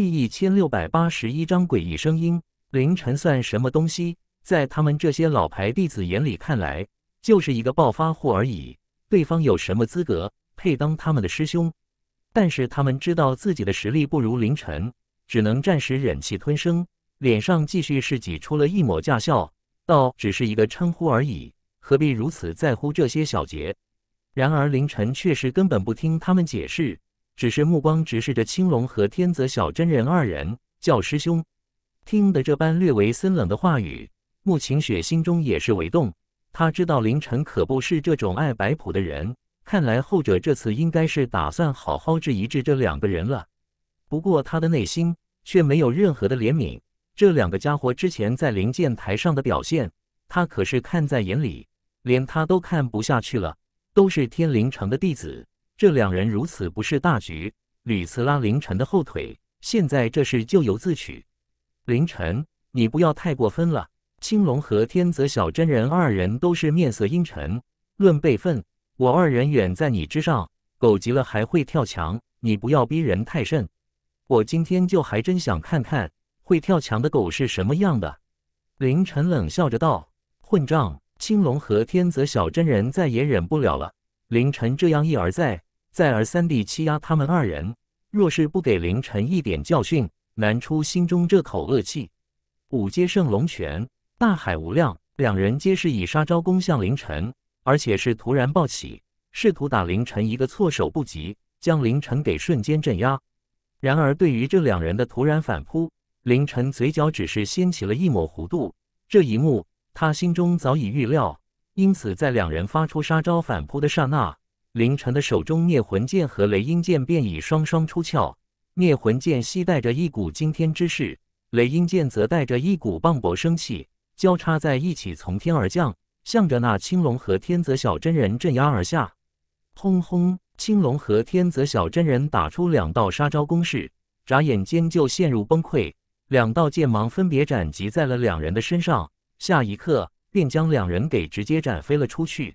第一千六百八十一章诡异声音。凌晨算什么东西？在他们这些老牌弟子眼里看来，就是一个暴发户而已。对方有什么资格配当他们的师兄？但是他们知道自己的实力不如凌晨，只能暂时忍气吞声，脸上继续是挤出了一抹假笑，道：“只是一个称呼而已，何必如此在乎这些小节？”然而凌晨却是根本不听他们解释。只是目光直视着青龙和天泽小真人二人，叫师兄。听得这般略为森冷的话语，穆晴雪心中也是为动。他知道凌晨可不是这种爱摆谱的人，看来后者这次应该是打算好好治一治这两个人了。不过他的内心却没有任何的怜悯。这两个家伙之前在灵剑台上的表现，他可是看在眼里，连他都看不下去了。都是天灵城的弟子。这两人如此不识大局，屡次拉凌晨的后腿，现在这是咎由自取。凌晨，你不要太过分了。青龙和天泽小真人二人都是面色阴沉，论辈分，我二人远在你之上。狗急了还会跳墙，你不要逼人太甚。我今天就还真想看看会跳墙的狗是什么样的。凌晨冷笑着道：“混账！”青龙和天泽小真人再也忍不了了。凌晨这样一而再。再而三地欺压他们二人，若是不给凌晨一点教训，难出心中这口恶气。五阶圣龙拳，大海无量，两人皆是以杀招攻向凌晨，而且是突然暴起，试图打凌晨一个措手不及，将凌晨给瞬间镇压。然而，对于这两人的突然反扑，凌晨嘴角只是掀起了一抹弧度。这一幕，他心中早已预料，因此在两人发出杀招反扑的刹那。凌晨的手中灭魂剑和雷音剑便已双双出鞘，灭魂剑携带着一股惊天之势，雷音剑则带着一股磅礴生气，交叉在一起从天而降，向着那青龙和天泽小真人镇压而下。轰轰！青龙和天泽小真人打出两道杀招攻势，眨眼间就陷入崩溃。两道剑芒分别斩击在了两人的身上，下一刻便将两人给直接斩飞了出去。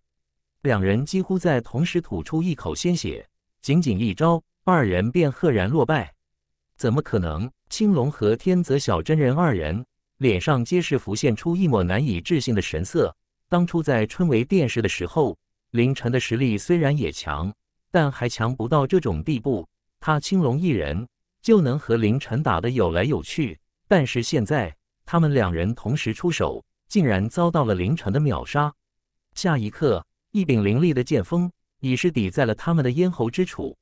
两人几乎在同时吐出一口鲜血，仅仅一招，二人便赫然落败。怎么可能？青龙和天泽小真人二人脸上皆是浮现出一抹难以置信的神色。当初在春闱殿试的时候，凌晨的实力虽然也强，但还强不到这种地步。他青龙一人就能和凌晨打得有来有去，但是现在他们两人同时出手，竟然遭到了凌晨的秒杀。下一刻。一柄凌厉的剑锋已是抵在了他们的咽喉之处。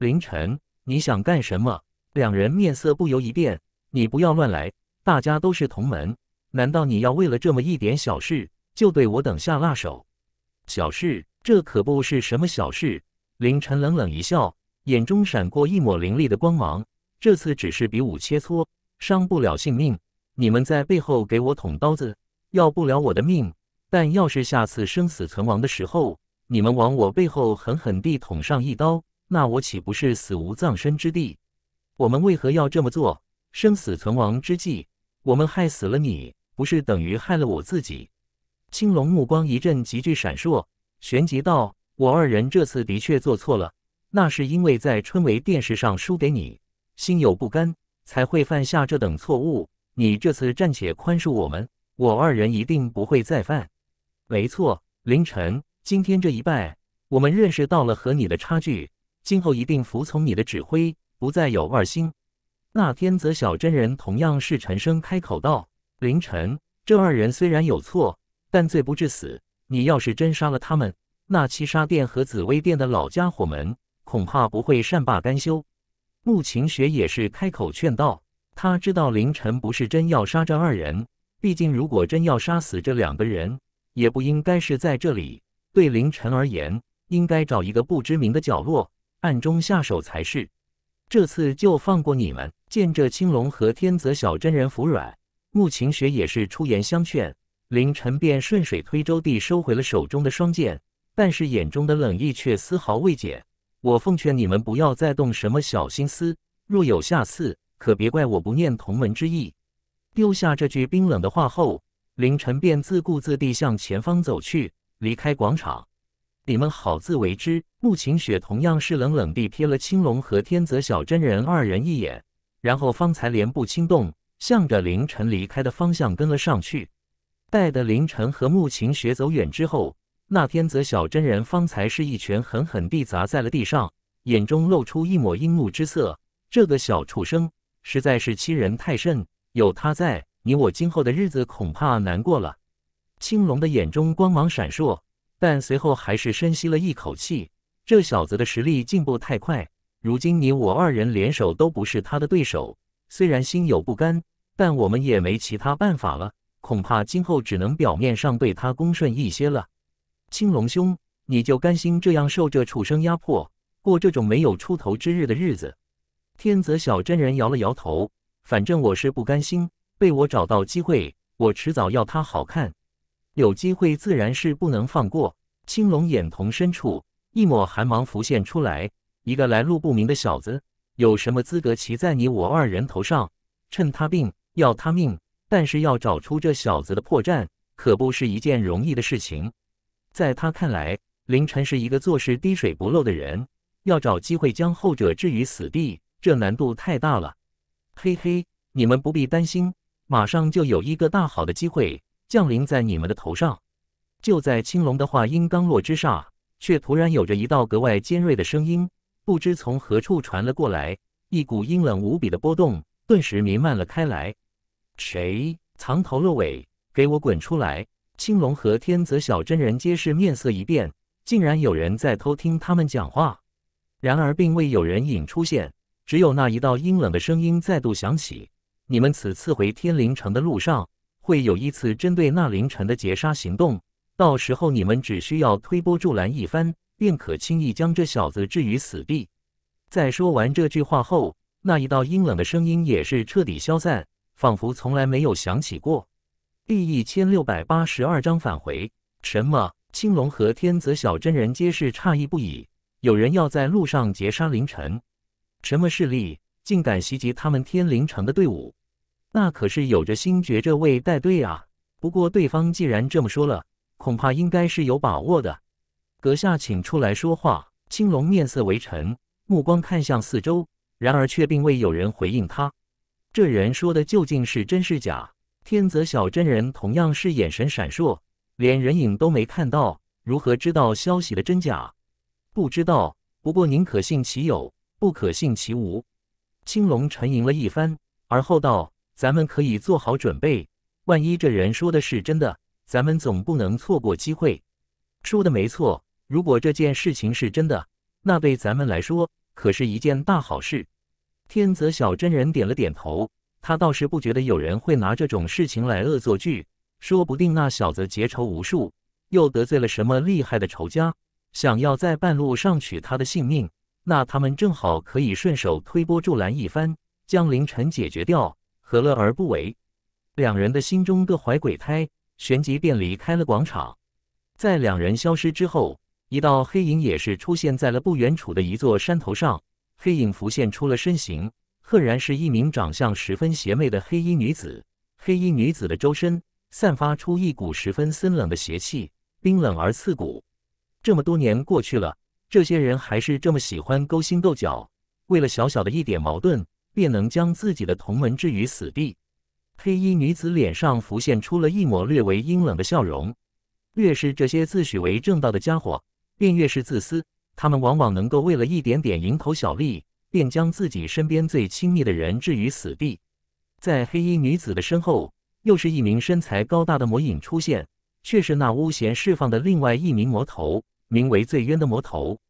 凌晨，你想干什么？两人面色不由一变。你不要乱来，大家都是同门，难道你要为了这么一点小事就对我等下辣手？小事？这可不是什么小事。凌晨冷冷一笑，眼中闪过一抹凌厉的光芒。这次只是比武切磋，伤不了性命。你们在背后给我捅刀子，要不了我的命。但要是下次生死存亡的时候，你们往我背后狠狠地捅上一刀，那我岂不是死无葬身之地？我们为何要这么做？生死存亡之际，我们害死了你，不是等于害了我自己？青龙目光一阵急剧闪烁，旋即道：“我二人这次的确做错了，那是因为在春闱殿试上输给你，心有不甘，才会犯下这等错误。你这次暂且宽恕我们，我二人一定不会再犯。”没错，凌晨，今天这一拜，我们认识到了和你的差距，今后一定服从你的指挥，不再有二心。那天泽小真人同样是沉声开口道：“凌晨，这二人虽然有错，但罪不至死。你要是真杀了他们，那七杀殿和紫薇殿的老家伙们恐怕不会善罢甘休。”穆晴雪也是开口劝道：“他知道凌晨不是真要杀这二人，毕竟如果真要杀死这两个人。”也不应该是在这里。对凌晨而言，应该找一个不知名的角落，暗中下手才是。这次就放过你们。见着青龙和天泽小真人服软，穆晴雪也是出言相劝，凌晨便顺水推舟地收回了手中的双剑，但是眼中的冷意却丝毫未减。我奉劝你们不要再动什么小心思，若有下次，可别怪我不念同门之意。丢下这句冰冷的话后。凌晨便自顾自地向前方走去，离开广场。你们好自为之。穆晴雪同样是冷冷地瞥了青龙和天泽小真人二人一眼，然后方才连步轻动，向着凌晨离开的方向跟了上去。待得凌晨和穆晴雪走远之后，那天泽小真人方才是一拳狠狠地砸在了地上，眼中露出一抹阴怒之色。这个小畜生实在是欺人太甚，有他在。你我今后的日子恐怕难过了。青龙的眼中光芒闪烁，但随后还是深吸了一口气。这小子的实力进步太快，如今你我二人联手都不是他的对手。虽然心有不甘，但我们也没其他办法了，恐怕今后只能表面上对他恭顺一些了。青龙兄，你就甘心这样受这楚生压迫，过这种没有出头之日的日子？天泽小真人摇了摇头，反正我是不甘心。被我找到机会，我迟早要他好看。有机会自然是不能放过。青龙眼瞳深处一抹寒芒浮现出来。一个来路不明的小子，有什么资格骑在你我二人头上？趁他病要他命，但是要找出这小子的破绽，可不是一件容易的事情。在他看来，凌晨是一个做事滴水不漏的人。要找机会将后者置于死地，这难度太大了。嘿嘿，你们不必担心。马上就有一个大好的机会降临在你们的头上。就在青龙的话音刚落之霎，却突然有着一道格外尖锐的声音，不知从何处传了过来，一股阴冷无比的波动顿时弥漫了开来。谁藏头露尾，给我滚出来！青龙和天泽小真人皆是面色一变，竟然有人在偷听他们讲话。然而，并未有人影出现，只有那一道阴冷的声音再度响起。你们此次回天灵城的路上，会有一次针对那凌晨的劫杀行动。到时候你们只需要推波助澜一番，便可轻易将这小子置于死地。在说完这句话后，那一道阴冷的声音也是彻底消散，仿佛从来没有响起过。第一千六百八十二章返回。什么？青龙和天泽小真人皆是诧异不已。有人要在路上劫杀凌晨？什么势力竟敢袭击他们天灵城的队伍？那可是有着星爵这位带队啊。不过对方既然这么说了，恐怕应该是有把握的。阁下，请出来说话。青龙面色微沉，目光看向四周，然而却并未有人回应他。这人说的究竟是真是假？天泽小真人同样是眼神闪烁，连人影都没看到，如何知道消息的真假？不知道。不过您可信其有，不可信其无。青龙沉吟了一番，而后道。咱们可以做好准备，万一这人说的是真的，咱们总不能错过机会。说的没错，如果这件事情是真的，那对咱们来说可是一件大好事。天泽小真人点了点头，他倒是不觉得有人会拿这种事情来恶作剧，说不定那小子结仇无数，又得罪了什么厉害的仇家，想要在半路上取他的性命，那他们正好可以顺手推波助澜一番，将凌晨解决掉。何乐而不为？两人的心中各怀鬼胎，旋即便离开了广场。在两人消失之后，一道黑影也是出现在了不远处的一座山头上。黑影浮现出了身形，赫然是一名长相十分邪魅的黑衣女子。黑衣女子的周身散发出一股十分森冷的邪气，冰冷而刺骨。这么多年过去了，这些人还是这么喜欢勾心斗角，为了小小的一点矛盾。便能将自己的同门置于死地。黑衣女子脸上浮现出了一抹略为阴冷的笑容。越是这些自诩为正道的家伙，便越是自私。他们往往能够为了一点点蝇头小利，便将自己身边最亲密的人置于死地。在黑衣女子的身后，又是一名身材高大的魔影出现，却是那巫贤释放的另外一名魔头，名为醉冤的魔头。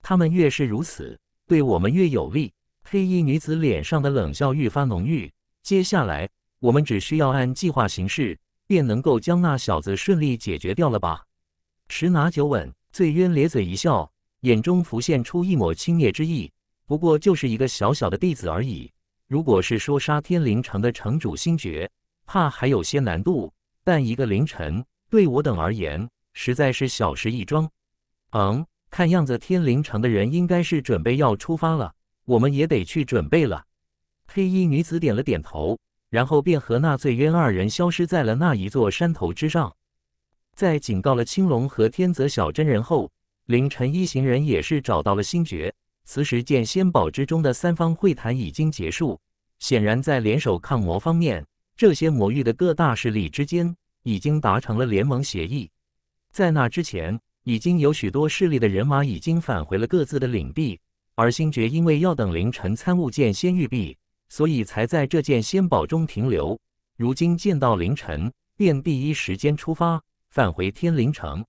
他们越是如此，对我们越有利。黑衣女子脸上的冷笑愈发浓郁。接下来，我们只需要按计划行事，便能够将那小子顺利解决掉了吧？十拿九稳。醉渊咧嘴一笑，眼中浮现出一抹轻蔑之意。不过，就是一个小小的弟子而已。如果是说杀天灵城的城主星爵，怕还有些难度。但一个凌晨，对我等而言，实在是小事一桩。嗯，看样子天灵城的人应该是准备要出发了。我们也得去准备了。黑衣女子点了点头，然后便和那醉渊二人消失在了那一座山头之上。在警告了青龙和天泽小真人后，凌晨一行人也是找到了星爵。此时，见仙宝之中的三方会谈已经结束，显然在联手抗魔方面，这些魔域的各大势力之间已经达成了联盟协议。在那之前，已经有许多势力的人马已经返回了各自的领地。而星爵因为要等凌晨参悟剑仙玉璧，所以才在这件仙宝中停留。如今见到凌晨，便第一时间出发返回天灵城。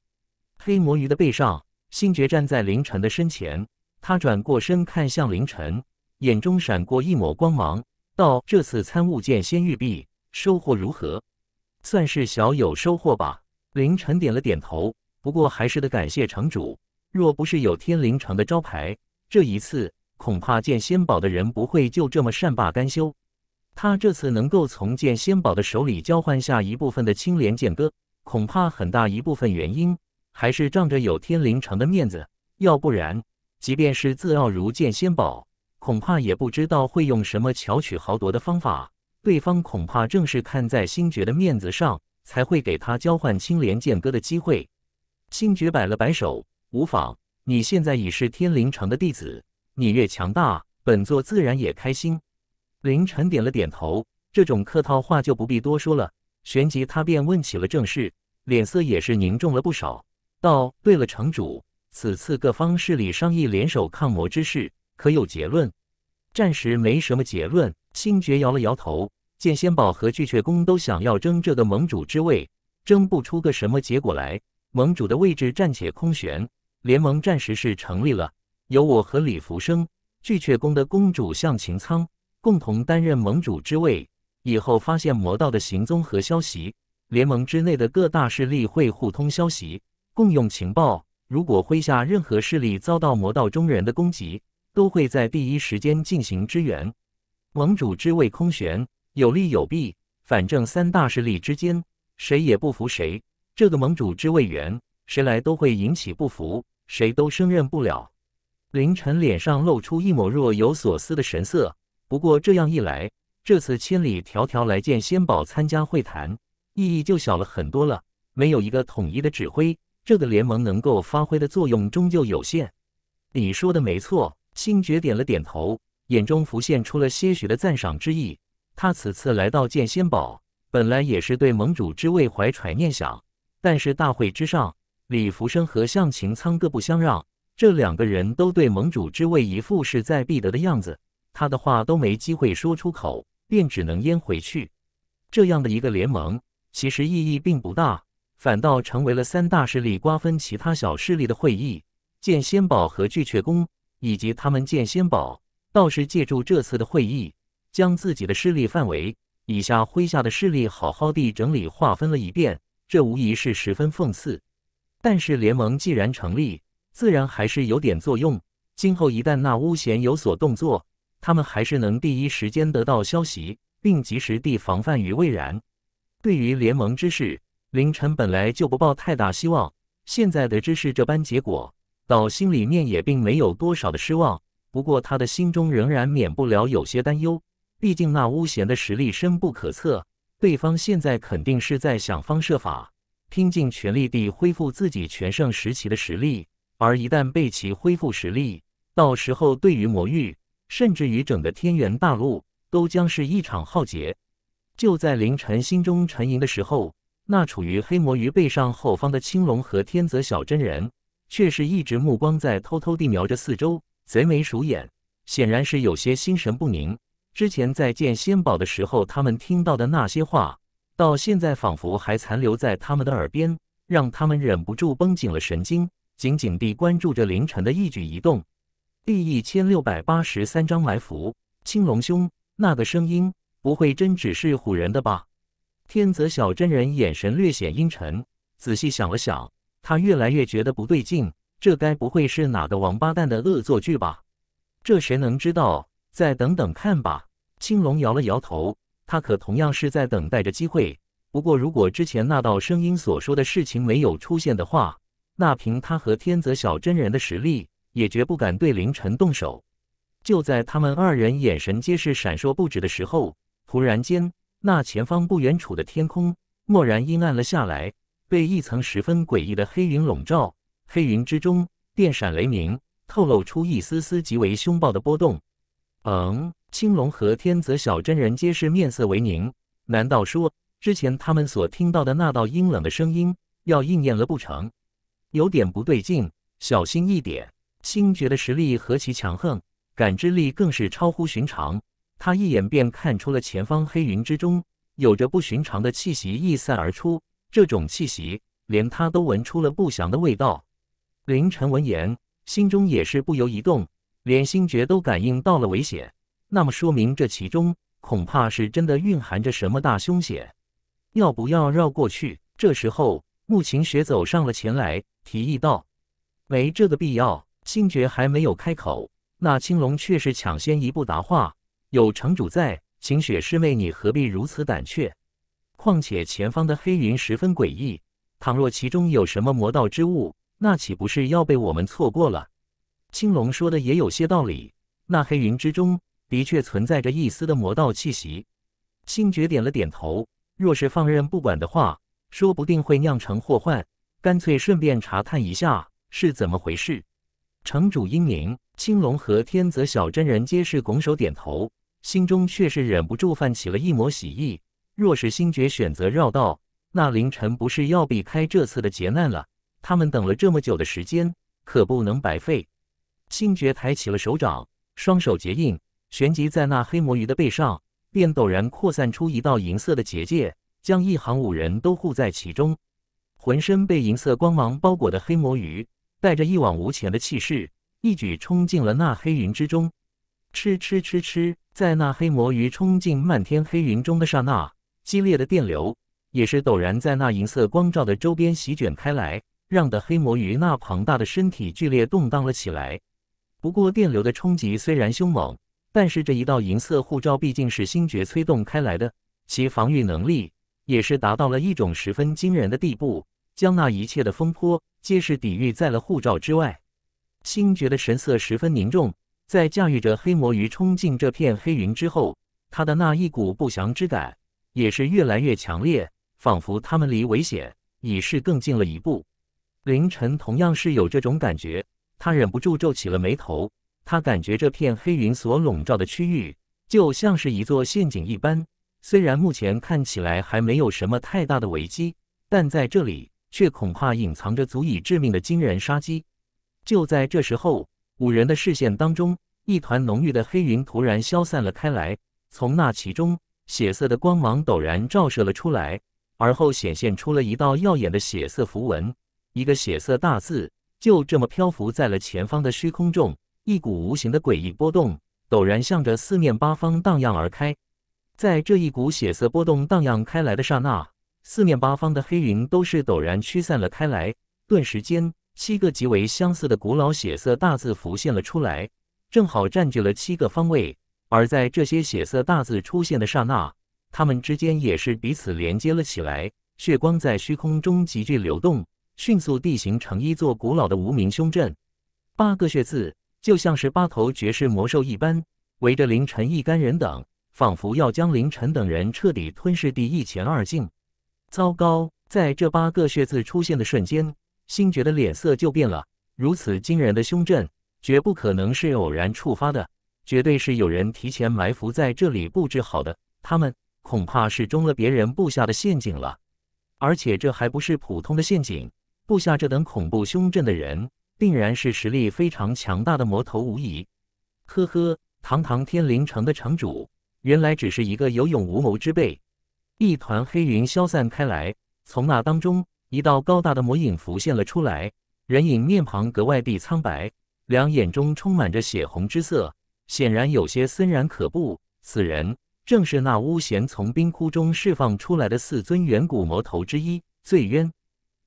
黑魔鱼的背上，星爵站在凌晨的身前，他转过身看向凌晨，眼中闪过一抹光芒，道：“这次参悟剑仙玉璧收获如何？算是小有收获吧。”凌晨点了点头，不过还是得感谢城主，若不是有天灵城的招牌。这一次，恐怕剑仙宝的人不会就这么善罢甘休。他这次能够从剑仙宝的手里交换下一部分的青莲剑歌，恐怕很大一部分原因还是仗着有天灵城的面子。要不然，即便是自傲如剑仙宝，恐怕也不知道会用什么巧取豪夺的方法。对方恐怕正是看在星爵的面子上，才会给他交换青莲剑歌的机会。星爵摆了摆手，无妨。你现在已是天灵城的弟子，你越强大，本座自然也开心。凌晨点了点头，这种客套话就不必多说了。旋即他便问起了正事，脸色也是凝重了不少，道：“对了，城主，此次各方势力商议联手抗魔之事，可有结论？”暂时没什么结论。星爵摇了摇头，剑仙堡和巨阙宫都想要争这个盟主之位，争不出个什么结果来，盟主的位置暂且空悬。联盟暂时是成立了，由我和李福生、巨雀宫的公主向晴苍共同担任盟主之位。以后发现魔道的行踪和消息，联盟之内的各大势力会互通消息，共用情报。如果麾下任何势力遭到魔道中人的攻击，都会在第一时间进行支援。盟主之位空悬，有利有弊。反正三大势力之间谁也不服谁，这个盟主之位员谁来都会引起不服，谁都胜任不了。凌晨脸上露出一抹若有所思的神色。不过这样一来，这次千里迢迢来见仙宝参加会谈，意义就小了很多了。没有一个统一的指挥，这个联盟能够发挥的作用终究有限。你说的没错，星爵点了点头，眼中浮现出了些许的赞赏之意。他此次来到剑仙堡，本来也是对盟主之位怀揣念想，但是大会之上。李福生和向晴苍各不相让，这两个人都对盟主之位一副势在必得的样子，他的话都没机会说出口，便只能咽回去。这样的一个联盟，其实意义并不大，反倒成为了三大势力瓜分其他小势力的会议。剑仙堡和巨阙宫以及他们剑仙堡倒是借助这次的会议，将自己的势力范围以下麾下的势力好好地整理划分了一遍，这无疑是十分讽刺。但是联盟既然成立，自然还是有点作用。今后一旦那巫贤有所动作，他们还是能第一时间得到消息，并及时地防范于未然。对于联盟之事，凌晨本来就不抱太大希望，现在得知是这般结果，到心里面也并没有多少的失望。不过他的心中仍然免不了有些担忧，毕竟那巫贤的实力深不可测，对方现在肯定是在想方设法。拼尽全力地恢复自己全盛时期的实力，而一旦被其恢复实力，到时候对于魔域，甚至于整个天元大陆，都将是一场浩劫。就在凌晨心中沉吟的时候，那处于黑魔鱼背上后方的青龙和天泽小真人，却是一直目光在偷偷地瞄着四周，贼眉鼠眼，显然是有些心神不宁。之前在见仙宝的时候，他们听到的那些话。到现在仿佛还残留在他们的耳边，让他们忍不住绷紧了神经，紧紧地关注着凌晨的一举一动。第一千六百八十三章埋伏。青龙兄，那个声音不会真只是唬人的吧？天泽小真人眼神略显阴沉，仔细想了想，他越来越觉得不对劲，这该不会是哪个王八蛋的恶作剧吧？这谁能知道？再等等看吧。青龙摇了摇头。他可同样是在等待着机会。不过，如果之前那道声音所说的事情没有出现的话，那凭他和天泽小真人的实力，也绝不敢对凌晨动手。就在他们二人眼神皆是闪烁不止的时候，突然间，那前方不远处的天空蓦然阴暗了下来，被一层十分诡异的黑云笼罩。黑云之中，电闪雷鸣，透露出一丝丝极为凶暴的波动。嗯。青龙和天泽小真人皆是面色为凝，难道说之前他们所听到的那道阴冷的声音要应验了不成？有点不对劲，小心一点！星爵的实力何其强横，感知力更是超乎寻常，他一眼便看出了前方黑云之中有着不寻常的气息溢散而出，这种气息连他都闻出了不祥的味道。凌晨闻言，心中也是不由一动，连星爵都感应到了危险。那么说明这其中恐怕是真的蕴含着什么大凶险，要不要绕过去？这时候，穆晴雪走上了前来，提议道：“没这个必要。”星爵还没有开口，那青龙却是抢先一步答话：“有城主在，晴雪师妹，你何必如此胆怯？况且前方的黑云十分诡异，倘若其中有什么魔道之物，那岂不是要被我们错过了？”青龙说的也有些道理，那黑云之中。的确存在着一丝的魔道气息，星爵点了点头。若是放任不管的话，说不定会酿成祸患。干脆顺便查探一下是怎么回事。城主英明，青龙和天泽小真人皆是拱手点头，心中却是忍不住泛起了一抹喜意。若是星爵选择绕道，那凌晨不是要避开这次的劫难了？他们等了这么久的时间，可不能白费。星爵抬起了手掌，双手结印。旋即，在那黑魔鱼的背上，便陡然扩散出一道银色的结界，将一行五人都护在其中。浑身被银色光芒包裹的黑魔鱼，带着一往无前的气势，一举冲进了那黑云之中。吃吃吃吃！在那黑魔鱼冲进漫天黑云中的刹那，激烈的电流也是陡然在那银色光照的周边席卷开来，让的黑魔鱼那庞大的身体剧烈动荡了起来。不过，电流的冲击虽然凶猛。但是这一道银色护罩毕竟是星爵催动开来的，其防御能力也是达到了一种十分惊人的地步，将那一切的风波皆是抵御在了护罩之外。星爵的神色十分凝重，在驾驭着黑魔鱼冲进这片黑云之后，他的那一股不祥之感也是越来越强烈，仿佛他们离危险已是更近了一步。凌晨同样是有这种感觉，他忍不住皱起了眉头。他感觉这片黑云所笼罩的区域就像是一座陷阱一般，虽然目前看起来还没有什么太大的危机，但在这里却恐怕隐藏着足以致命的惊人杀机。就在这时候，五人的视线当中，一团浓郁的黑云突然消散了开来，从那其中，血色的光芒陡然照射了出来，而后显现出了一道耀眼的血色符文，一个血色大字就这么漂浮在了前方的虚空中。一股无形的诡异波动陡然向着四面八方荡漾而开，在这一股血色波动荡漾开来的刹那，四面八方的黑云都是陡然驱散了开来。顿时间，七个极为相似的古老血色大字浮现了出来，正好占据了七个方位。而在这些血色大字出现的刹那，它们之间也是彼此连接了起来。血光在虚空中急剧流动，迅速地形成一座古老的无名凶阵。八个血字。就像是八头绝世魔兽一般围着凌晨一干人等，仿佛要将凌晨等人彻底吞噬的一干二净。糟糕，在这八个血字出现的瞬间，星爵的脸色就变了。如此惊人的凶阵，绝不可能是偶然触发的，绝对是有人提前埋伏在这里布置好的。他们恐怕是中了别人布下的陷阱了。而且这还不是普通的陷阱，布下这等恐怖凶阵的人。定然是实力非常强大的魔头无疑。呵呵，堂堂天灵城的城主，原来只是一个有勇无谋之辈。一团黑云消散开来，从那当中，一道高大的魔影浮现了出来。人影面庞格外地苍白，两眼中充满着血红之色，显然有些森然可怖。此人正是那巫贤从冰窟中释放出来的四尊远古魔头之一，醉渊。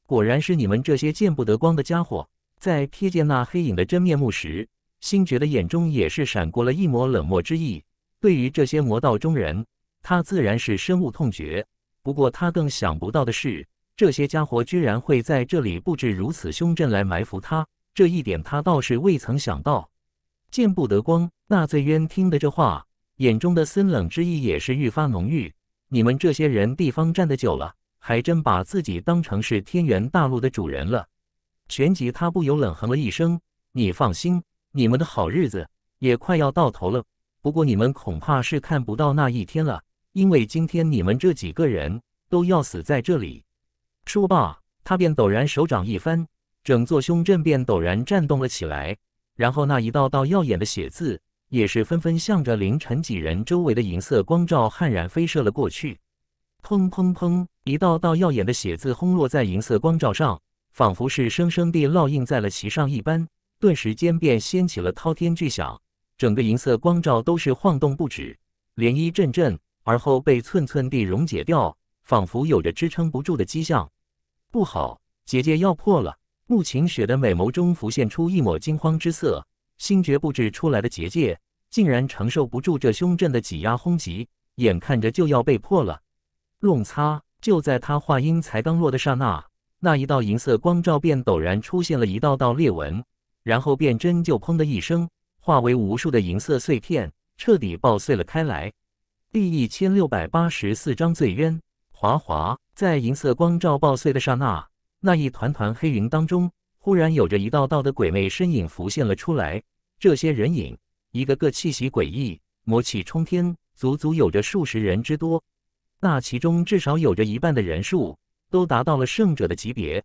果然是你们这些见不得光的家伙！在瞥见那黑影的真面目时，星爵的眼中也是闪过了一抹冷漠之意。对于这些魔道中人，他自然是深恶痛绝。不过他更想不到的是，这些家伙居然会在这里布置如此凶阵来埋伏他，这一点他倒是未曾想到。见不得光，那罪渊听的这话，眼中的森冷之意也是愈发浓郁。你们这些人地方站的久了，还真把自己当成是天元大陆的主人了。旋即，他不由冷哼了一声：“你放心，你们的好日子也快要到头了。不过你们恐怕是看不到那一天了，因为今天你们这几个人都要死在这里。”说罢，他便陡然手掌一翻，整座胸阵便陡然颤动了起来。然后，那一道道耀眼的血字也是纷纷向着凌晨几人周围的银色光照悍然飞射了过去。砰砰砰！一道道耀眼的血字轰落在银色光照上。仿佛是生生地烙印在了席上一般，顿时间便掀起了滔天巨响，整个银色光照都是晃动不止，涟漪阵阵，而后被寸寸地溶解掉，仿佛有着支撑不住的迹象。不好，结界要破了！慕晴雪的美眸中浮现出一抹惊慌之色，星爵布置出来的结界竟然承受不住这凶阵的挤压轰击，眼看着就要被破了。弄擦！就在他话音才刚落的刹那。那一道银色光照便陡然出现了一道道裂纹，然后变真就砰的一声化为无数的银色碎片，彻底爆碎了开来。第一千六百八十四章最渊。哗哗，在银色光照爆碎的刹那，那一团团黑云当中忽然有着一道道的鬼魅身影浮现了出来。这些人影一个个气息诡异，魔气冲天，足足有着数十人之多。那其中至少有着一半的人数。都达到了圣者的级别。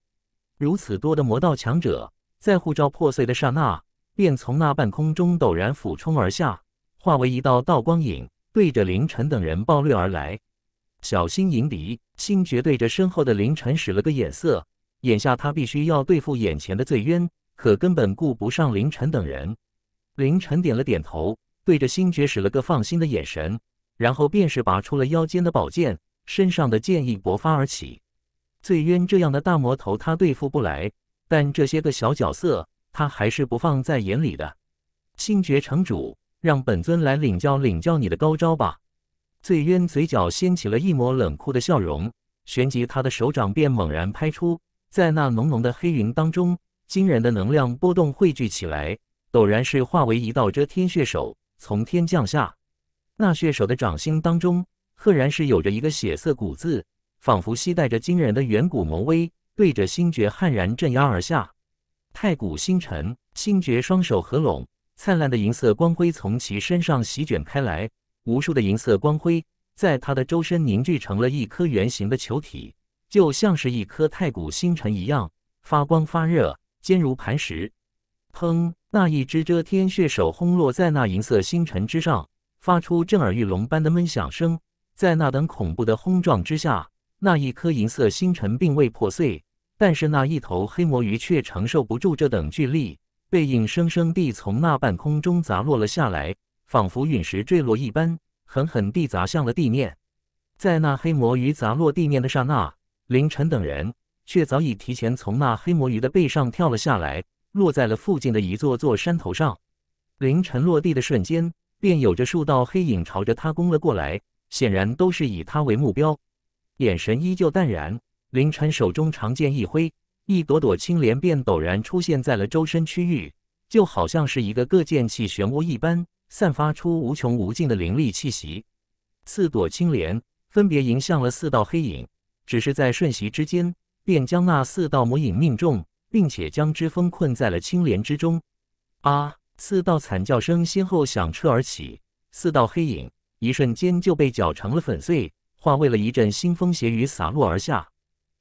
如此多的魔道强者，在护照破碎的刹那，便从那半空中陡然俯冲而下，化为一道道光影，对着凌晨等人暴掠而来。小心迎敌，星爵对着身后的凌晨使了个眼色。眼下他必须要对付眼前的醉渊，可根本顾不上凌晨等人。凌晨点了点头，对着星爵使了个放心的眼神，然后便是拔出了腰间的宝剑，身上的剑意勃发而起。醉渊这样的大魔头他对付不来，但这些个小角色他还是不放在眼里的。星爵城主，让本尊来领教领教你的高招吧！醉渊嘴角掀起了一抹冷酷的笑容，旋即他的手掌便猛然拍出，在那浓浓的黑云当中，惊人的能量波动汇聚起来，陡然是化为一道遮天血手从天降下。那血手的掌心当中，赫然是有着一个血色古字。仿佛携带着惊人的远古魔威，对着星爵悍然镇压而下。太古星辰，星爵双手合拢，灿烂的银色光辉从其身上席卷开来，无数的银色光辉在他的周身凝聚成了一颗圆形的球体，就像是一颗太古星辰一样发光发热，坚如磐石。砰！那一只遮天血手轰落在那银色星辰之上，发出震耳欲聋般的闷响声。在那等恐怖的轰撞之下，那一颗银色星辰并未破碎，但是那一头黑魔鱼却承受不住这等巨力，被硬生生地从那半空中砸落了下来，仿佛陨石坠落一般，狠狠地砸向了地面。在那黑魔鱼砸落地面的刹那，凌晨等人却早已提前从那黑魔鱼的背上跳了下来，落在了附近的一座座山头上。凌晨落地的瞬间，便有着数道黑影朝着他攻了过来，显然都是以他为目标。眼神依旧淡然，凌晨手中长剑一挥，一朵朵青莲便陡然出现在了周身区域，就好像是一个个剑气漩涡一般，散发出无穷无尽的灵力气息。四朵青莲分别迎向了四道黑影，只是在瞬息之间，便将那四道魔影命中，并且将之封困在了青莲之中。啊！四道惨叫声先后响彻而起，四道黑影一瞬间就被搅成了粉碎。化为了一阵腥风血雨洒落而下，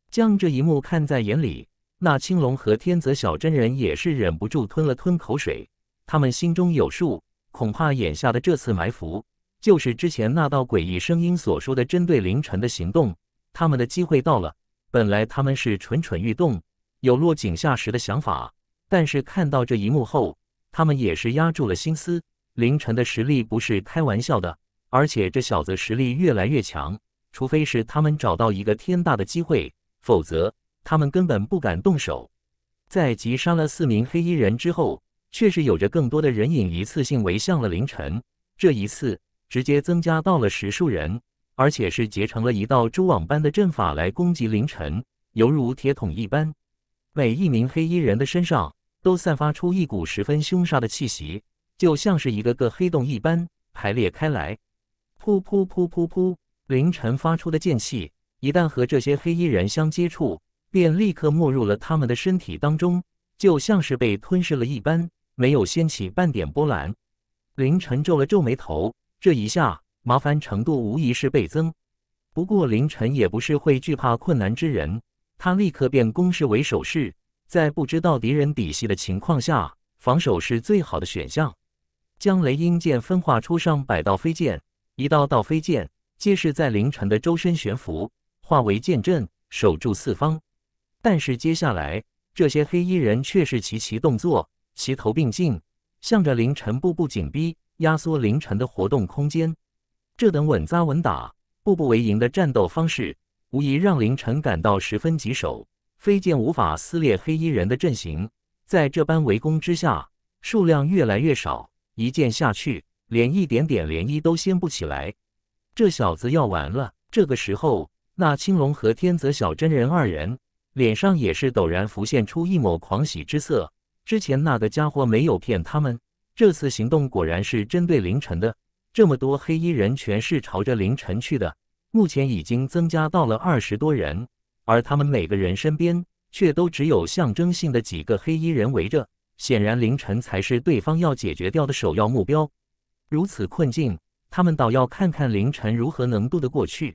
将这一幕看在眼里，那青龙和天泽小真人也是忍不住吞了吞口水。他们心中有数，恐怕眼下的这次埋伏就是之前那道诡异声音所说的针对凌晨的行动。他们的机会到了，本来他们是蠢蠢欲动，有落井下石的想法，但是看到这一幕后，他们也是压住了心思。凌晨的实力不是开玩笑的，而且这小子实力越来越强。除非是他们找到一个天大的机会，否则他们根本不敢动手。在击杀了四名黑衣人之后，却是有着更多的人影一次性围向了凌晨。这一次直接增加到了十数人，而且是结成了一道蛛网般的阵法来攻击凌晨，犹如铁桶一般。每一名黑衣人的身上都散发出一股十分凶杀的气息，就像是一个个黑洞一般排列开来。噗噗噗噗噗。凌晨发出的剑气，一旦和这些黑衣人相接触，便立刻没入了他们的身体当中，就像是被吞噬了一般，没有掀起半点波澜。凌晨皱了皱眉头，这一下麻烦程度无疑是倍增。不过凌晨也不是会惧怕困难之人，他立刻变攻势为守势，在不知道敌人底细的情况下，防守是最好的选项。将雷鹰剑分化出上百道飞剑，一道道飞剑。皆是在凌晨的周身悬浮，化为剑阵，守住四方。但是接下来，这些黑衣人却是齐齐动作，齐头并进，向着凌晨步步紧逼，压缩凌晨的活动空间。这等稳扎稳打、步步为营的战斗方式，无疑让凌晨感到十分棘手。飞剑无法撕裂黑衣人的阵型，在这般围攻之下，数量越来越少，一剑下去，连一点点涟漪都掀不起来。这小子要完了！这个时候，那青龙和天泽小真人二人脸上也是陡然浮现出一抹狂喜之色。之前那个家伙没有骗他们，这次行动果然是针对凌晨的。这么多黑衣人全是朝着凌晨去的，目前已经增加到了二十多人，而他们每个人身边却都只有象征性的几个黑衣人围着。显然，凌晨才是对方要解决掉的首要目标。如此困境。他们倒要看看凌晨如何能渡得过去。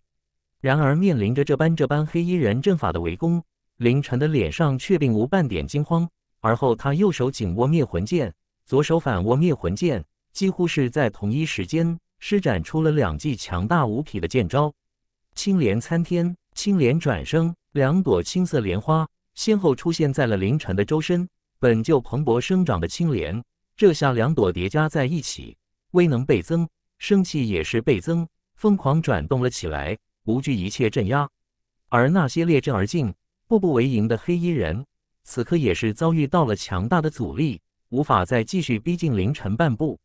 然而，面临着这般这般黑衣人阵法的围攻，凌晨的脸上却并无半点惊慌。而后，他右手紧握灭魂剑，左手反握灭魂剑，几乎是在同一时间施展出了两记强大无匹的剑招。青莲参天，青莲转生，两朵青色莲花先后出现在了凌晨的周身。本就蓬勃生长的青莲，这下两朵叠加在一起，威能倍增。生气也是倍增，疯狂转动了起来，无惧一切镇压。而那些列阵而进、步步为营的黑衣人，此刻也是遭遇到了强大的阻力，无法再继续逼近凌晨半步。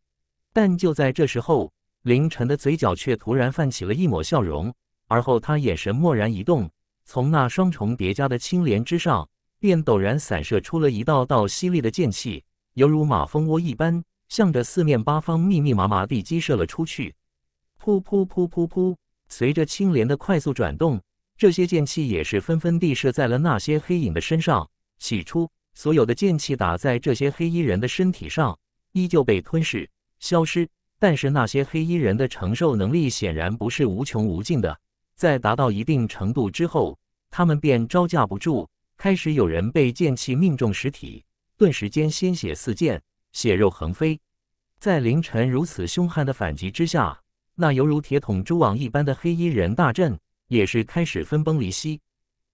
但就在这时候，凌晨的嘴角却突然泛起了一抹笑容，而后他眼神蓦然一动，从那双重叠加的青莲之上，便陡然散射出了一道道犀利的剑气，犹如马蜂窝一般。向着四面八方密密麻麻地击射了出去，噗噗噗噗噗！随着青莲的快速转动，这些剑气也是纷纷地射在了那些黑影的身上。起初，所有的剑气打在这些黑衣人的身体上，依旧被吞噬、消失。但是那些黑衣人的承受能力显然不是无穷无尽的，在达到一定程度之后，他们便招架不住，开始有人被剑气命中实体，顿时间鲜血四溅。血肉横飞，在凌晨如此凶悍的反击之下，那犹如铁桶蛛网一般的黑衣人大阵也是开始分崩离析。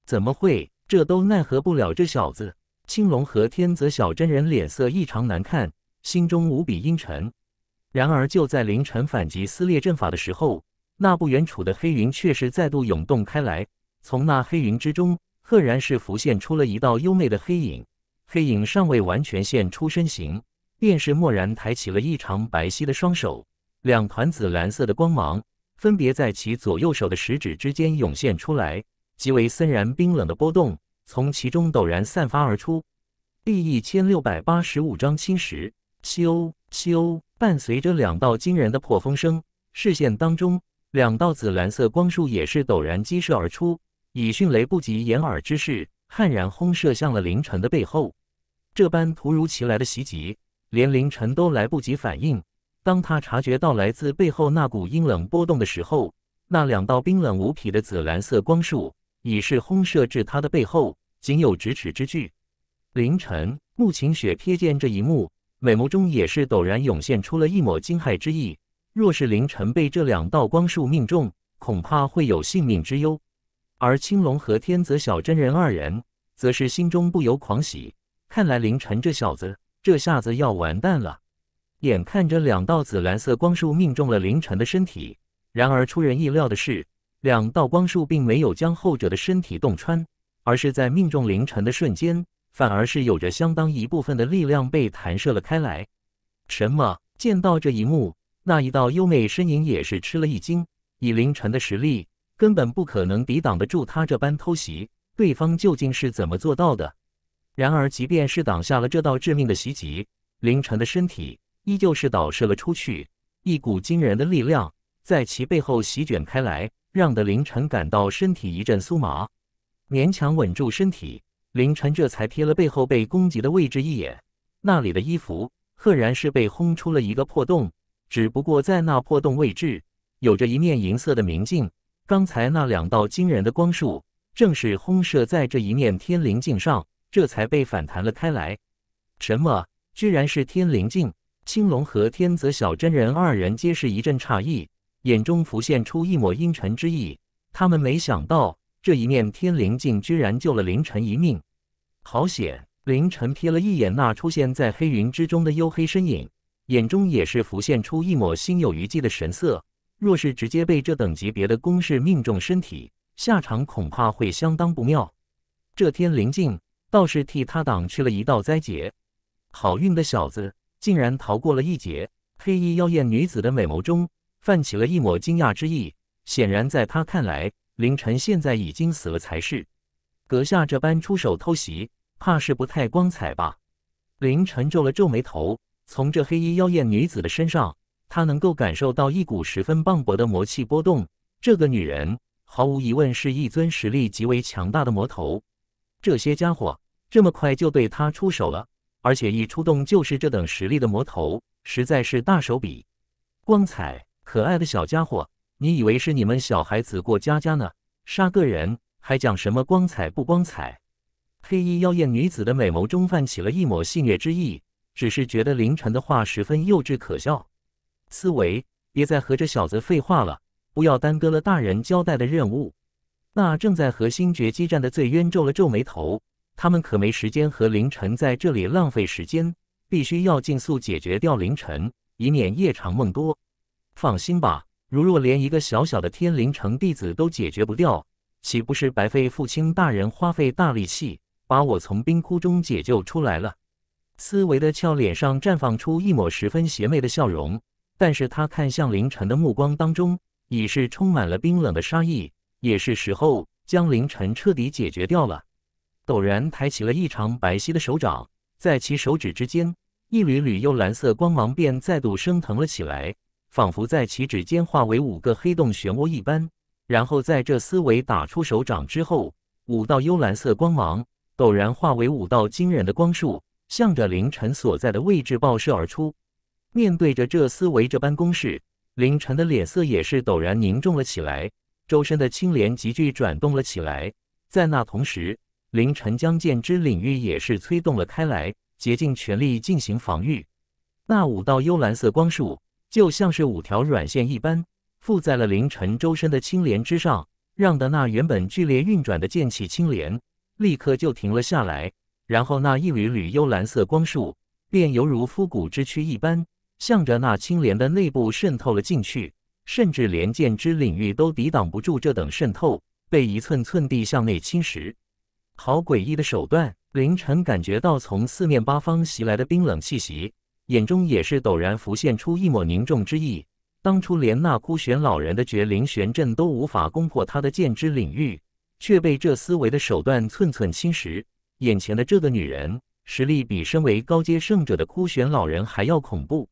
怎么会？这都奈何不了这小子！青龙和天泽小真人脸色异常难看，心中无比阴沉。然而就在凌晨反击撕裂阵法的时候，那不远处的黑云却是再度涌动开来。从那黑云之中，赫然是浮现出了一道优美的黑影。黑影尚未完全现出身形。便是蓦然抬起了异常白皙的双手，两团紫蓝色的光芒分别在其左右手的食指之间涌现出来，极为森然冰冷的波动从其中陡然散发而出。第一千六百八十五章侵蚀。咻咻，伴随着两道惊人的破风声，视线当中，两道紫蓝色光束也是陡然激射而出，以迅雷不及掩耳之势悍然轰射向了凌晨的背后。这般突如其来的袭击。连凌晨都来不及反应。当他察觉到来自背后那股阴冷波动的时候，那两道冰冷无匹的紫蓝色光束已是轰射至他的背后，仅有咫尺之距。凌晨，穆晴雪瞥见这一幕，美眸中也是陡然涌现出了一抹惊骇之意。若是凌晨被这两道光束命中，恐怕会有性命之忧。而青龙和天泽小真人二人，则是心中不由狂喜。看来凌晨这小子……这下子要完蛋了！眼看着两道紫蓝色光束命中了凌晨的身体，然而出人意料的是，两道光束并没有将后者的身体洞穿，而是在命中凌晨的瞬间，反而是有着相当一部分的力量被弹射了开来。什么？见到这一幕，那一道优美身影也是吃了一惊。以凌晨的实力，根本不可能抵挡得住他这般偷袭，对方究竟是怎么做到的？然而，即便是挡下了这道致命的袭击，凌晨的身体依旧是倒射了出去。一股惊人的力量在其背后席卷开来，让的凌晨感到身体一阵酥麻，勉强稳住身体，凌晨这才瞥了背后被攻击的位置一眼。那里的衣服赫然是被轰出了一个破洞，只不过在那破洞位置，有着一面银色的明镜。刚才那两道惊人的光束，正是轰射在这一面天灵镜上。这才被反弹了开来，什么？居然是天灵镜！青龙和天泽小真人二人皆是一阵诧异，眼中浮现出一抹阴沉之意。他们没想到这一面天灵镜居然救了凌晨一命，好险！凌晨瞥了一眼那出现在黑云之中的黝黑身影，眼中也是浮现出一抹心有余悸的神色。若是直接被这等级别的攻势命中身体，下场恐怕会相当不妙。这天灵镜。倒是替他挡去了一道灾劫，好运的小子竟然逃过了一劫。黑衣妖艳女子的美眸中泛起了一抹惊讶之意，显然在他看来，凌晨现在已经死了才是。阁下这般出手偷袭，怕是不太光彩吧？凌晨皱了皱眉头，从这黑衣妖艳女子的身上，他能够感受到一股十分磅礴的魔气波动。这个女人毫无疑问是一尊实力极为强大的魔头，这些家伙。这么快就对他出手了，而且一出动就是这等实力的魔头，实在是大手笔。光彩可爱的小家伙，你以为是你们小孩子过家家呢？杀个人还讲什么光彩不光彩？黑衣妖艳女子的美眸中泛起了一抹戏谑之意，只是觉得凌晨的话十分幼稚可笑。思维，别再和这小子废话了，不要耽搁了大人交代的任务。那正在和星爵激战的醉渊皱了皱眉头。他们可没时间和凌晨在这里浪费时间，必须要尽速解决掉凌晨，以免夜长梦多。放心吧，如若连一个小小的天灵城弟子都解决不掉，岂不是白费父亲大人花费大力气把我从冰窟中解救出来了？思维的俏脸上绽放出一抹十分邪魅的笑容，但是他看向凌晨的目光当中已是充满了冰冷的杀意。也是时候将凌晨彻底解决掉了。陡然抬起了异常白皙的手掌，在其手指之间，一缕缕幽蓝色光芒便再度升腾了起来，仿佛在其指尖化为五个黑洞漩涡一般。然后在这思维打出手掌之后，五道幽蓝色光芒陡然化为五道惊人的光束，向着凌晨所在的位置爆射而出。面对着这思维这般攻势，凌晨的脸色也是陡然凝重了起来，周身的青莲急剧转动了起来。在那同时，凌晨将剑之领域也是催动了开来，竭尽全力进行防御。那五道幽蓝色光束就像是五条软线一般，附在了凌晨周身的青莲之上，让的那原本剧烈运转的剑气青莲立刻就停了下来。然后那一缕缕幽蓝色光束便犹如枯骨之躯一般，向着那青莲的内部渗透了进去，甚至连剑之领域都抵挡不住这等渗透，被一寸寸地向内侵蚀。好诡异的手段！凌晨感觉到从四面八方袭来的冰冷气息，眼中也是陡然浮现出一抹凝重之意。当初连那枯玄老人的绝灵玄阵都无法攻破他的剑之领域，却被这思维的手段寸寸侵蚀。眼前的这个女人，实力比身为高阶圣者的枯玄老人还要恐怖。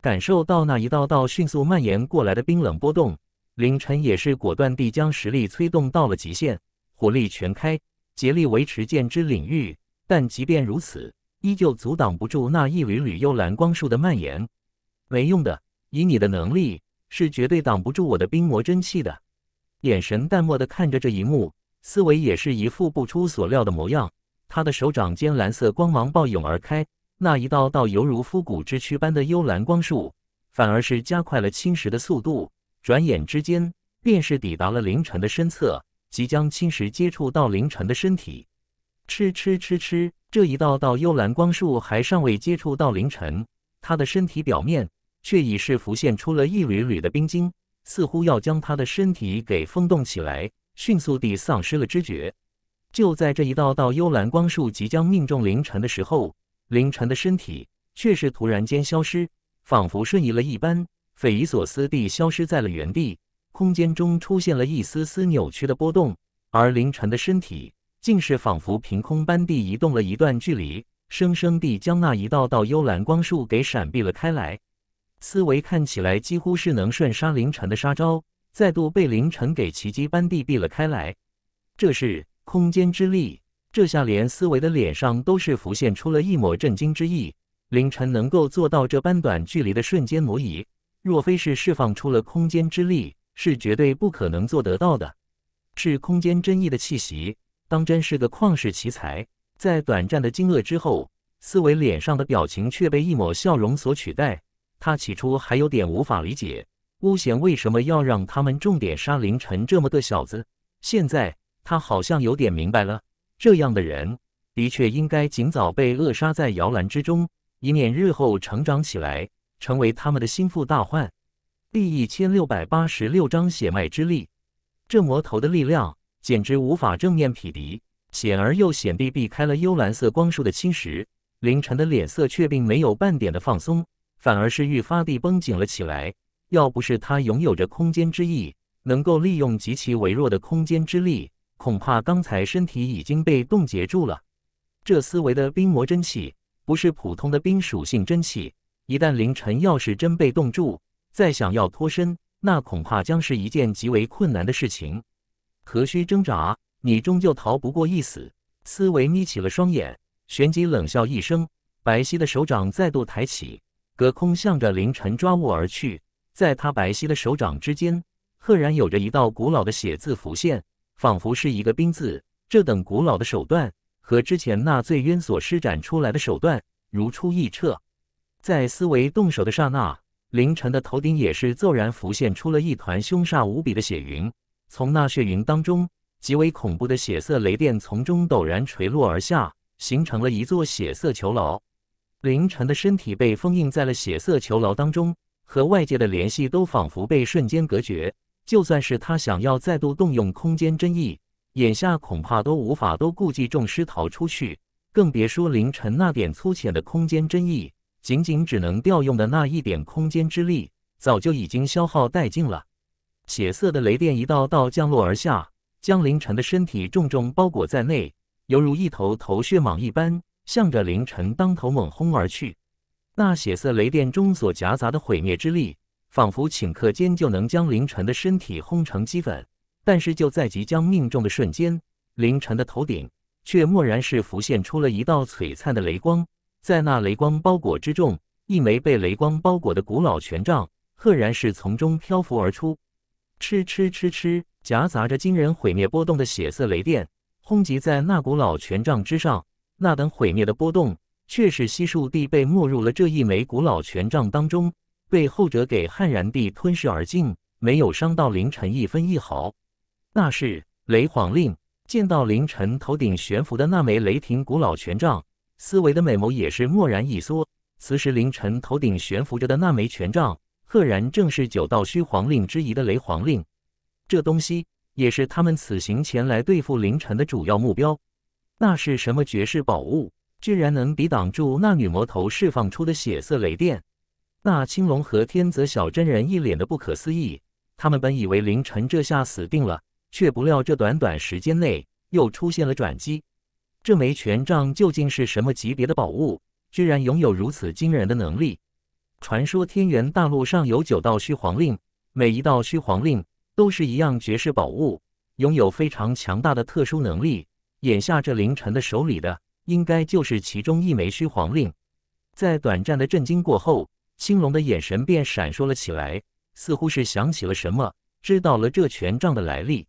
感受到那一道道迅速蔓延过来的冰冷波动，凌晨也是果断地将实力催动到了极限，火力全开。竭力维持剑之领域，但即便如此，依旧阻挡不住那一缕缕幽蓝光束的蔓延。没用的，以你的能力，是绝对挡不住我的冰魔真气的。眼神淡漠的看着这一幕，思维也是一副不出所料的模样。他的手掌间蓝色光芒暴涌而开，那一道道犹如枯骨之躯般的幽蓝光束，反而是加快了侵蚀的速度。转眼之间，便是抵达了凌晨的身侧。即将侵蚀接触到凌晨的身体，吃吃吃吃，这一道道幽蓝光束还尚未接触到凌晨，他的身体表面却已是浮现出了一缕缕的冰晶，似乎要将他的身体给封冻起来，迅速地丧失了知觉。就在这一道道幽蓝光束即将命中凌晨的时候，凌晨的身体却是突然间消失，仿佛瞬移了一般，匪夷所思地消失在了原地。空间中出现了一丝丝扭曲的波动，而凌晨的身体竟是仿佛凭空般地移动了一段距离，生生地将那一道道幽蓝光束给闪避了开来。思维看起来几乎是能瞬杀凌晨的杀招，再度被凌晨给奇迹般地避了开来。这是空间之力，这下连思维的脸上都是浮现出了一抹震惊之意。凌晨能够做到这般短距离的瞬间挪移，若非是释放出了空间之力。是绝对不可能做得到的。是空间真意的气息，当真是个旷世奇才。在短暂的惊愕之后，思维脸上的表情却被一抹笑容所取代。他起初还有点无法理解巫贤为什么要让他们重点杀凌晨这么个小子，现在他好像有点明白了。这样的人的确应该尽早被扼杀在摇篮之中，以免日后成长起来，成为他们的心腹大患。第一千六百八十六章血脉之力，这魔头的力量简直无法正面匹敌，险而又险地避开了幽蓝色光束的侵蚀。凌晨的脸色却并没有半点的放松，反而是愈发地绷紧了起来。要不是他拥有着空间之翼，能够利用极其微弱的空间之力，恐怕刚才身体已经被冻结住了。这思维的冰魔真气不是普通的冰属性真气，一旦凌晨要是真被冻住，再想要脱身，那恐怕将是一件极为困难的事情。何须挣扎？你终究逃不过一死。思维眯起了双眼，旋即冷笑一声，白皙的手掌再度抬起，隔空向着凌晨抓握而去。在他白皙的手掌之间，赫然有着一道古老的血字浮现，仿佛是一个冰字。这等古老的手段，和之前那醉渊所施展出来的手段如出一辙。在思维动手的刹那。凌晨的头顶也是骤然浮现出了一团凶煞无比的血云，从那血云当中，极为恐怖的血色雷电从中陡然垂落而下，形成了一座血色囚牢。凌晨的身体被封印在了血色囚牢当中，和外界的联系都仿佛被瞬间隔绝。就算是他想要再度动用空间真意，眼下恐怕都无法都顾及众师逃出去，更别说凌晨那点粗浅的空间真意。仅仅只能调用的那一点空间之力，早就已经消耗殆尽了。血色的雷电一道道降落而下，将凌晨的身体重重包裹在内，犹如一头头血蟒一般，向着凌晨当头猛轰而去。那血色雷电中所夹杂的毁灭之力，仿佛顷刻间就能将凌晨的身体轰成齑粉。但是就在即将命中的瞬间，凌晨的头顶却蓦然是浮现出了一道璀璨的雷光。在那雷光包裹之中，一枚被雷光包裹的古老权杖，赫然是从中漂浮而出。嗤嗤嗤嗤，夹杂着惊人毁灭波动的血色雷电，轰击在那古老权杖之上。那等毁灭的波动，却是悉数地被没入了这一枚古老权杖当中，被后者给悍然地吞噬而尽，没有伤到凌晨一分一毫。那是雷皇令，见到凌晨头顶悬浮的那枚雷霆古老权杖。思维的美眸也是蓦然一缩。此时，凌晨头顶悬浮着的那枚权杖，赫然正是九道虚皇令之一的雷皇令。这东西也是他们此行前来对付凌晨的主要目标。那是什么绝世宝物，居然能抵挡住那女魔头释放出的血色雷电？那青龙和天泽小真人一脸的不可思议。他们本以为凌晨这下死定了，却不料这短短时间内又出现了转机。这枚权杖究竟是什么级别的宝物？居然拥有如此惊人的能力！传说天元大陆上有九道虚皇令，每一道虚皇令都是一样绝世宝物，拥有非常强大的特殊能力。眼下这凌晨的手里，的应该就是其中一枚虚皇令。在短暂的震惊过后，青龙的眼神便闪烁了起来，似乎是想起了什么，知道了这权杖的来历。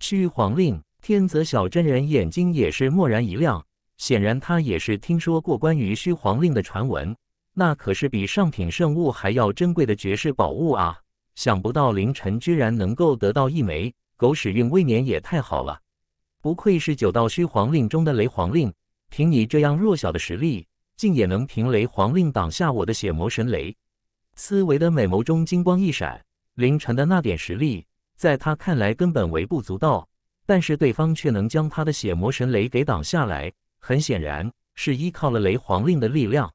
虚皇令。天泽小真人眼睛也是蓦然一亮，显然他也是听说过关于虚皇令的传闻，那可是比上品圣物还要珍贵的绝世宝物啊！想不到凌晨居然能够得到一枚，狗屎运未免也太好了。不愧是九道虚皇令中的雷皇令，凭你这样弱小的实力，竟也能凭雷皇令挡下我的血魔神雷！思维的美眸中金光一闪，凌晨的那点实力，在他看来根本微不足道。但是对方却能将他的血魔神雷给挡下来，很显然是依靠了雷皇令的力量。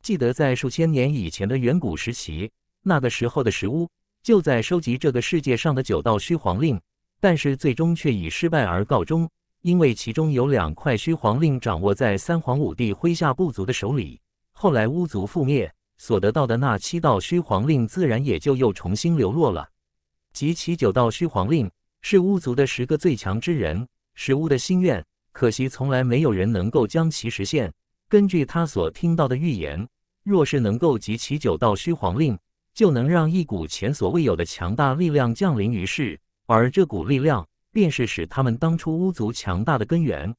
记得在数千年以前的远古时期，那个时候的石屋就在收集这个世界上的九道虚皇令，但是最终却以失败而告终，因为其中有两块虚皇令掌握在三皇五帝麾下部族的手里。后来巫族覆灭，所得到的那七道虚皇令自然也就又重新流落了，及其九道虚皇令。是巫族的十个最强之人，使巫的心愿。可惜从来没有人能够将其实现。根据他所听到的预言，若是能够集齐九道虚皇令，就能让一股前所未有的强大力量降临于世。而这股力量，便是使他们当初巫族强大的根源。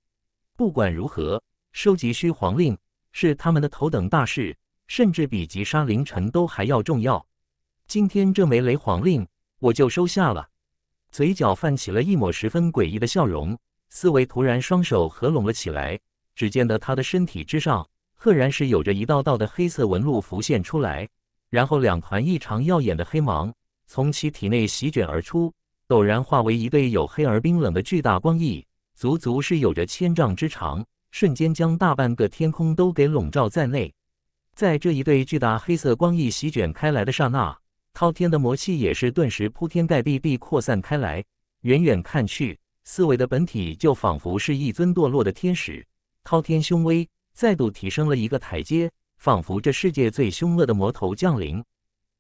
不管如何，收集虚皇令是他们的头等大事，甚至比击杀凌晨都还要重要。今天这枚雷皇令，我就收下了。嘴角泛起了一抹十分诡异的笑容，思维突然双手合拢了起来。只见得他的身体之上，赫然是有着一道道的黑色纹路浮现出来，然后两团异常耀眼的黑芒从其体内席卷而出，陡然化为一对黝黑而冰冷的巨大光翼，足足是有着千丈之长，瞬间将大半个天空都给笼罩在内。在这一对巨大黑色光翼席卷开来的刹那，滔天的魔气也是顿时铺天盖地地扩散开来，远远看去，思维的本体就仿佛是一尊堕落的天使，滔天凶威再度提升了一个台阶，仿佛这世界最凶恶的魔头降临。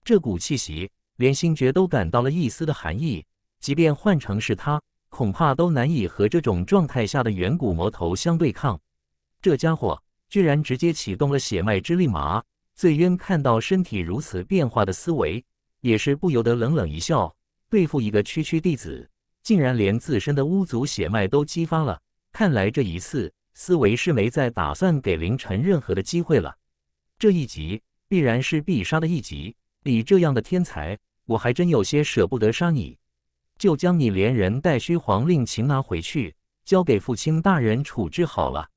这股气息，连星爵都感到了一丝的寒意，即便换成是他，恐怕都难以和这种状态下的远古魔头相对抗。这家伙居然直接启动了血脉之力马！醉渊看到身体如此变化的思维。也是不由得冷冷一笑，对付一个区区弟子，竟然连自身的巫族血脉都激发了。看来这一次，思维是没再打算给凌晨任何的机会了。这一集必然是必杀的一集。你这样的天才，我还真有些舍不得杀你，就将你连人带虚皇令擒拿回去，交给父亲大人处置好了。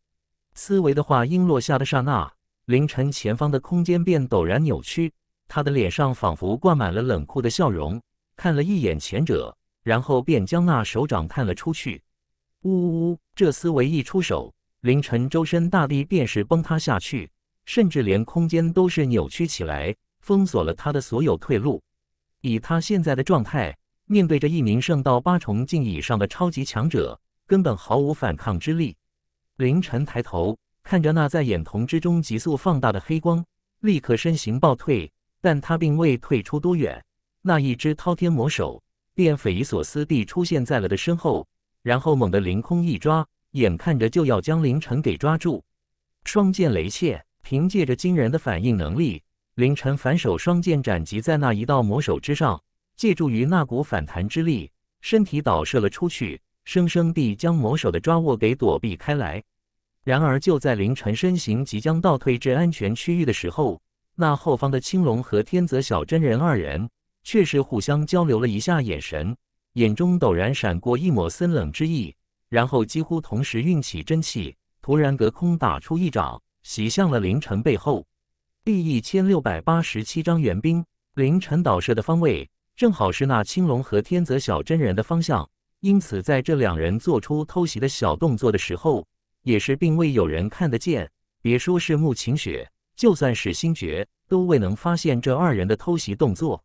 思维的话音落下的刹那，凌晨前方的空间便陡然扭曲。他的脸上仿佛挂满了冷酷的笑容，看了一眼前者，然后便将那手掌探了出去。呜呜！呜！这思维一出手，凌晨周身大地便是崩塌下去，甚至连空间都是扭曲起来，封锁了他的所有退路。以他现在的状态，面对着一名圣道八重境以上的超级强者，根本毫无反抗之力。凌晨抬头看着那在眼瞳之中急速放大的黑光，立刻身形暴退。但他并未退出多远，那一只滔天魔手便匪夷所思地出现在了他的身后，然后猛地凌空一抓，眼看着就要将凌晨给抓住。双剑雷切凭借着惊人的反应能力，凌晨反手双剑斩击在那一道魔手之上，借助于那股反弹之力，身体倒射了出去，生生地将魔手的抓握给躲避开来。然而就在凌晨身形即将倒退至安全区域的时候，那后方的青龙和天泽小真人二人，却是互相交流了一下眼神，眼中陡然闪过一抹森冷之意，然后几乎同时运起真气，突然隔空打出一掌，袭向了凌晨背后。第一千六百八十七章援兵。凌晨倒射的方位，正好是那青龙和天泽小真人的方向，因此在这两人做出偷袭的小动作的时候，也是并未有人看得见，别说是慕晴雪。就算是星爵都未能发现这二人的偷袭动作，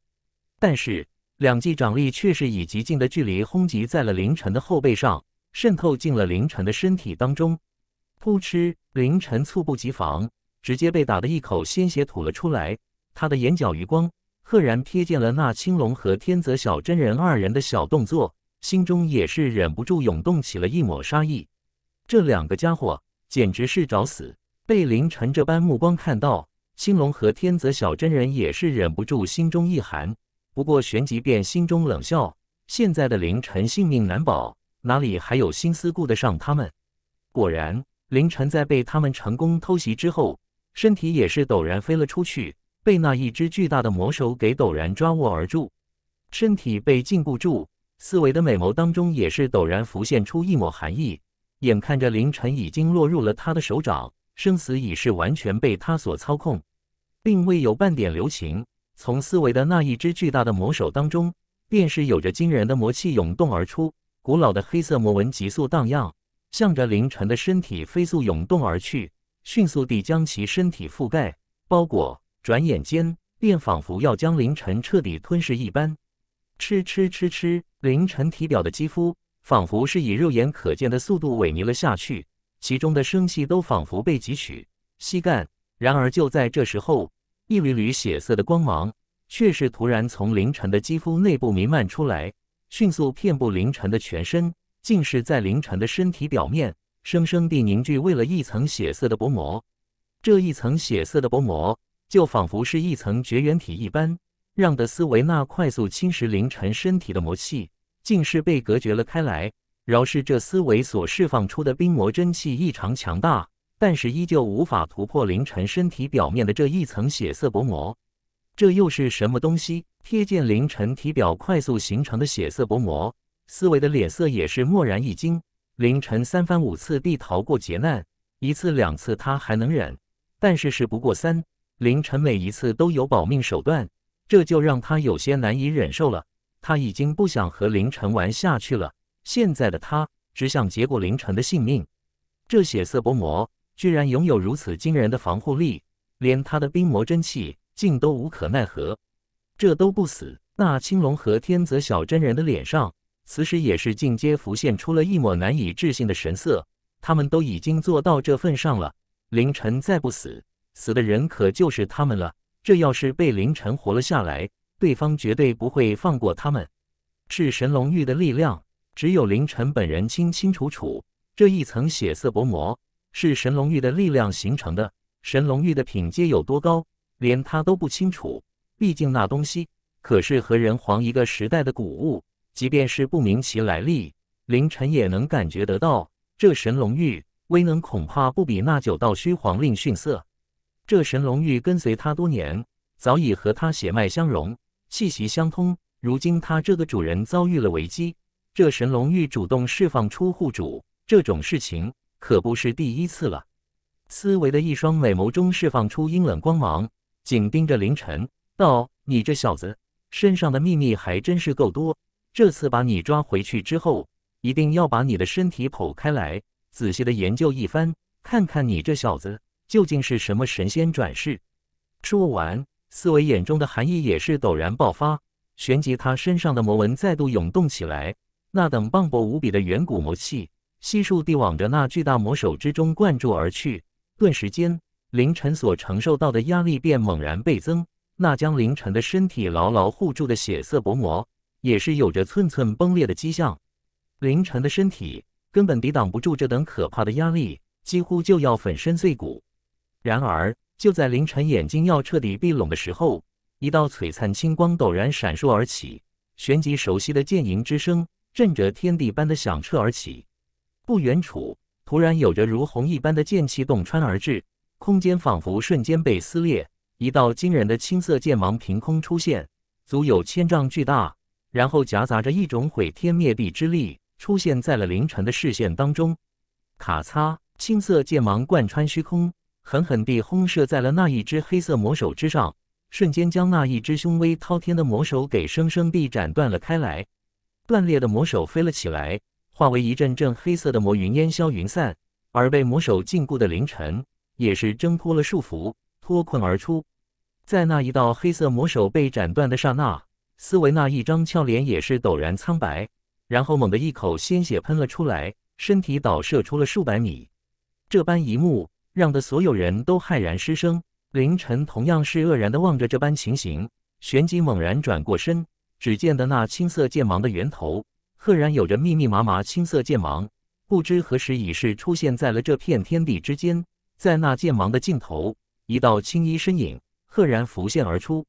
但是两记掌力却是以极近的距离轰击在了凌晨的后背上，渗透进了凌晨的身体当中。扑哧！凌晨猝不及防，直接被打得一口鲜血吐了出来。他的眼角余光赫然瞥见了那青龙和天泽小真人二人的小动作，心中也是忍不住涌动起了一抹杀意。这两个家伙简直是找死！被凌晨这般目光看到，青龙和天泽小真人也是忍不住心中一寒。不过旋即便心中冷笑：现在的凌晨性命难保，哪里还有心思顾得上他们？果然，凌晨在被他们成功偷袭之后，身体也是陡然飞了出去，被那一只巨大的魔手给陡然抓握而住，身体被禁锢住，思维的美眸当中也是陡然浮现出一抹寒意。眼看着凌晨已经落入了他的手掌。生死已是完全被他所操控，并未有半点留情。从思维的那一只巨大的魔手当中，便是有着惊人的魔气涌动而出，古老的黑色魔纹急速荡漾，向着凌晨的身体飞速涌动而去，迅速地将其身体覆盖包裹。转眼间，便仿佛要将凌晨彻底吞噬一般。吃吃吃吃，凌晨体表的肌肤仿佛是以肉眼可见的速度萎靡了下去。其中的生气都仿佛被汲取，吸干。然而，就在这时候，一缕缕血色的光芒却是突然从凌晨的肌肤内部弥漫出来，迅速遍布凌晨的全身，竟是在凌晨的身体表面生生地凝聚为了一层血色的薄膜。这一层血色的薄膜，就仿佛是一层绝缘体一般，让的斯维纳快速侵蚀凌晨身体的魔气，竟是被隔绝了开来。饶是这思维所释放出的冰魔真气异常强大，但是依旧无法突破凌晨身体表面的这一层血色薄膜。这又是什么东西？瞥见凌晨体表快速形成的血色薄膜，思维的脸色也是蓦然一惊。凌晨三番五次地逃过劫难，一次两次他还能忍，但是事不过三。凌晨每一次都有保命手段，这就让他有些难以忍受了。他已经不想和凌晨玩下去了。现在的他只想结果凌晨的性命。这血色薄膜居然拥有如此惊人的防护力，连他的冰魔真气竟都无可奈何。这都不死，那青龙和天泽小真人的脸上此时也是尽皆浮现出了一抹难以置信的神色。他们都已经做到这份上了，凌晨再不死，死的人可就是他们了。这要是被凌晨活了下来，对方绝对不会放过他们。是神龙域的力量。只有凌晨本人清清楚楚，这一层血色薄膜是神龙玉的力量形成的。神龙玉的品阶有多高，连他都不清楚。毕竟那东西可是和人皇一个时代的古物，即便是不明其来历，凌晨也能感觉得到，这神龙玉威能恐怕不比那九道虚皇令逊色。这神龙玉跟随他多年，早已和他血脉相融，气息相通。如今他这个主人遭遇了危机。这神龙欲主动释放出护主这种事情可不是第一次了。思维的一双美眸中释放出阴冷光芒，紧盯着凌晨道：“你这小子身上的秘密还真是够多，这次把你抓回去之后，一定要把你的身体剖开来，仔细的研究一番，看看你这小子究竟是什么神仙转世。”说完，思维眼中的寒意也是陡然爆发，旋即他身上的魔纹再度涌动起来。那等磅礴无比的远古魔气，悉数地往着那巨大魔手之中灌注而去，顿时间，凌晨所承受到的压力便猛然倍增。那将凌晨的身体牢牢护住的血色薄膜，也是有着寸寸崩裂的迹象。凌晨的身体根本抵挡不住这等可怕的压力，几乎就要粉身碎骨。然而，就在凌晨眼睛要彻底闭拢的时候，一道璀璨青光陡然闪烁而起，旋即熟悉的剑吟之声。震着天地般的响彻而起，不远处突然有着如虹一般的剑气洞穿而至，空间仿佛瞬间被撕裂，一道惊人的青色剑芒凭空出现，足有千丈巨大，然后夹杂着一种毁天灭地之力，出现在了凌晨的视线当中。咔嚓，青色剑芒贯穿虚空，狠狠地轰射在了那一只黑色魔手之上，瞬间将那一只凶威滔天的魔手给生生地斩断了开来。断裂的魔手飞了起来，化为一阵阵黑色的魔云，烟消云散。而被魔手禁锢的凌晨也是挣脱了束缚，脱困而出。在那一道黑色魔手被斩断的刹那，斯维那一张俏脸也是陡然苍白，然后猛地一口鲜血喷了出来，身体倒射出了数百米。这般一幕让的所有人都骇然失声。凌晨同样是愕然的望着这般情形，旋即猛然转过身。只见得那青色剑芒的源头，赫然有着密密麻麻青色剑芒，不知何时已是出现在了这片天地之间。在那剑芒的尽头，一道青衣身影赫然浮现而出。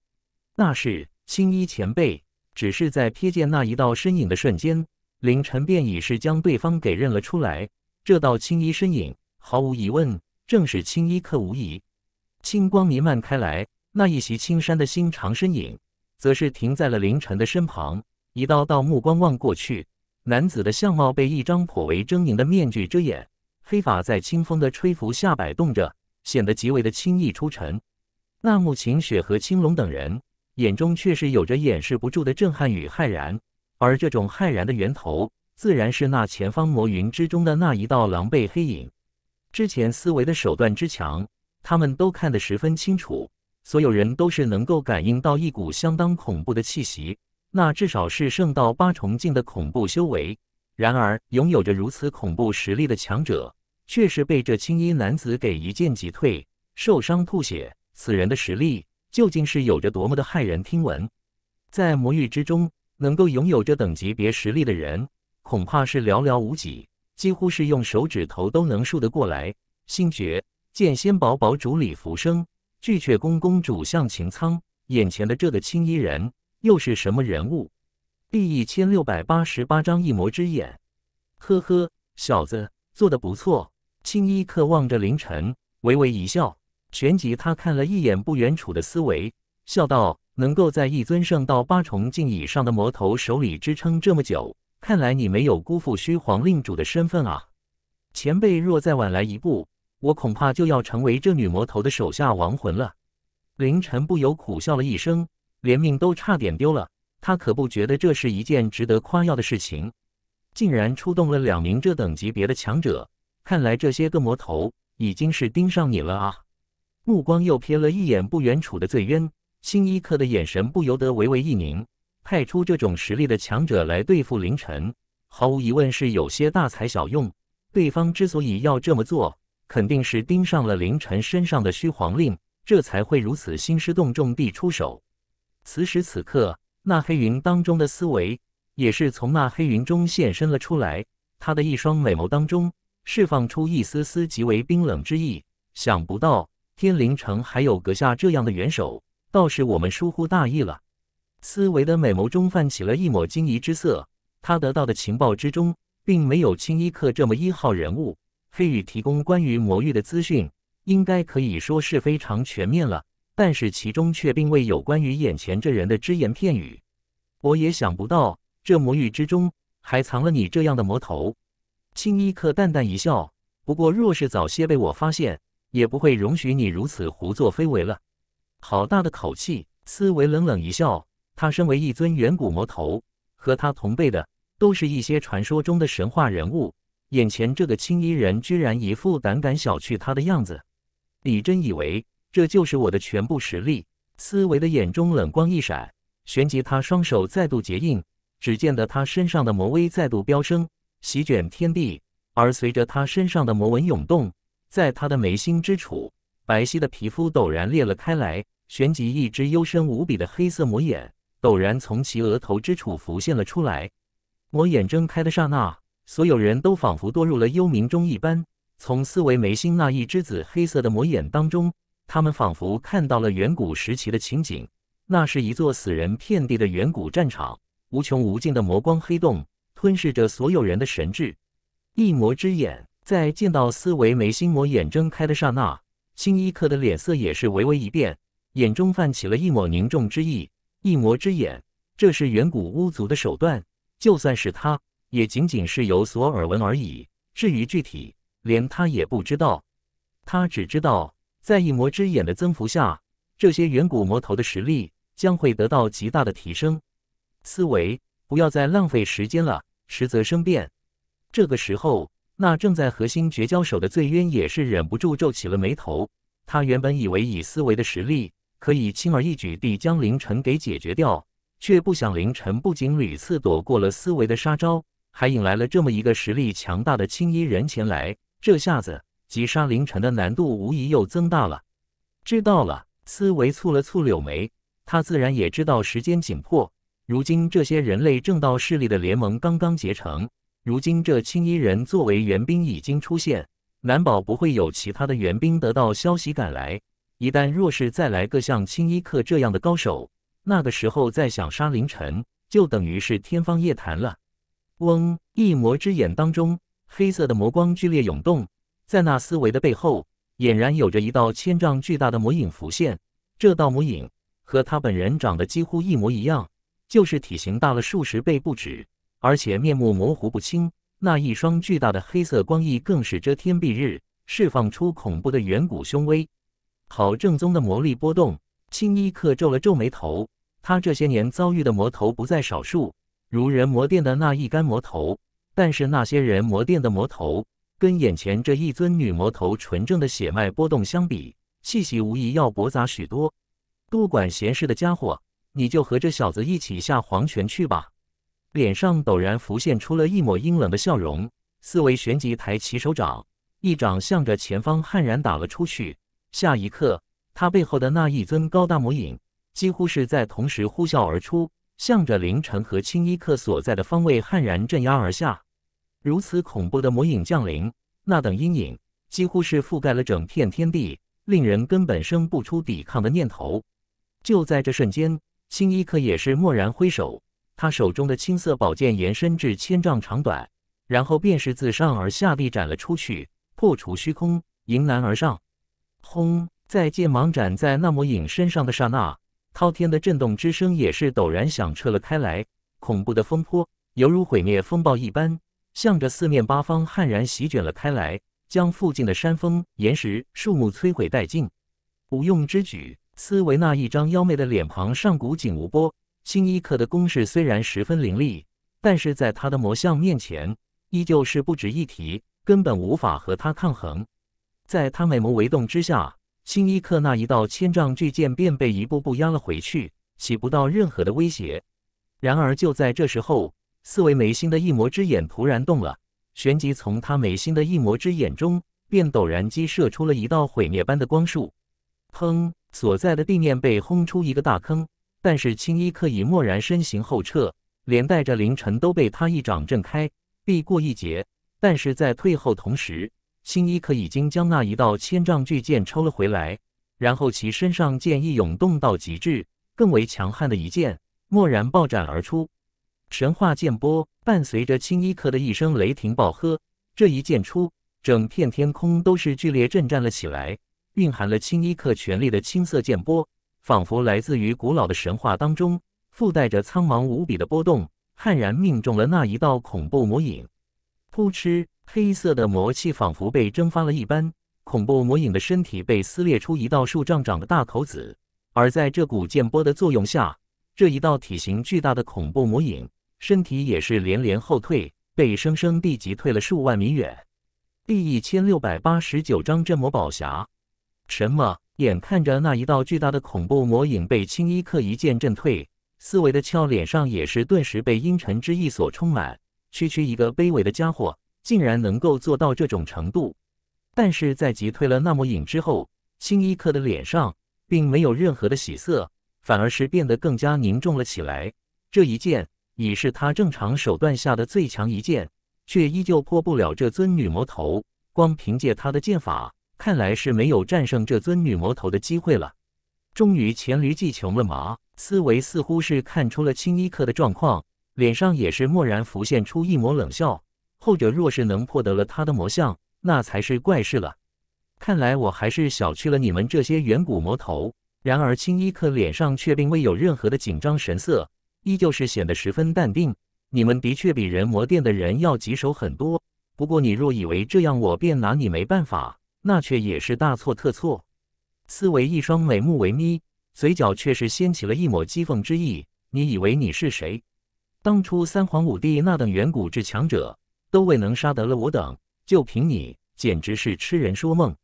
那是青衣前辈。只是在瞥见那一道身影的瞬间，凌晨便已是将对方给认了出来。这道青衣身影，毫无疑问，正是青衣客无疑。青光弥漫开来，那一袭青衫的修长身影。则是停在了凌晨的身旁，一道道目光望过去，男子的相貌被一张颇为狰狞的面具遮掩，黑发在清风的吹拂下摆动着，显得极为的清逸出尘。那慕晴雪和青龙等人眼中却是有着掩饰不住的震撼与骇然，而这种骇然的源头，自然是那前方魔云之中的那一道狼狈黑影。之前思维的手段之强，他们都看得十分清楚。所有人都是能够感应到一股相当恐怖的气息，那至少是圣道八重境的恐怖修为。然而，拥有着如此恐怖实力的强者，却是被这青衣男子给一剑击退，受伤吐血。此人的实力究竟是有着多么的骇人听闻？在魔域之中，能够拥有这等级别实力的人，恐怕是寥寥无几，几乎是用手指头都能数得过来。星爵剑仙堡堡主李福生。巨阙宫公主向擎苍，眼前的这个青衣人又是什么人物？第一千六百八十八章异魔之眼。呵呵，小子做的不错。青衣客望着凌晨，微微一笑，旋即他看了一眼不远处的思维，笑道：“能够在一尊圣道八重境以上的魔头手里支撑这么久，看来你没有辜负虚皇令主的身份啊。前辈若再晚来一步。”我恐怕就要成为这女魔头的手下亡魂了。凌晨不由苦笑了一声，连命都差点丢了，他可不觉得这是一件值得夸耀的事情。竟然出动了两名这等级别的强者，看来这些个魔头已经是盯上你了啊！目光又瞥了一眼不远处的醉渊，辛一刻的眼神不由得微微一凝。派出这种实力的强者来对付凌晨，毫无疑问是有些大材小用。对方之所以要这么做。肯定是盯上了凌晨身上的虚皇令，这才会如此兴师动众地出手。此时此刻，那黑云当中的思维也是从那黑云中现身了出来。他的一双美眸当中释放出一丝丝极为冰冷之意。想不到天灵城还有阁下这样的元首，倒是我们疏忽大意了。思维的美眸中泛起了一抹惊疑之色。他得到的情报之中，并没有青衣客这么一号人物。飞羽提供关于魔域的资讯，应该可以说是非常全面了，但是其中却并未有关于眼前这人的只言片语。我也想不到，这魔域之中还藏了你这样的魔头。青衣客淡淡一笑，不过若是早些被我发现，也不会容许你如此胡作非为了。好大的口气！思维冷冷一笑，他身为一尊远古魔头，和他同辈的都是一些传说中的神话人物。眼前这个青衣人居然一副胆敢小觑他的样子，李真以为这就是我的全部实力。思维的眼中冷光一闪，旋即他双手再度结印，只见得他身上的魔威再度飙升，席卷天地。而随着他身上的魔纹涌动，在他的眉心之处，白皙的皮肤陡然裂了开来，旋即一只幽深无比的黑色魔眼陡然从其额头之处浮现了出来。魔眼睁开的刹那。所有人都仿佛堕入了幽冥中一般。从斯维眉心那一只紫黑色的魔眼当中，他们仿佛看到了远古时期的情景。那是一座死人遍地的远古战场，无穷无尽的魔光黑洞吞噬着所有人的神智。异魔之眼在见到斯维眉心魔眼睁开的刹那，青一客的脸色也是微微一变，眼中泛起了一抹凝重之意。异魔之眼，这是远古巫族的手段，就算是他。也仅仅是有所耳闻而已。至于具体，连他也不知道。他只知道，在一魔之眼的增幅下，这些远古魔头的实力将会得到极大的提升。思维，不要再浪费时间了。实则生变。这个时候，那正在和心绝交手的醉渊也是忍不住皱起了眉头。他原本以为以思维的实力，可以轻而易举地将凌晨给解决掉，却不想凌晨不仅屡次躲过了思维的杀招。还引来了这么一个实力强大的青衣人前来，这下子击杀凌晨的难度无疑又增大了。知道了，斯维蹙了蹙柳眉，他自然也知道时间紧迫。如今这些人类正道势力的联盟刚刚结成，如今这青衣人作为援兵已经出现，难保不会有其他的援兵得到消息赶来。一旦若是再来个像青衣客这样的高手，那个时候再想杀凌晨，就等于是天方夜谭了。嗡！异魔之眼当中，黑色的魔光剧烈涌动，在那思维的背后，俨然有着一道千丈巨大的魔影浮现。这道魔影和他本人长得几乎一模一样，就是体型大了数十倍不止，而且面目模糊不清。那一双巨大的黑色光翼更是遮天蔽日，释放出恐怖的远古凶威。好正宗的魔力波动！青衣客皱了皱眉头，他这些年遭遇的魔头不在少数。如人魔殿的那一干魔头，但是那些人魔殿的魔头跟眼前这一尊女魔头纯正的血脉波动相比，气息无疑要驳杂许多。多管闲事的家伙，你就和这小子一起下黄泉去吧！脸上陡然浮现出了一抹阴冷的笑容，四维旋即抬起手掌，一掌向着前方悍然打了出去。下一刻，他背后的那一尊高大魔影几乎是在同时呼啸而出。向着凌晨和青衣客所在的方位悍然镇压而下，如此恐怖的魔影降临，那等阴影几乎是覆盖了整片天地，令人根本生不出抵抗的念头。就在这瞬间，青衣客也是蓦然挥手，他手中的青色宝剑延伸至千丈长短，然后便是自上而下地斩了出去，破除虚空，迎难而上。轰！在剑芒斩在那魔影身上的刹那。滔天的震动之声也是陡然响彻了开来，恐怖的风波犹如毁灭风暴一般，向着四面八方悍然席卷了开来，将附近的山峰、岩石、树木摧毁殆尽。无用之举，斯维娜一张妖媚的脸庞上古景无波。辛一克的攻势虽然十分凌厉，但是在他的魔像面前依旧是不值一提，根本无法和他抗衡。在他美眸微动之下。青衣客那一道千丈巨剑便被一步步压了回去，起不到任何的威胁。然而就在这时候，四维眉心的一魔之眼突然动了，旋即从他眉心的一魔之眼中便陡然激射出了一道毁灭般的光束。砰！所在的地面被轰出一个大坑。但是青衣客已蓦然身形后撤，连带着凌晨都被他一掌震开，避过一劫。但是在退后同时，青衣客已经将那一道千丈巨剑抽了回来，然后其身上剑意涌动到极致，更为强悍的一剑蓦然暴斩而出。神话剑波伴随着青衣客的一声雷霆暴喝，这一剑出，整片天空都是剧烈震颤了起来。蕴含了青衣客权力的青色剑波，仿佛来自于古老的神话当中，附带着苍茫无比的波动，悍然命中了那一道恐怖魔影。扑哧！黑色的魔气仿佛被蒸发了一般，恐怖魔影的身体被撕裂出一道数丈长的大口子。而在这股剑波的作用下，这一道体型巨大的恐怖魔影身体也是连连后退，被生生地击退了数万米远。第一千六百八十九章镇魔宝匣。什么？眼看着那一道巨大的恐怖魔影被青衣客一剑震退，思维的俏脸上也是顿时被阴沉之意所充满。区区一个卑微的家伙，竟然能够做到这种程度。但是在击退了那么影之后，青一客的脸上并没有任何的喜色，反而是变得更加凝重了起来。这一剑已是他正常手段下的最强一剑，却依旧破不了这尊女魔头。光凭借他的剑法，看来是没有战胜这尊女魔头的机会了。终于黔驴技穷了嘛？思维似乎是看出了青一客的状况。脸上也是蓦然浮现出一抹冷笑，后者若是能破得了他的魔像，那才是怪事了。看来我还是小觑了你们这些远古魔头。然而青衣客脸上却并未有任何的紧张神色，依旧是显得十分淡定。你们的确比人魔殿的人要棘手很多，不过你若以为这样我便拿你没办法，那却也是大错特错。刺猬一双美目为眯，嘴角却是掀起了一抹讥讽之意。你以为你是谁？当初三皇五帝那等远古之强者都未能杀得了我等，就凭你，简直是痴人说梦。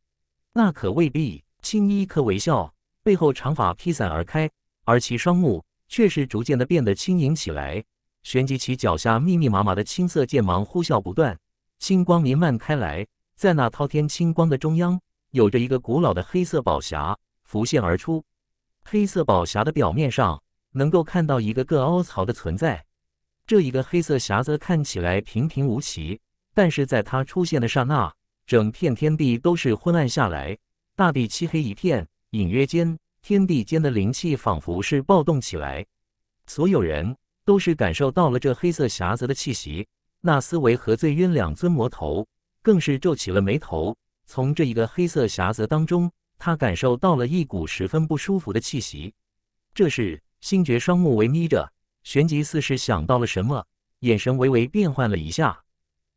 那可未必。青衣客微笑，背后长发披散而开，而其双目却是逐渐的变得轻盈起来。旋即，其脚下密密麻麻的青色剑芒呼啸不断，青光弥漫开来。在那滔天青光的中央，有着一个古老的黑色宝匣浮现而出。黑色宝匣的表面上，能够看到一个个凹槽的存在。这一个黑色匣子看起来平平无奇，但是在它出现的刹那，整片天地都是昏暗下来，大地漆黑一片，隐约间，天地间的灵气仿佛是暴动起来。所有人都是感受到了这黑色匣子的气息，那思维和醉晕两尊魔头更是皱起了眉头。从这一个黑色匣子当中，他感受到了一股十分不舒服的气息。这时，星爵双目微眯着。旋即，似是想到了什么，眼神微微变换了一下。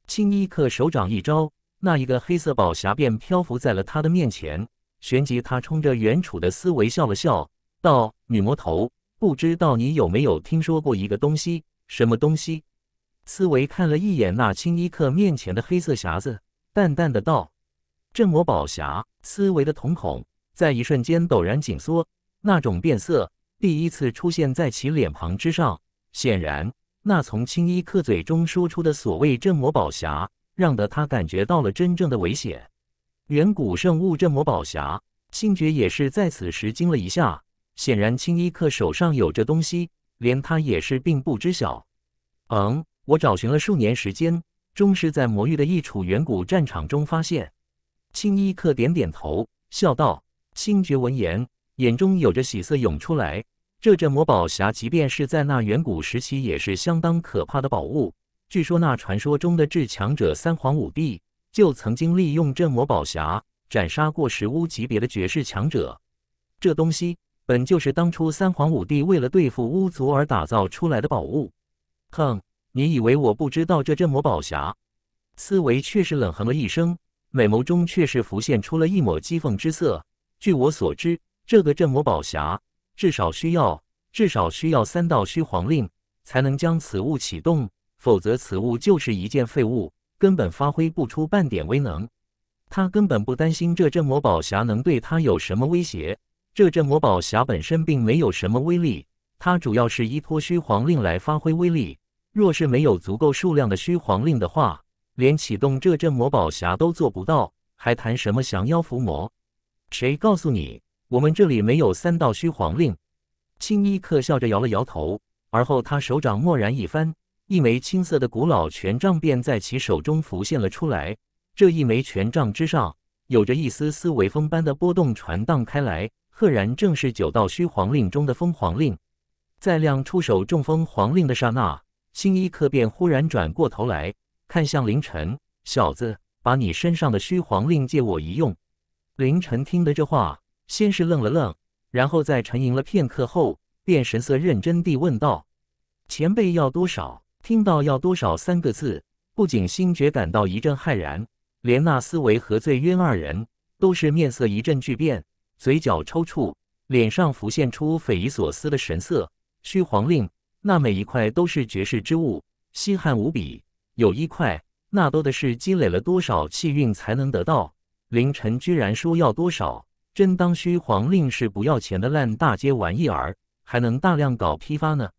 青衣客手掌一招，那一个黑色宝匣便漂浮在了他的面前。旋即，他冲着原楚的思维笑了笑，道：“女魔头，不知道你有没有听说过一个东西？什么东西？”思维看了一眼那青衣客面前的黑色匣子，淡淡的道：“镇魔宝匣。”思维的瞳孔在一瞬间陡然紧缩，那种变色。第一次出现在其脸庞之上，显然那从青衣客嘴中说出的所谓镇魔宝匣，让得他感觉到了真正的危险。远古圣物镇魔宝匣，星爵也是在此时惊了一下。显然青衣客手上有着东西，连他也是并不知晓。嗯，我找寻了数年时间，终是在魔域的一处远古战场中发现。青衣客点点头，笑道。星爵闻言，眼中有着喜色涌出来。这镇魔宝匣，即便是在那远古时期，也是相当可怕的宝物。据说那传说中的至强者三皇五帝，就曾经利用镇魔宝匣斩杀过十巫级别的绝世强者。这东西本就是当初三皇五帝为了对付巫族而打造出来的宝物。哼，你以为我不知道这镇魔宝匣？思维却是冷哼了一声，美眸中却是浮现出了一抹讥讽之色。据我所知，这个镇魔宝匣。至少需要至少需要三道虚黄令才能将此物启动，否则此物就是一件废物，根本发挥不出半点威能。他根本不担心这镇魔宝匣能对他有什么威胁。这镇魔宝匣本身并没有什么威力，它主要是依托虚黄令来发挥威力。若是没有足够数量的虚黄令的话，连启动这镇魔宝匣都做不到，还谈什么降妖伏魔？谁告诉你？我们这里没有三道虚皇令。青衣客笑着摇了摇头，而后他手掌蓦然一翻，一枚青色的古老权杖便在其手中浮现了出来。这一枚权杖之上，有着一丝丝微风般的波动传荡开来，赫然正是九道虚皇令中的风皇令。在亮出手中风皇令的刹那，青衣客便忽然转过头来，看向凌晨小子：“把你身上的虚皇令借我一用。”凌晨听得这话。先是愣了愣，然后在沉吟了片刻后，便神色认真地问道：“前辈要多少？”听到“要多少”三个字，不仅心觉感到一阵骇然，连那思维和醉渊二人都是面色一阵巨变，嘴角抽搐，脸上浮现出匪夷所思的神色。虚黄令那每一块都是绝世之物，稀罕无比。有一块，那多的是积累了多少气运才能得到。凌晨居然说要多少？真当虚黄令是不要钱的烂大街玩意儿，还能大量搞批发呢？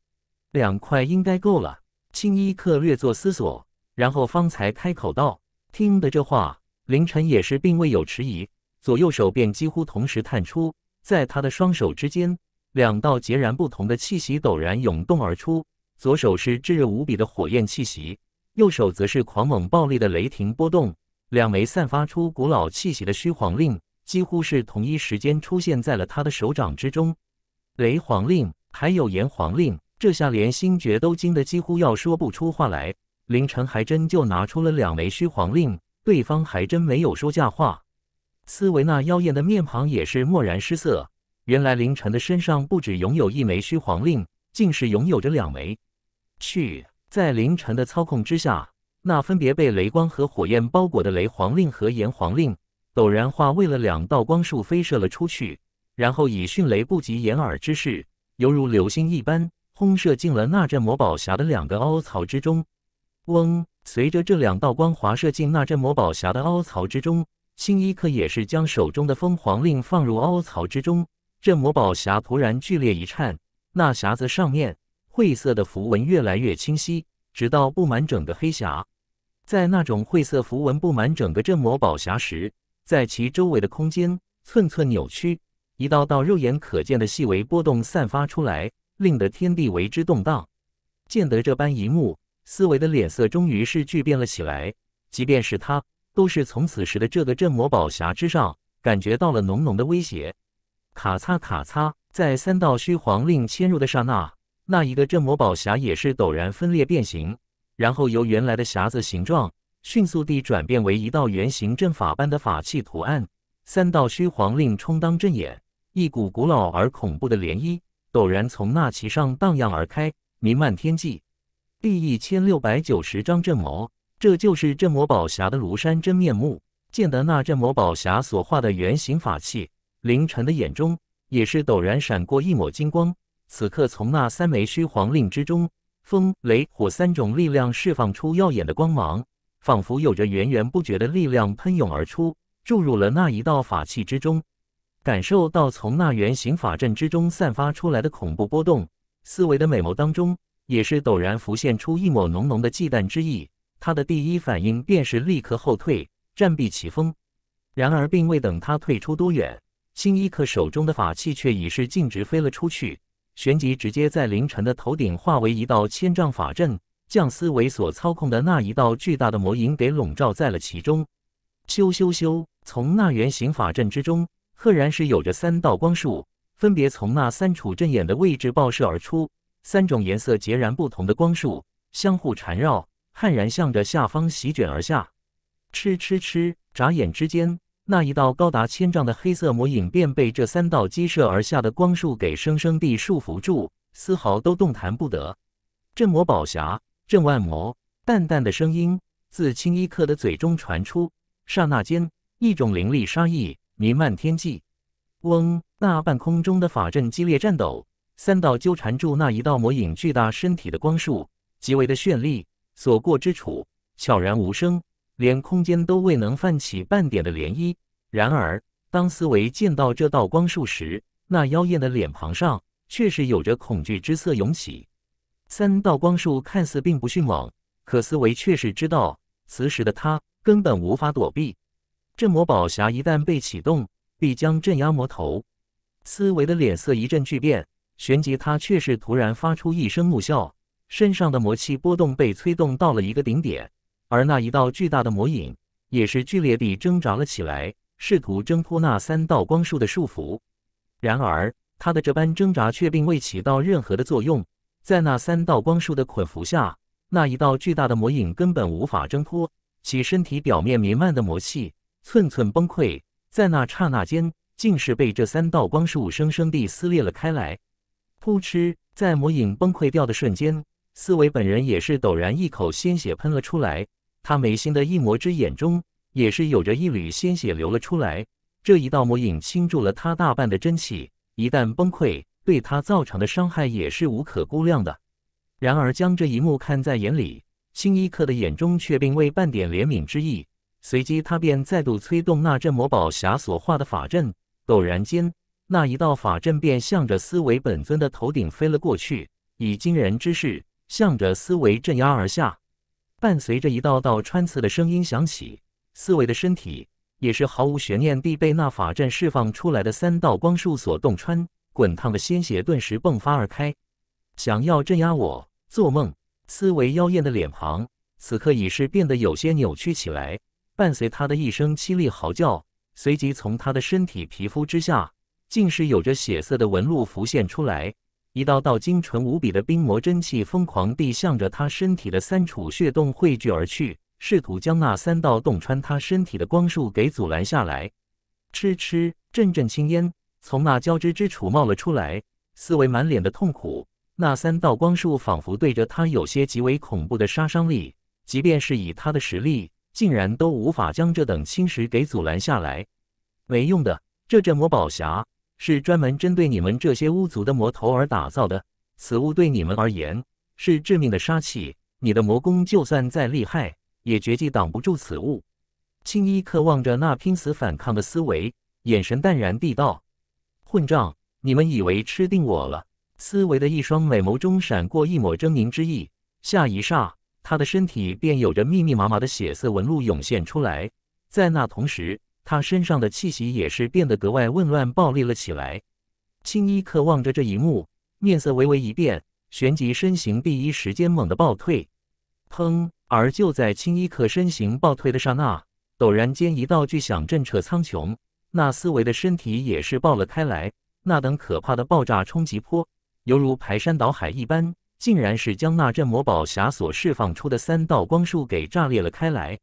两块应该够了。青衣客略作思索，然后方才开口道：“听得这话，凌晨也是并未有迟疑，左右手便几乎同时探出，在他的双手之间，两道截然不同的气息陡然涌动而出。左手是炙热无比的火焰气息，右手则是狂猛暴力的雷霆波动。两枚散发出古老气息的虚黄令。”几乎是同一时间出现在了他的手掌之中，雷皇令还有炎皇令，这下连星爵都惊得几乎要说不出话来。凌晨还真就拿出了两枚虚皇令，对方还真没有说假话。斯维那妖艳的面庞也是蓦然失色，原来凌晨的身上不止拥有一枚虚皇令，竟是拥有着两枚。去，在凌晨的操控之下，那分别被雷光和火焰包裹的雷皇令和炎皇令。陡然化为了两道光束飞射了出去，然后以迅雷不及掩耳之势，犹如流星一般轰射进了那阵魔宝匣的两个凹槽之中。嗡！随着这两道光滑射进那阵魔宝匣的凹槽之中，星一客也是将手中的凤凰令放入凹槽之中。镇魔宝匣突然剧烈一颤，那匣子上面晦色的符文越来越清晰，直到布满整个黑匣。在那种晦色符文布满整个镇魔宝匣时，在其周围的空间寸寸扭曲，一道道肉眼可见的细微波动散发出来，令得天地为之动荡。见得这般一幕，思维的脸色终于是巨变了起来。即便是他，都是从此时的这个镇魔宝匣之上感觉到了浓浓的威胁。咔嚓咔嚓，在三道虚黄令侵入的刹那，那一个镇魔宝匣也是陡然分裂变形，然后由原来的匣子形状。迅速地转变为一道圆形阵法般的法器图案，三道虚黄令充当阵眼，一股古老而恐怖的涟漪陡然从那其上荡漾而开，弥漫天际。第一千六百九十张阵魔，这就是阵魔宝匣的庐山真面目。见得那阵魔宝匣所化的圆形法器，凌晨的眼中也是陡然闪过一抹金光。此刻，从那三枚虚黄令之中，风、雷、火三种力量释放出耀眼的光芒。仿佛有着源源不绝的力量喷涌而出，注入了那一道法器之中。感受到从那圆形法阵之中散发出来的恐怖波动，思维的美眸当中也是陡然浮现出一抹浓浓的忌惮之意。他的第一反应便是立刻后退，暂避其风。然而，并未等他退出多远，新一克手中的法器却已是径直飞了出去，旋即直接在凌晨的头顶化为一道千丈法阵。将思维所操控的那一道巨大的魔影给笼罩在了其中。咻咻咻！从那圆形法阵之中，赫然是有着三道光束，分别从那三处阵眼的位置爆射而出。三种颜色截然不同的光束相互缠绕，悍然向着下方席卷而下。吃吃吃！眨眼之间，那一道高达千丈的黑色魔影便被这三道激射而下的光束给生生地束缚住，丝毫都动弹不得。镇魔宝匣。镇万魔淡淡的声音自青衣客的嘴中传出，刹那间，一种凌厉杀意弥漫天际。嗡！那半空中的法阵激烈颤抖，三道纠缠住那一道魔影巨大身体的光束，极为的绚丽，所过之处悄然无声，连空间都未能泛起半点的涟漪。然而，当思维见到这道光束时，那妖艳的脸庞上却是有着恐惧之色涌起。三道光束看似并不迅猛，可思维却是知道，此时的他根本无法躲避。镇魔宝匣一旦被启动，必将镇压魔头。思维的脸色一阵巨变，旋即他却是突然发出一声怒啸，身上的魔气波动被催动到了一个顶点，而那一道巨大的魔影也是剧烈地挣扎了起来，试图挣脱那三道光束的束缚。然而，他的这般挣扎却并未起到任何的作用。在那三道光束的捆缚下，那一道巨大的魔影根本无法挣脱，其身体表面弥漫的魔气寸寸崩溃，在那刹那间，竟是被这三道光束生生地撕裂了开来。扑哧，在魔影崩溃掉的瞬间，思维本人也是陡然一口鲜血喷了出来，他眉心的一魔之眼中也是有着一缕鲜血流了出来。这一道魔影倾注了他大半的真气，一旦崩溃。对他造成的伤害也是无可估量的。然而，将这一幕看在眼里，新一克的眼中却并未半点怜悯之意。随即，他便再度催动那镇魔宝匣所化的法阵。陡然间，那一道法阵便向着思维本尊的头顶飞了过去，以惊人之势向着思维镇压而下。伴随着一道道穿刺的声音响起，思维的身体也是毫无悬念地被那法阵释放出来的三道光束所洞穿。滚烫的鲜血顿时迸发而开，想要镇压我，做梦！思维妖艳的脸庞，此刻已是变得有些扭曲起来。伴随他的一声凄厉嚎叫，随即从他的身体皮肤之下，竟是有着血色的纹路浮现出来，一道道精纯无比的冰魔真气疯狂地向着他身体的三处血洞汇聚而去，试图将那三道洞穿他身体的光束给阻拦下来。嗤嗤，阵阵青烟。从那交织之处冒了出来，思维满脸的痛苦。那三道光束仿佛对着他有些极为恐怖的杀伤力，即便是以他的实力，竟然都无法将这等侵蚀给阻拦下来。没用的，这镇魔宝匣是专门针对你们这些巫族的魔头而打造的，此物对你们而言是致命的杀器。你的魔功就算再厉害，也绝技挡不住此物。青衣望着那拼死反抗的思维，眼神淡然地道。混账！你们以为吃定我了？思维的一双美眸中闪过一抹狰狞之意，下一霎，他的身体便有着密密麻麻的血色纹路涌现出来。在那同时，他身上的气息也是变得格外混乱暴戾了起来。青衣客望着这一幕，面色微微一变，旋即身形第一时间猛地暴退。砰！而就在青衣客身形暴退的刹那，陡然间一道巨响震彻苍穹。那斯维的身体也是爆了开来，那等可怕的爆炸冲击波，犹如排山倒海一般，竟然是将那镇魔宝匣所释放出的三道光束给炸裂了开来。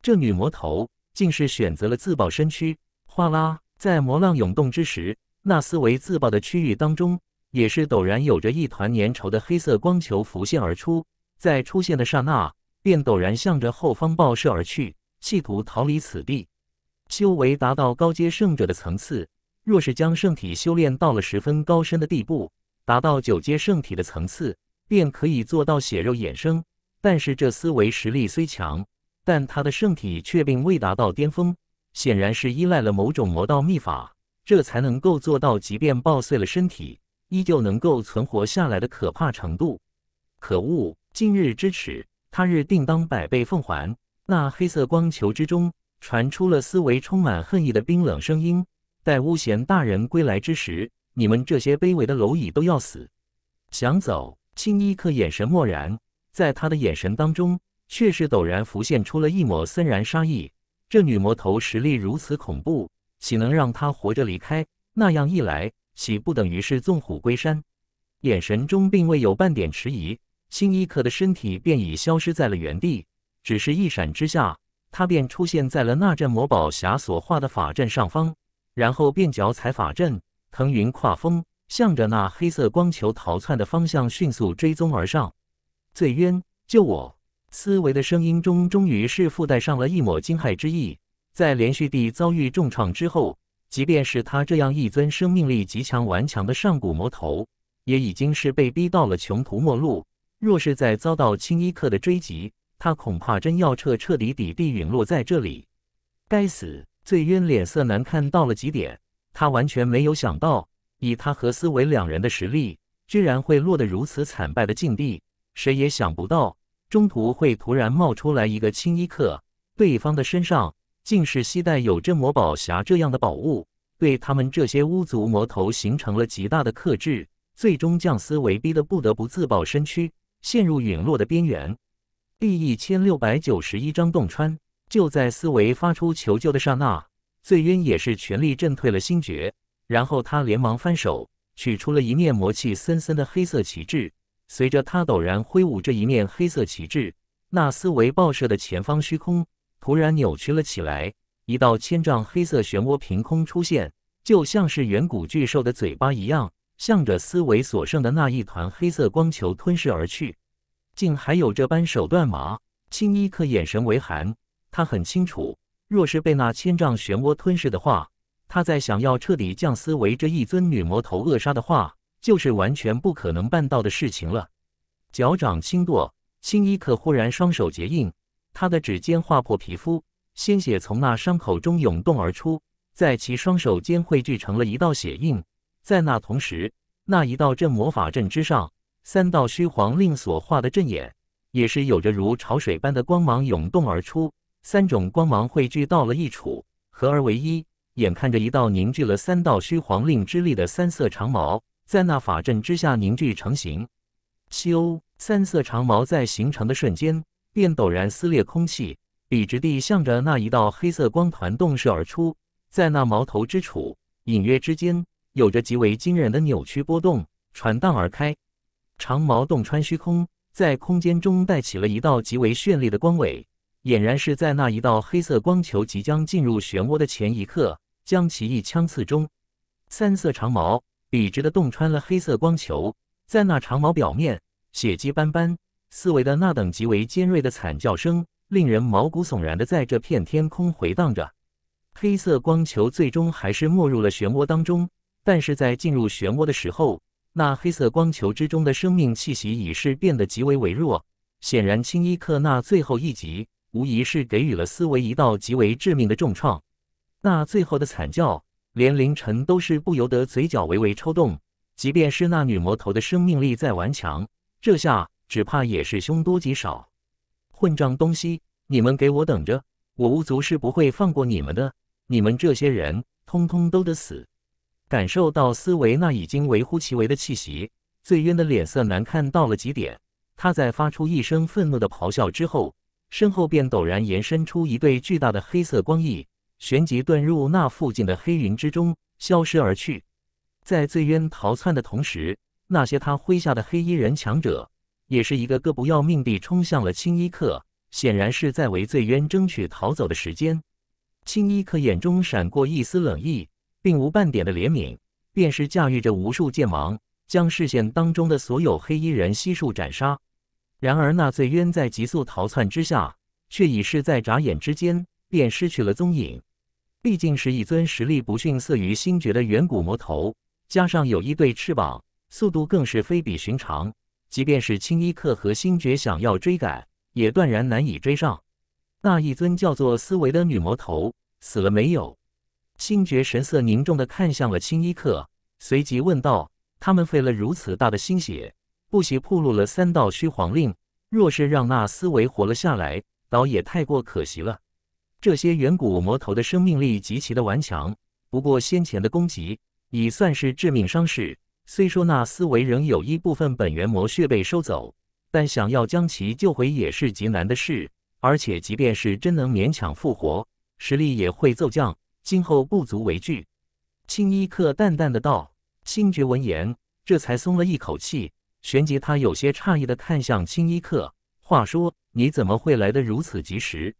这女魔头竟是选择了自爆身躯。哗啦，在魔浪涌动之时，那斯维自爆的区域当中，也是陡然有着一团粘稠的黑色光球浮现而出，在出现的刹那，便陡然向着后方爆射而去，企图逃离此地。修为达到高阶圣者的层次，若是将圣体修炼到了十分高深的地步，达到九阶圣体的层次，便可以做到血肉衍生。但是这思维实力虽强，但他的圣体却并未达到巅峰，显然是依赖了某种魔道秘法，这才能够做到即便爆碎了身体，依旧能够存活下来的可怕程度。可恶！今日之耻，他日定当百倍奉还。那黑色光球之中。传出了思维充满恨意的冰冷声音。待巫贤大人归来之时，你们这些卑微的蝼蚁都要死！想走？青衣客眼神漠然，在他的眼神当中，却是陡然浮现出了一抹森然杀意。这女魔头实力如此恐怖，岂能让她活着离开？那样一来，岂不等于是纵虎归山？眼神中并未有半点迟疑，青衣客的身体便已消失在了原地，只是一闪之下。他便出现在了那阵魔宝匣所画的法阵上方，然后便脚踩法阵，腾云跨风，向着那黑色光球逃窜的方向迅速追踪而上。醉渊，救我！思维的声音中终于是附带上了一抹惊骇之意。在连续地遭遇重创之后，即便是他这样一尊生命力极强、顽强的上古魔头，也已经是被逼到了穷途末路。若是再遭到青衣客的追击，他恐怕真要彻彻底底地陨落在这里。该死！醉渊脸色难看到了极点。他完全没有想到，以他和思维两人的实力，居然会落得如此惨败的境地。谁也想不到，中途会突然冒出来一个青衣客，对方的身上竟是携带有镇魔宝匣这样的宝物，对他们这些巫族魔头形成了极大的克制，最终将思维逼得不得不自爆身躯，陷入陨落的边缘。第一千六百九十一章洞穿。就在思维发出求救的刹那，醉渊也是全力震退了星爵，然后他连忙翻手取出了一面魔气森森的黑色旗帜。随着他陡然挥舞这一面黑色旗帜，那思维爆射的前方虚空突然扭曲了起来，一道千丈黑色漩涡凭空出现，就像是远古巨兽的嘴巴一样，向着思维所剩的那一团黑色光球吞噬而去。竟还有这般手段吗？青衣客眼神微寒，他很清楚，若是被那千丈漩涡吞噬的话，他在想要彻底将思维这一尊女魔头扼杀的话，就是完全不可能办到的事情了。脚掌轻跺，青衣客忽然双手结印，他的指尖划破皮肤，鲜血从那伤口中涌动而出，在其双手间汇聚成了一道血印。在那同时，那一道阵魔法阵之上。三道虚黄令所化的阵眼，也是有着如潮水般的光芒涌动而出，三种光芒汇聚到了一处，合而为一。眼看着一道凝聚了三道虚黄令之力的三色长矛，在那法阵之下凝聚成型。咻！三色长矛在形成的瞬间便陡然撕裂空气，笔直地向着那一道黑色光团洞射而出。在那矛头之处，隐约之间有着极为惊人的扭曲波动传荡而开。长矛洞穿虚空，在空间中带起了一道极为绚丽的光尾，俨然是在那一道黑色光球即将进入漩涡的前一刻，将其一枪刺中。三色长矛笔直的洞穿了黑色光球，在那长矛表面血迹斑斑，思维的那等极为尖锐的惨叫声，令人毛骨悚然的在这片天空回荡着。黑色光球最终还是没入了漩涡当中，但是在进入漩涡的时候。那黑色光球之中的生命气息已是变得极为微弱，显然青衣客那最后一击，无疑是给予了思维一道极为致命的重创。那最后的惨叫，连凌晨都是不由得嘴角微微抽动。即便是那女魔头的生命力再顽强，这下只怕也是凶多吉少。混账东西，你们给我等着！我巫族是不会放过你们的，你们这些人，通通都得死！感受到斯维那已经微乎其微的气息，醉渊的脸色难看到了极点。他在发出一声愤怒的咆哮之后，身后便陡然延伸出一对巨大的黑色光翼，旋即遁入那附近的黑云之中，消失而去。在醉渊逃窜的同时，那些他麾下的黑衣人强者，也是一个个不要命地冲向了青衣客，显然是在为醉渊争取逃走的时间。青衣客眼中闪过一丝冷意。并无半点的怜悯，便是驾驭着无数剑芒，将视线当中的所有黑衣人悉数斩杀。然而那醉渊在急速逃窜之下，却已是在眨眼之间便失去了踪影。毕竟是一尊实力不逊色于星爵的远古魔头，加上有一对翅膀，速度更是非比寻常。即便是青衣客和星爵想要追赶，也断然难以追上。那一尊叫做思维的女魔头死了没有？星爵神色凝重地看向了青衣客，随即问道：“他们费了如此大的心血，不惜破露了三道虚黄令，若是让那思维活了下来，倒也太过可惜了。这些远古魔头的生命力极其的顽强，不过先前的攻击已算是致命伤势。虽说那思维仍有一部分本源魔血被收走，但想要将其救回也是极难的事。而且，即便是真能勉强复活，实力也会骤降。”今后不足为惧，青衣客淡淡的道。星爵闻言，这才松了一口气。旋即，他有些诧异的看向青衣客，话说你怎么会来的如此及时？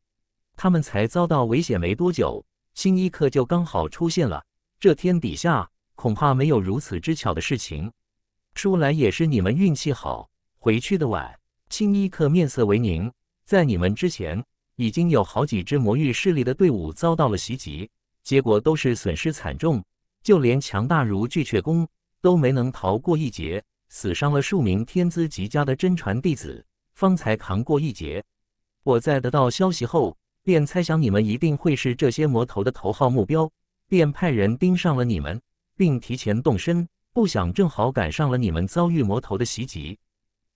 他们才遭到危险没多久，青衣客就刚好出现了。这天底下恐怕没有如此之巧的事情。说来也是你们运气好，回去的晚。青衣客面色为凝，在你们之前，已经有好几支魔域势力的队伍遭到了袭击。结果都是损失惨重，就连强大如巨阙宫都没能逃过一劫，死伤了数名天资极佳的真传弟子，方才扛过一劫。我在得到消息后，便猜想你们一定会是这些魔头的头号目标，便派人盯上了你们，并提前动身，不想正好赶上了你们遭遇魔头的袭击。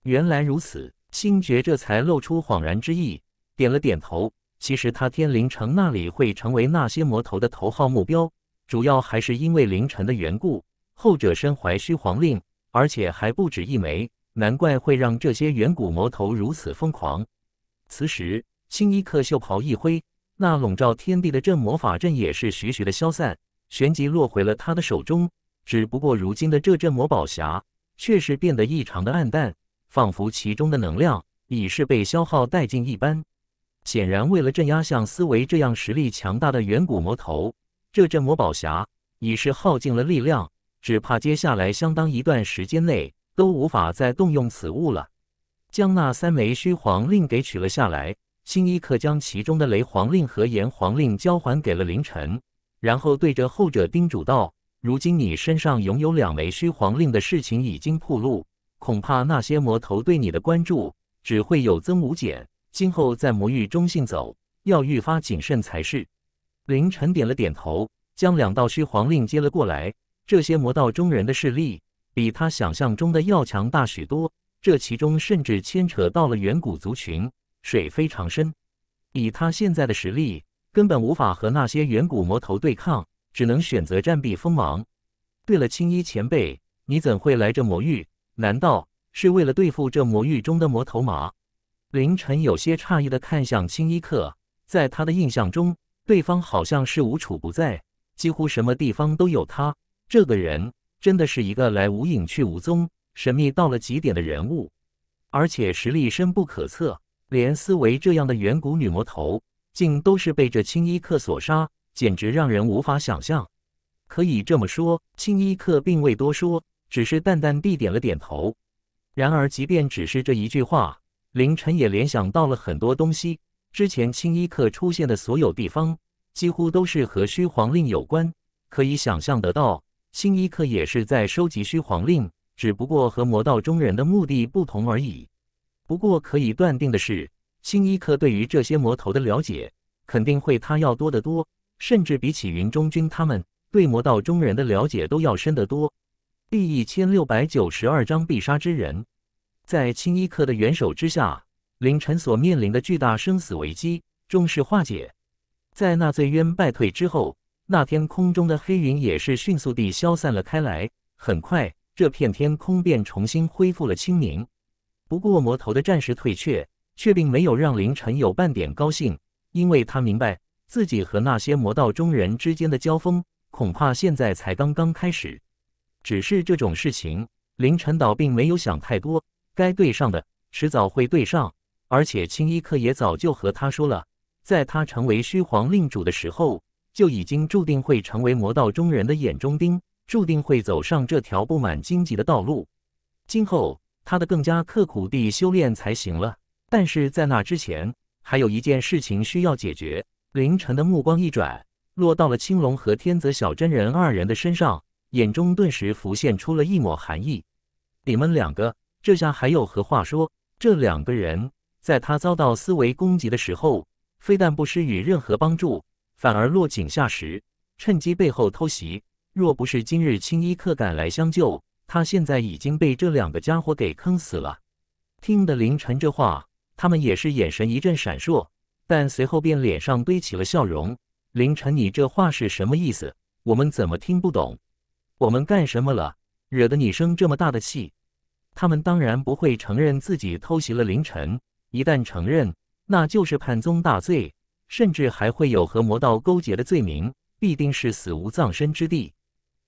原来如此，星爵这才露出恍然之意，点了点头。其实他天灵城那里会成为那些魔头的头号目标，主要还是因为凌晨的缘故。后者身怀虚皇令，而且还不止一枚，难怪会让这些远古魔头如此疯狂。此时，青衣客袖袍一挥，那笼罩天地的阵魔法阵也是徐徐的消散，旋即落回了他的手中。只不过，如今的这阵魔宝匣却是变得异常的暗淡，仿佛其中的能量已是被消耗殆尽一般。显然，为了镇压像思维这样实力强大的远古魔头，这镇魔宝匣已是耗尽了力量，只怕接下来相当一段时间内都无法再动用此物了。将那三枚虚黄令给取了下来，星一刻将其中的雷黄令和炎黄令交还给了凌晨，然后对着后者叮嘱道：“如今你身上拥有两枚虚黄令的事情已经暴露，恐怕那些魔头对你的关注只会有增无减。”今后在魔域中行走，要愈发谨慎才是。凌晨点了点头，将两道虚黄令接了过来。这些魔道中人的势力比他想象中的要强大许多，这其中甚至牵扯到了远古族群，水非常深。以他现在的实力，根本无法和那些远古魔头对抗，只能选择暂避锋芒。对了，青衣前辈，你怎会来这魔域？难道是为了对付这魔域中的魔头吗？凌晨有些诧异的看向青衣客，在他的印象中，对方好像是无处不在，几乎什么地方都有他。这个人真的是一个来无影去无踪、神秘到了极点的人物，而且实力深不可测，连思维这样的远古女魔头，竟都是被这青衣客所杀，简直让人无法想象。可以这么说，青衣客并未多说，只是淡淡地点了点头。然而，即便只是这一句话。凌晨也联想到了很多东西。之前青衣客出现的所有地方，几乎都是和虚皇令有关。可以想象得到，青衣客也是在收集虚皇令，只不过和魔道中人的目的不同而已。不过可以断定的是，青衣客对于这些魔头的了解，肯定会他要多得多，甚至比起云中君他们对魔道中人的了解都要深得多。第一千六百九十二章必杀之人。在青衣客的援手之下，凌晨所面临的巨大生死危机终是化解。在那醉渊败退之后，那天空中的黑云也是迅速地消散了开来。很快，这片天空便重新恢复了清明。不过，魔头的暂时退却却并没有让凌晨有半点高兴，因为他明白自己和那些魔道中人之间的交锋恐怕现在才刚刚开始。只是这种事情，凌晨倒并没有想太多。该对上的迟早会对上，而且青衣客也早就和他说了，在他成为虚皇令主的时候，就已经注定会成为魔道中人的眼中钉，注定会走上这条布满荆棘的道路。今后，他的更加刻苦地修炼才行了。但是在那之前，还有一件事情需要解决。凌晨的目光一转，落到了青龙和天泽小真人二人的身上，眼中顿时浮现出了一抹寒意：“你们两个。”这下还有何话说？这两个人在他遭到思维攻击的时候，非但不施予任何帮助，反而落井下石，趁机背后偷袭。若不是今日青衣客赶来相救，他现在已经被这两个家伙给坑死了。听得凌晨这话，他们也是眼神一阵闪烁，但随后便脸上堆起了笑容。凌晨，你这话是什么意思？我们怎么听不懂？我们干什么了？惹得你生这么大的气？他们当然不会承认自己偷袭了凌晨。一旦承认，那就是叛宗大罪，甚至还会有和魔道勾结的罪名，必定是死无葬身之地。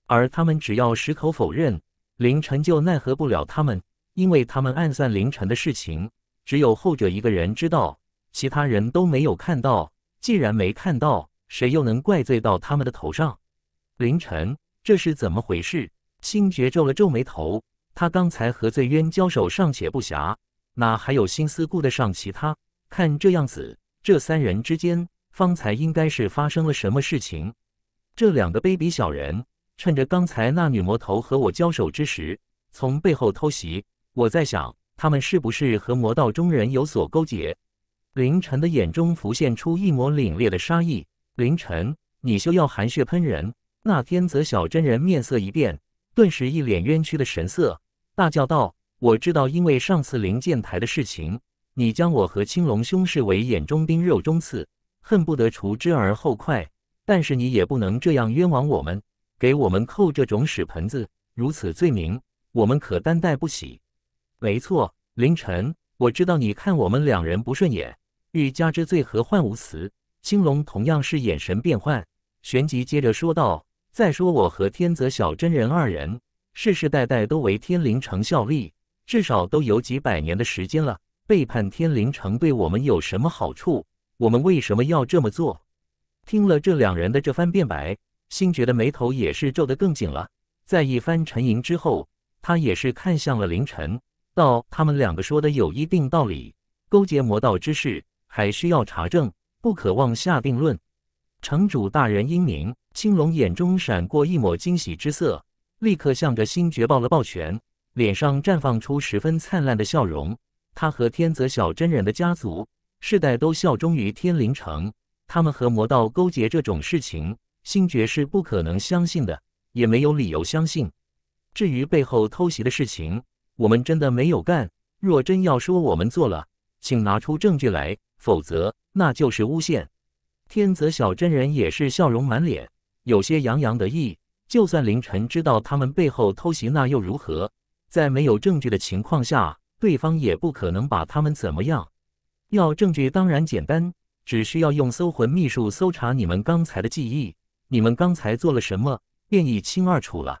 而他们只要矢口否认，凌晨就奈何不了他们，因为他们暗算凌晨的事情，只有后者一个人知道，其他人都没有看到。既然没看到，谁又能怪罪到他们的头上？凌晨，这是怎么回事？星爵皱了皱眉头。他刚才和醉渊交手尚且不暇，哪还有心思顾得上其他？看这样子，这三人之间方才应该是发生了什么事情。这两个卑鄙小人趁着刚才那女魔头和我交手之时，从背后偷袭。我在想，他们是不是和魔道中人有所勾结？凌晨的眼中浮现出一抹凛冽的杀意。凌晨，你休要含血喷人！那天泽小真人面色一变，顿时一脸冤屈的神色。大叫道：“我知道，因为上次灵剑台的事情，你将我和青龙兄视为眼中钉、肉中刺，恨不得除之而后快。但是你也不能这样冤枉我们，给我们扣这种屎盆子，如此罪名，我们可担待不起。”没错，凌晨，我知道你看我们两人不顺眼，欲加之罪，何患无辞？青龙同样是眼神变幻，旋即接着说道：“再说我和天泽小真人二人。”世世代代都为天灵城效力，至少都有几百年的时间了。背叛天灵城对我们有什么好处？我们为什么要这么做？听了这两人的这番辩白，星爵的眉头也是皱得更紧了。在一番沉吟之后，他也是看向了凌晨，道：“他们两个说的有一定道理，勾结魔道之事还需要查证，不可妄下定论。”城主大人英明。青龙眼中闪过一抹惊喜之色。立刻向着星爵抱了抱拳，脸上绽放出十分灿烂的笑容。他和天泽小真人的家族世代都效忠于天灵城，他们和魔道勾结这种事情，星爵是不可能相信的，也没有理由相信。至于背后偷袭的事情，我们真的没有干。若真要说我们做了，请拿出证据来，否则那就是诬陷。天泽小真人也是笑容满脸，有些洋洋得意。就算凌晨知道他们背后偷袭，那又如何？在没有证据的情况下，对方也不可能把他们怎么样。要证据当然简单，只需要用搜魂秘术搜查你们刚才的记忆，你们刚才做了什么便一清二楚了。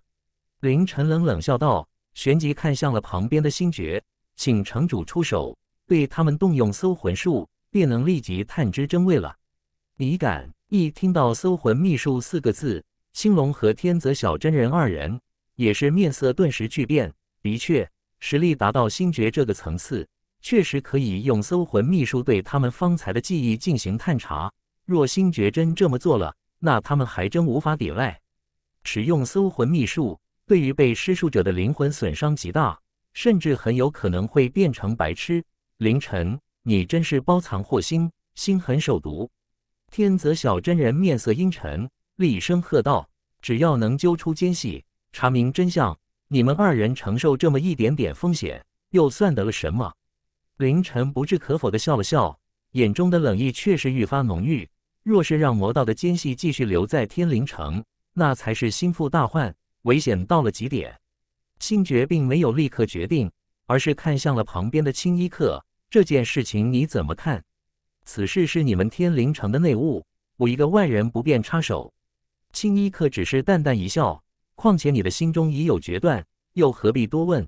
凌晨冷冷笑道，旋即看向了旁边的星爵，请城主出手，对他们动用搜魂术，便能立即探知真伪了。你敢？一听到“搜魂秘术”四个字。青龙和天泽小真人二人也是面色顿时巨变。的确，实力达到星爵这个层次，确实可以用搜魂秘术对他们方才的记忆进行探查。若星爵真这么做了，那他们还真无法抵赖。使用搜魂秘术，对于被施术者的灵魂损伤极大，甚至很有可能会变成白痴。凌晨，你真是包藏祸心，心狠手毒。天泽小真人面色阴沉。厉声喝道：“只要能揪出奸细，查明真相，你们二人承受这么一点点风险，又算得了什么？”凌晨不置可否的笑了笑，眼中的冷意却是愈发浓郁。若是让魔道的奸细继续留在天灵城，那才是心腹大患，危险到了极点。星爵并没有立刻决定，而是看向了旁边的青衣客：“这件事情你怎么看？此事是你们天灵城的内务，我一个外人不便插手。”青衣客只是淡淡一笑，况且你的心中已有决断，又何必多问？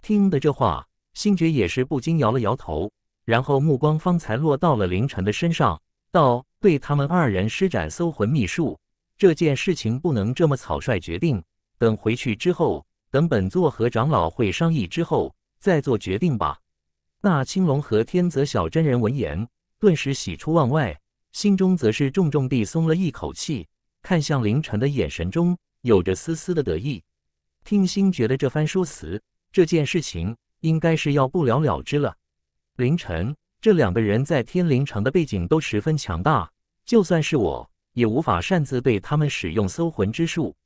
听得这话，星爵也是不禁摇了摇头，然后目光方才落到了凌晨的身上，道：“对他们二人施展搜魂秘术，这件事情不能这么草率决定。等回去之后，等本座和长老会商议之后，再做决定吧。”那青龙和天泽小真人闻言，顿时喜出望外，心中则是重重地松了一口气。看向凌晨的眼神中有着丝丝的得意。听星觉得这番说辞，这件事情应该是要不了了之了。凌晨，这两个人在天灵城的背景都十分强大，就算是我也无法擅自对他们使用搜魂之术。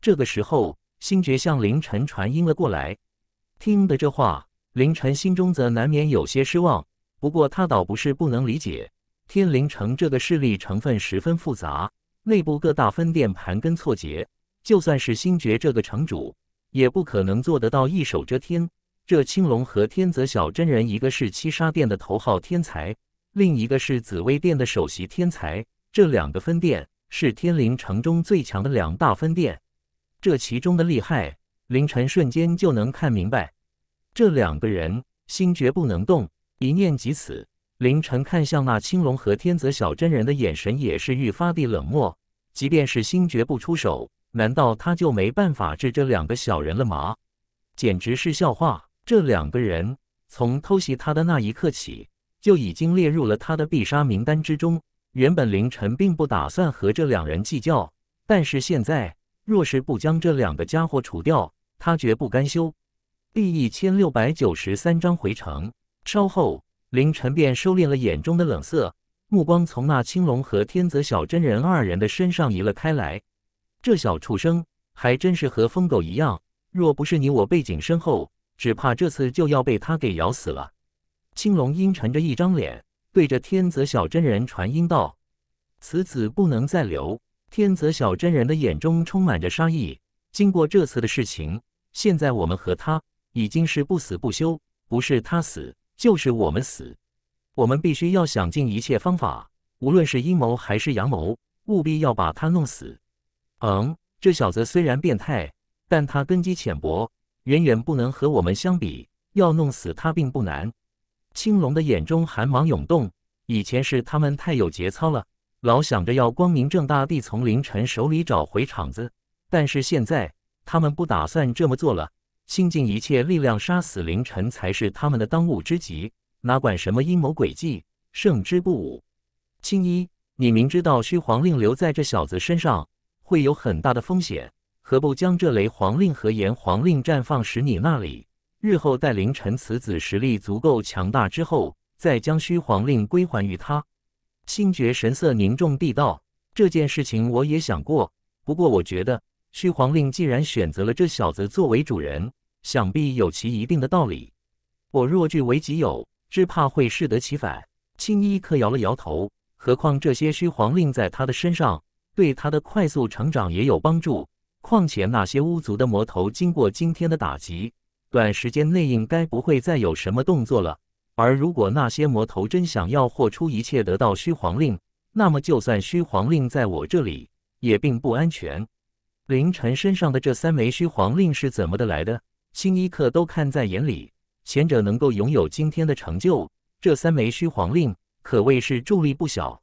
这个时候，星爵向凌晨传音了过来。听得这话，凌晨心中则难免有些失望。不过他倒不是不能理解，天灵城这个势力成分十分复杂。内部各大分店盘根错节，就算是星爵这个城主，也不可能做得到一手遮天。这青龙和天泽小真人，一个是七杀殿的头号天才，另一个是紫薇殿的首席天才。这两个分店是天灵城中最强的两大分店，这其中的厉害，凌晨瞬间就能看明白。这两个人，星爵不能动，一念即死。凌晨看向那青龙和天泽小真人的眼神也是愈发的冷漠。即便是星爵不出手，难道他就没办法治这两个小人了吗？简直是笑话！这两个人从偷袭他的那一刻起，就已经列入了他的必杀名单之中。原本凌晨并不打算和这两人计较，但是现在若是不将这两个家伙除掉，他绝不甘休。第一千六百九十三章回城，稍后。凌晨便收敛了眼中的冷色，目光从那青龙和天泽小真人二人的身上移了开来。这小畜生还真是和疯狗一样，若不是你我背景深厚，只怕这次就要被他给咬死了。青龙阴沉着一张脸，对着天泽小真人传音道：“此子不能再留。”天泽小真人的眼中充满着杀意。经过这次的事情，现在我们和他已经是不死不休，不是他死。就是我们死，我们必须要想尽一切方法，无论是阴谋还是阳谋，务必要把他弄死。嗯，这小子虽然变态，但他根基浅薄，远远不能和我们相比，要弄死他并不难。青龙的眼中寒芒涌动，以前是他们太有节操了，老想着要光明正大地从凌晨手里找回场子，但是现在他们不打算这么做了。倾尽一切力量杀死凌晨才是他们的当务之急，哪管什么阴谋诡计，胜之不武。青衣，你明知道虚皇令留在这小子身上会有很大的风险，何不将这雷皇令和炎皇令绽放使你那里？日后待凌晨此子实力足够强大之后，再将虚皇令归还于他。青爵神色凝重地道：“这件事情我也想过，不过我觉得……”虚皇令既然选择了这小子作为主人，想必有其一定的道理。我若据为己有，只怕会适得其反。青衣客摇了摇头。何况这些虚皇令在他的身上，对他的快速成长也有帮助。况且那些巫族的魔头经过今天的打击，短时间内应该不会再有什么动作了。而如果那些魔头真想要豁出一切得到虚皇令，那么就算虚皇令在我这里，也并不安全。凌晨身上的这三枚虚黄令是怎么的来的？青一克都看在眼里。前者能够拥有今天的成就，这三枚虚黄令可谓是助力不小。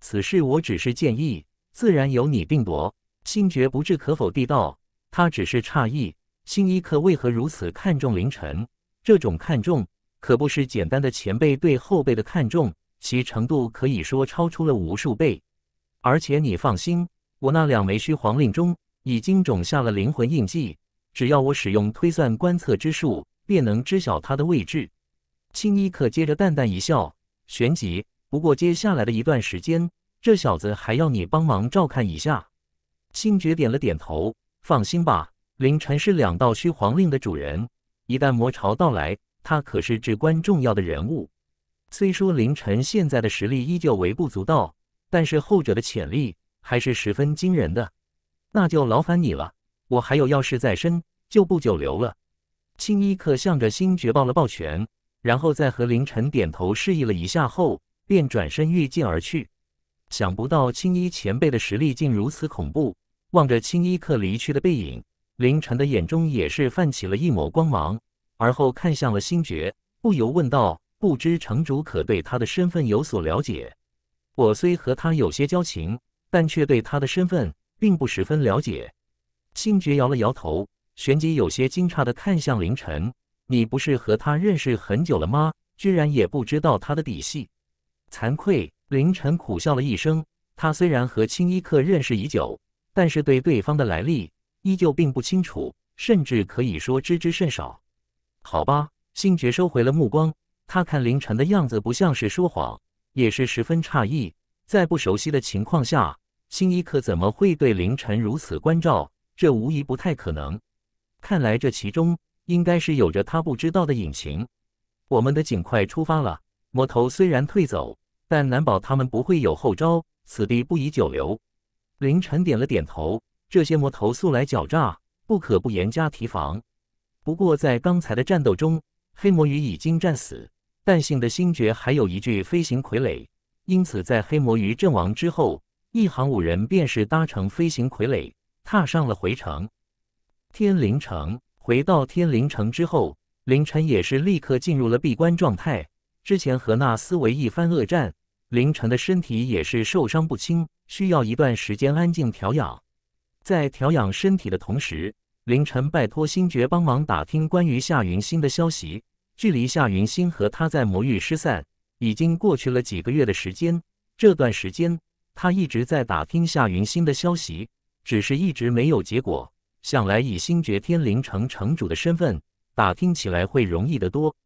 此事我只是建议，自然由你定夺。星爵不置可否地道，他只是诧异，辛一克为何如此看重凌晨？这种看重可不是简单的前辈对后辈的看重，其程度可以说超出了无数倍。而且你放心，我那两枚虚黄令中。已经种下了灵魂印记，只要我使用推算观测之术，便能知晓他的位置。青衣客接着淡淡一笑，旋即，不过接下来的一段时间，这小子还要你帮忙照看一下。星爵点了点头，放心吧，凌晨是两道虚皇令的主人，一旦魔潮到来，他可是至关重要的人物。虽说凌晨现在的实力依旧微不足道，但是后者的潜力还是十分惊人的。那就劳烦你了，我还有要事在身，就不久留了。青衣客向着星爵抱了抱拳，然后再和凌晨点头示意了一下后，便转身欲进而去。想不到青衣前辈的实力竟如此恐怖，望着青衣客离去的背影，凌晨的眼中也是泛起了一抹光芒，而后看向了星爵，不由问道：“不知城主可对他的身份有所了解？我虽和他有些交情，但却对他的身份。”并不十分了解，星爵摇了摇头，旋即有些惊诧的看向凌晨：“你不是和他认识很久了吗？居然也不知道他的底细。”惭愧，凌晨苦笑了一声。他虽然和青衣客认识已久，但是对对方的来历依旧并不清楚，甚至可以说知之甚少。好吧，星爵收回了目光。他看凌晨的样子不像是说谎，也是十分诧异，在不熟悉的情况下。星一可怎么会对凌晨如此关照？这无疑不太可能。看来这其中应该是有着他不知道的隐情。我们得尽快出发了。魔头虽然退走，但难保他们不会有后招。此地不宜久留。凌晨点了点头。这些魔头素来狡诈，不可不严加提防。不过在刚才的战斗中，黑魔鱼已经战死，但幸得星爵还有一具飞行傀儡，因此在黑魔鱼阵亡之后。一行五人便是搭乘飞行傀儡，踏上了回程。天灵城回到天灵城之后，凌晨也是立刻进入了闭关状态。之前和那思维一番恶战，凌晨的身体也是受伤不轻，需要一段时间安静调养。在调养身体的同时，凌晨拜托星爵帮忙打听关于夏云星的消息。距离夏云星和他在魔域失散，已经过去了几个月的时间。这段时间。他一直在打听夏云星的消息，只是一直没有结果。想来以星爵天灵城城主的身份打听起来会容易得多。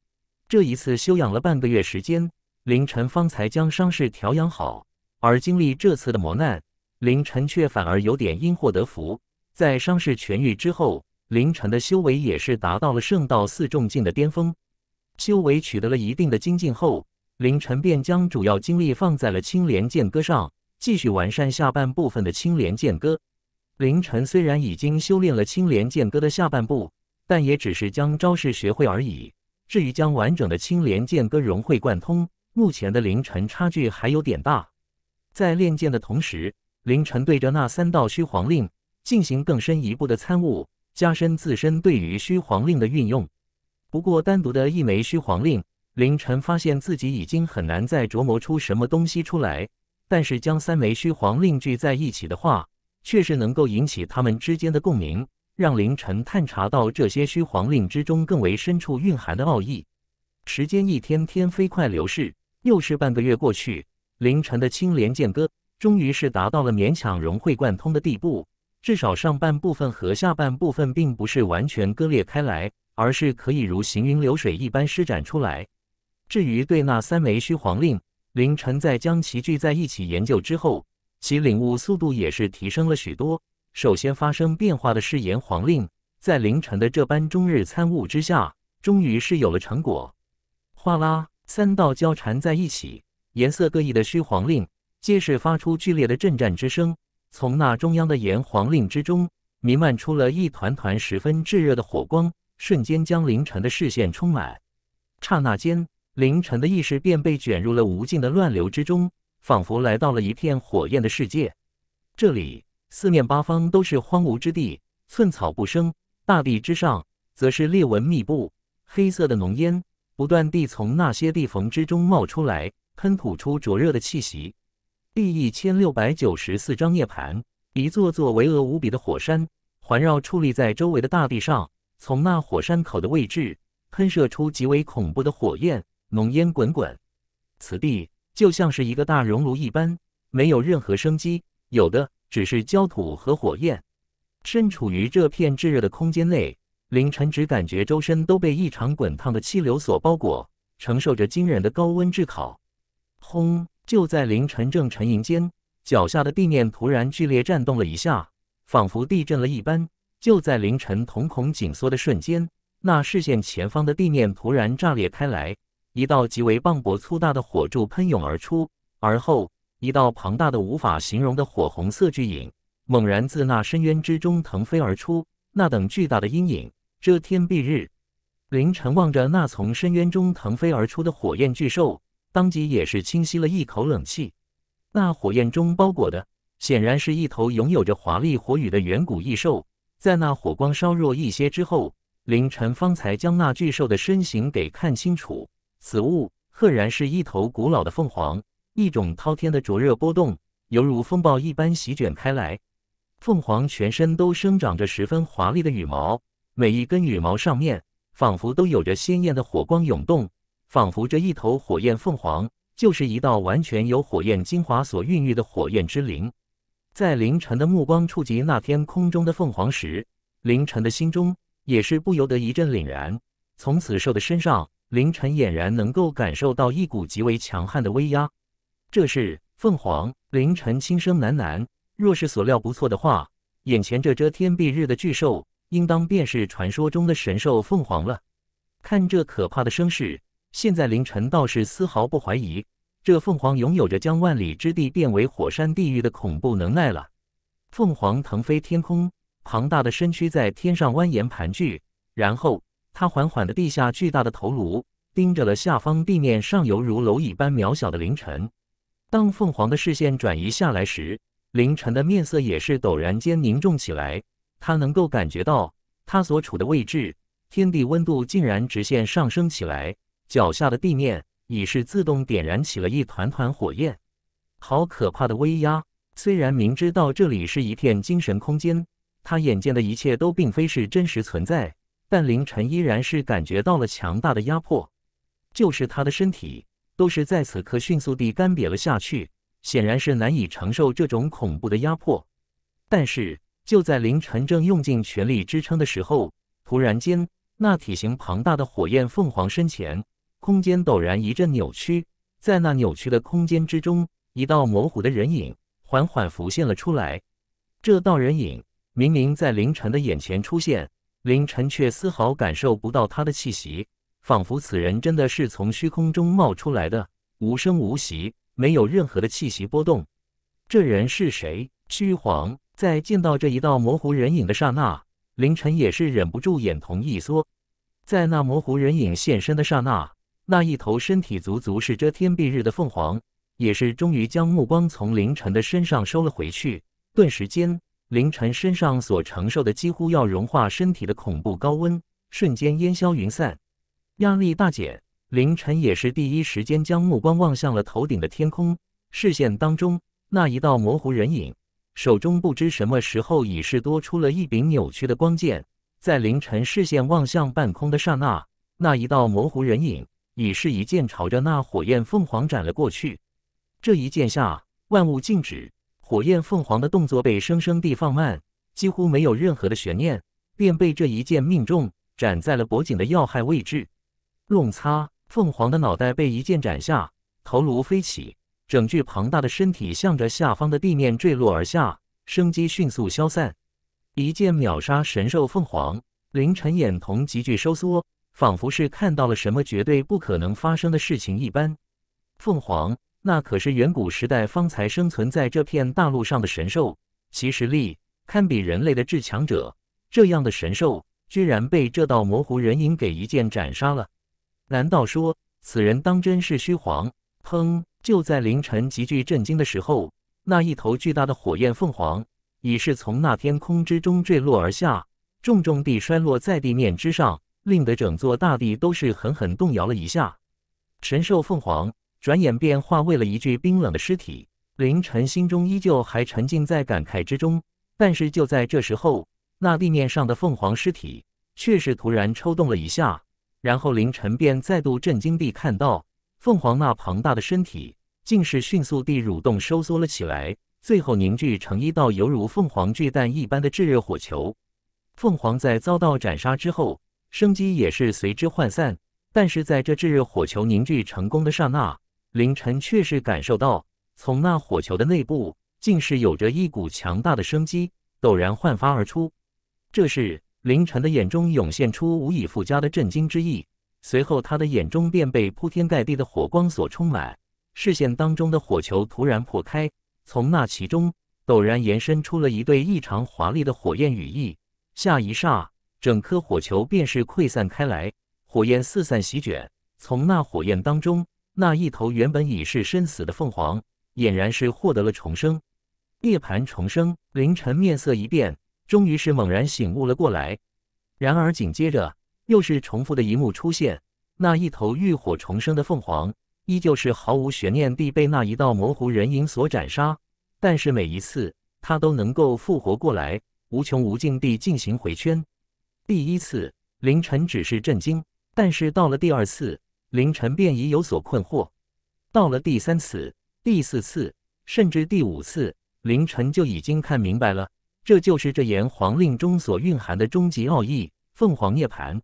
这一次休养了半个月时间，凌晨方才将伤势调养好。而经历这次的磨难，凌晨却反而有点因祸得福。在伤势痊愈之后，凌晨的修为也是达到了圣道四重境的巅峰。修为取得了一定的精进后，凌晨便将主要精力放在了青莲剑歌上。继续完善下半部分的青莲剑歌。凌晨虽然已经修炼了青莲剑歌的下半部，但也只是将招式学会而已。至于将完整的青莲剑歌融会贯通，目前的凌晨差距还有点大。在练剑的同时，凌晨对着那三道虚黄令进行更深一步的参悟，加深自身对于虚黄令的运用。不过，单独的一枚虚黄令，凌晨发现自己已经很难再琢磨出什么东西出来。但是将三枚虚黄令聚在一起的话，却是能够引起他们之间的共鸣，让凌晨探查到这些虚黄令之中更为深处蕴含的奥义。时间一天天飞快流逝，又是半个月过去，凌晨的青莲剑歌终于是达到了勉强融会贯通的地步，至少上半部分和下半部分并不是完全割裂开来，而是可以如行云流水一般施展出来。至于对那三枚虚黄令，凌晨在将其聚在一起研究之后，其领悟速度也是提升了许多。首先发生变化的是炎黄令，在凌晨的这般终日参悟之下，终于是有了成果。哗啦，三道交缠在一起，颜色各异的虚黄令，皆是发出剧烈的震颤之声。从那中央的炎黄令之中，弥漫出了一团团十分炙热的火光，瞬间将凌晨的视线充满。刹那间。凌晨的意识便被卷入了无尽的乱流之中，仿佛来到了一片火焰的世界。这里四面八方都是荒芜之地，寸草不生；大地之上则是裂纹密布，黑色的浓烟不断地从那些地缝之中冒出来，喷吐出灼热的气息。第一千六百九十四张涅槃。一座座巍峨无比的火山环绕矗立在周围的大地上，从那火山口的位置喷射出极为恐怖的火焰。浓烟滚滚，此地就像是一个大熔炉一般，没有任何生机，有的只是焦土和火焰。身处于这片炙热的空间内，凌晨只感觉周身都被异常滚烫的气流所包裹，承受着惊人的高温炙烤。轰！就在凌晨正沉吟间，脚下的地面突然剧烈颤动了一下，仿佛地震了一般。就在凌晨瞳孔紧缩的瞬间，那视线前方的地面突然炸裂开来。一道极为磅礴粗大的火柱喷涌而出，而后一道庞大的无法形容的火红色巨影猛然自那深渊之中腾飞而出。那等巨大的阴影遮天蔽日。凌晨望着那从深渊中腾飞而出的火焰巨兽，当即也是清晰了一口冷气。那火焰中包裹的显然是一头拥有着华丽火羽的远古异兽。在那火光稍弱一些之后，凌晨方才将那巨兽的身形给看清楚。此物赫然是一头古老的凤凰，一种滔天的灼热波动，犹如风暴一般席卷开来。凤凰全身都生长着十分华丽的羽毛，每一根羽毛上面仿佛都有着鲜艳的火光涌动，仿佛这一头火焰凤凰就是一道完全由火焰精华所孕育的火焰之灵。在凌晨的目光触及那天空中的凤凰时，凌晨的心中也是不由得一阵凛然。从此兽的身上。凌晨俨然能够感受到一股极为强悍的威压，这是凤凰。凌晨轻声喃喃：“若是所料不错的话，眼前这遮天蔽日的巨兽，应当便是传说中的神兽凤凰了。”看这可怕的声势，现在凌晨倒是丝毫不怀疑，这凤凰拥有着将万里之地变为火山地狱的恐怖能耐了。凤凰腾飞天空，庞大的身躯在天上蜿蜒盘踞，然后。他缓缓地低下巨大的头颅，盯着了下方地面上犹如蝼蚁般渺小的凌晨。当凤凰的视线转移下来时，凌晨的面色也是陡然间凝重起来。他能够感觉到，他所处的位置，天地温度竟然直线上升起来，脚下的地面已是自动点燃起了一团团火焰。好可怕的威压！虽然明知道这里是一片精神空间，他眼见的一切都并非是真实存在。但凌晨依然是感觉到了强大的压迫，就是他的身体都是在此刻迅速地干瘪了下去，显然是难以承受这种恐怖的压迫。但是就在凌晨正用尽全力支撑的时候，突然间，那体型庞大的火焰凤凰身前空间陡然一阵扭曲，在那扭曲的空间之中，一道模糊的人影缓缓浮现了出来。这道人影明明在凌晨的眼前出现。凌晨却丝毫感受不到他的气息，仿佛此人真的是从虚空中冒出来的，无声无息，没有任何的气息波动。这人是谁？虚凰在见到这一道模糊人影的刹那，凌晨也是忍不住眼瞳一缩。在那模糊人影现身的刹那，那一头身体足足是遮天蔽日的凤凰，也是终于将目光从凌晨的身上收了回去。顿时间。凌晨身上所承受的几乎要融化身体的恐怖高温，瞬间烟消云散，压力大减。凌晨也是第一时间将目光望向了头顶的天空，视线当中那一道模糊人影，手中不知什么时候已是多出了一柄扭曲的光剑。在凌晨视线望向半空的刹那，那一道模糊人影已是一剑朝着那火焰凤凰斩了过去。这一剑下，万物静止。火焰凤凰的动作被生生地放慢，几乎没有任何的悬念，便被这一剑命中，斩在了脖颈的要害位置。乱擦，凤凰的脑袋被一剑斩下，头颅飞起，整具庞大的身体向着下方的地面坠落而下，生机迅速消散。一剑秒杀神兽凤凰，凌晨眼瞳急剧收缩，仿佛是看到了什么绝对不可能发生的事情一般。凤凰。那可是远古时代方才生存在这片大陆上的神兽，其实力堪比人类的至强者。这样的神兽，居然被这道模糊人影给一剑斩杀了？难道说此人当真是虚皇？哼！就在凌晨极具震惊的时候，那一头巨大的火焰凤凰，已是从那天空之中坠落而下，重重地摔落在地面之上，令得整座大地都是狠狠动摇了一下。神兽凤凰。转眼便化为了一具冰冷的尸体。凌晨心中依旧还沉浸在感慨之中，但是就在这时候，那地面上的凤凰尸体却是突然抽动了一下。然后凌晨便再度震惊地看到，凤凰那庞大的身体竟是迅速地蠕动收缩了起来，最后凝聚成一道犹如凤凰巨蛋一般的炙热火球。凤凰在遭到斩杀之后，生机也是随之涣散。但是在这炙热火球凝聚成功的刹那，凌晨确实感受到，从那火球的内部，竟是有着一股强大的生机陡然焕发而出。这时，凌晨的眼中涌现出无以复加的震惊之意。随后，他的眼中便被铺天盖地的火光所充满，视线当中的火球突然破开，从那其中陡然延伸出了一对异常华丽的火焰羽翼。下一霎，整颗火球便是溃散开来，火焰四散席卷，从那火焰当中。那一头原本已是身死的凤凰，俨然是获得了重生、涅槃重生。凌晨面色一变，终于是猛然醒悟了过来。然而紧接着，又是重复的一幕出现：那一头浴火重生的凤凰，依旧是毫无悬念地被那一道模糊人影所斩杀。但是每一次，他都能够复活过来，无穷无尽地进行回圈。第一次，凌晨只是震惊；但是到了第二次，凌晨便已有所困惑，到了第三次、第四次，甚至第五次，凌晨就已经看明白了，这就是这炎黄令中所蕴含的终极奥义——凤凰涅槃。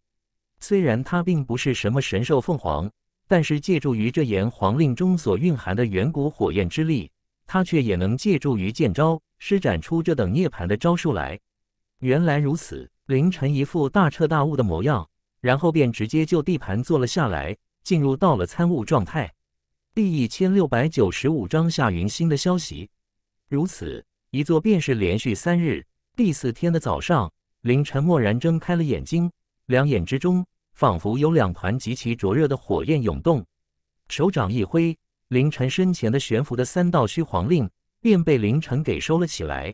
虽然它并不是什么神兽凤凰，但是借助于这炎黄令中所蕴含的远古火焰之力，它却也能借助于剑招施展出这等涅槃的招数来。原来如此，凌晨一副大彻大悟的模样，然后便直接就地盘坐了下来。进入到了参悟状态，第一千六百九十五章夏云星的消息。如此一坐便是连续三日。第四天的早上，凌晨蓦然睁开了眼睛，两眼之中仿佛有两团极其灼热的火焰涌动。手掌一挥，凌晨身前的悬浮的三道虚黄令便被凌晨给收了起来。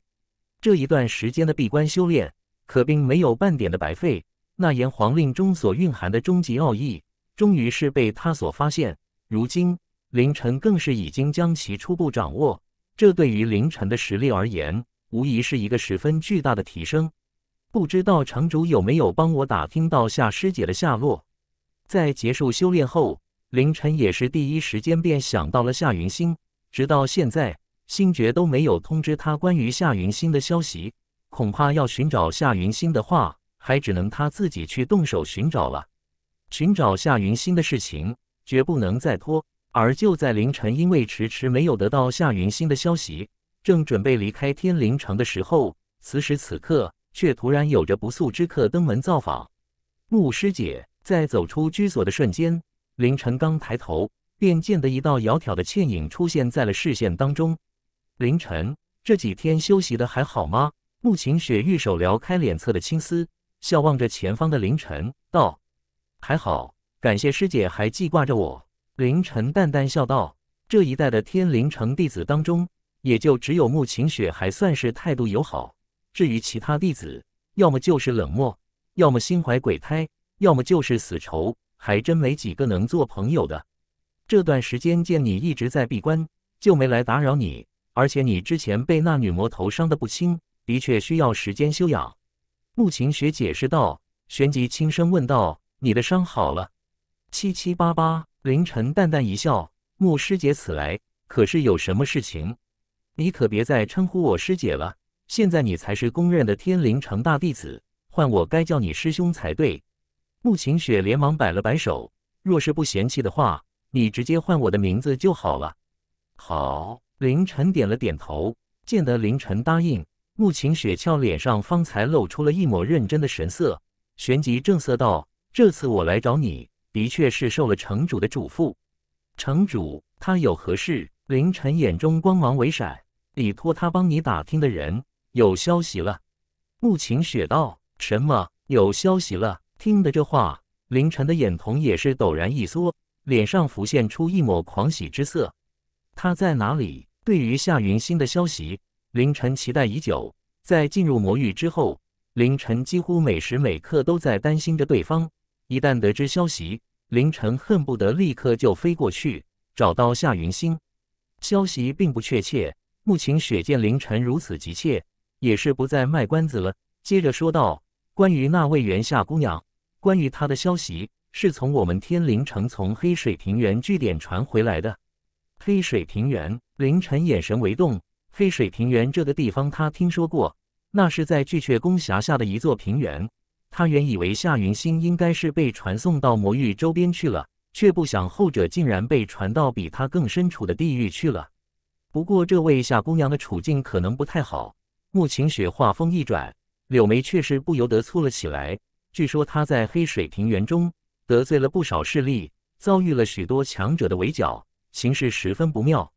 这一段时间的闭关修炼，可并没有半点的白费。那炎黄令中所蕴含的终极奥义。终于是被他所发现，如今凌晨更是已经将其初步掌握。这对于凌晨的实力而言，无疑是一个十分巨大的提升。不知道城主有没有帮我打听到夏师姐的下落？在结束修炼后，凌晨也是第一时间便想到了夏云星。直到现在，星爵都没有通知他关于夏云星的消息，恐怕要寻找夏云星的话，还只能他自己去动手寻找了。寻找夏云星的事情绝不能再拖。而就在凌晨，因为迟迟没有得到夏云星的消息，正准备离开天灵城的时候，此时此刻却突然有着不速之客登门造访。牧师姐在走出居所的瞬间，凌晨刚抬头，便见得一道窈窕的倩影出现在了视线当中。凌晨这几天休息的还好吗？穆晴雪玉手撩开脸侧的青丝，笑望着前方的凌晨道。还好，感谢师姐还记挂着我。凌晨淡淡笑道：“这一代的天灵城弟子当中，也就只有穆晴雪还算是态度友好。至于其他弟子，要么就是冷漠，要么心怀鬼胎，要么就是死仇，还真没几个能做朋友的。这段时间见你一直在闭关，就没来打扰你。而且你之前被那女魔头伤得不轻，的确需要时间修养。”穆晴雪解释道，旋即轻声问道。你的伤好了，七七八八。凌晨淡淡一笑：“穆师姐此来可是有什么事情？你可别再称呼我师姐了，现在你才是公认的天灵城大弟子，换我该叫你师兄才对。”穆晴雪连忙摆了摆手：“若是不嫌弃的话，你直接唤我的名字就好了。”好，凌晨点了点头。见得凌晨答应，穆晴雪俏脸上方才露出了一抹认真的神色，旋即正色道。这次我来找你，的确是受了城主的嘱咐。城主他有何事？凌晨眼中光芒微闪，委托他帮你打听的人有消息了。穆晴雪道：“什么？有消息了？”听得这话，凌晨的眼瞳也是陡然一缩，脸上浮现出一抹狂喜之色。他在哪里？对于夏云心的消息，凌晨期待已久。在进入魔域之后，凌晨几乎每时每刻都在担心着对方。一旦得知消息，凌晨恨不得立刻就飞过去找到夏云星。消息并不确切。穆晴雪见凌晨如此急切，也是不再卖关子了，接着说道：“关于那位袁夏姑娘，关于她的消息，是从我们天灵城从黑水平原据点传回来的。黑水平原，凌晨眼神微动。黑水平原这个地方，他听说过，那是在巨阙宫辖下的一座平原。”他原以为夏云星应该是被传送到魔域周边去了，却不想后者竟然被传到比他更深处的地狱去了。不过，这位夏姑娘的处境可能不太好。穆晴雪话锋一转，柳眉却是不由得蹙了起来。据说她在黑水平原中得罪了不少势力，遭遇了许多强者的围剿，形势十分不妙。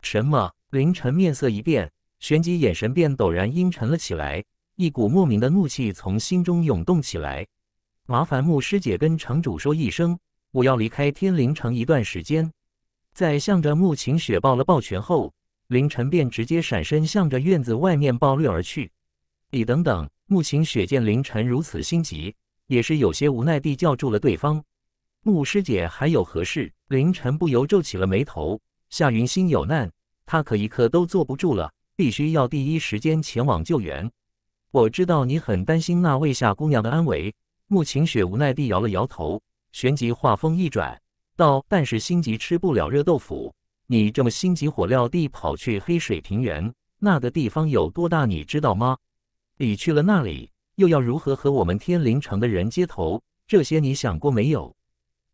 什么？林晨面色一变，旋即眼神便陡然阴沉了起来。一股莫名的怒气从心中涌动起来，麻烦牧师姐跟城主说一声，我要离开天灵城一段时间。在向着穆晴雪抱了抱拳后，凌晨便直接闪身向着院子外面暴掠而去。你等等！穆晴雪见凌晨如此心急，也是有些无奈地叫住了对方。牧师姐还有何事？凌晨不由皱起了眉头。夏云心有难，他可一刻都坐不住了，必须要第一时间前往救援。我知道你很担心那位夏姑娘的安危，穆晴雪无奈地摇了摇头，旋即话锋一转道：“但是心急吃不了热豆腐，你这么心急火燎地跑去黑水平原，那个地方有多大，你知道吗？你去了那里，又要如何和我们天灵城的人接头？这些你想过没有？”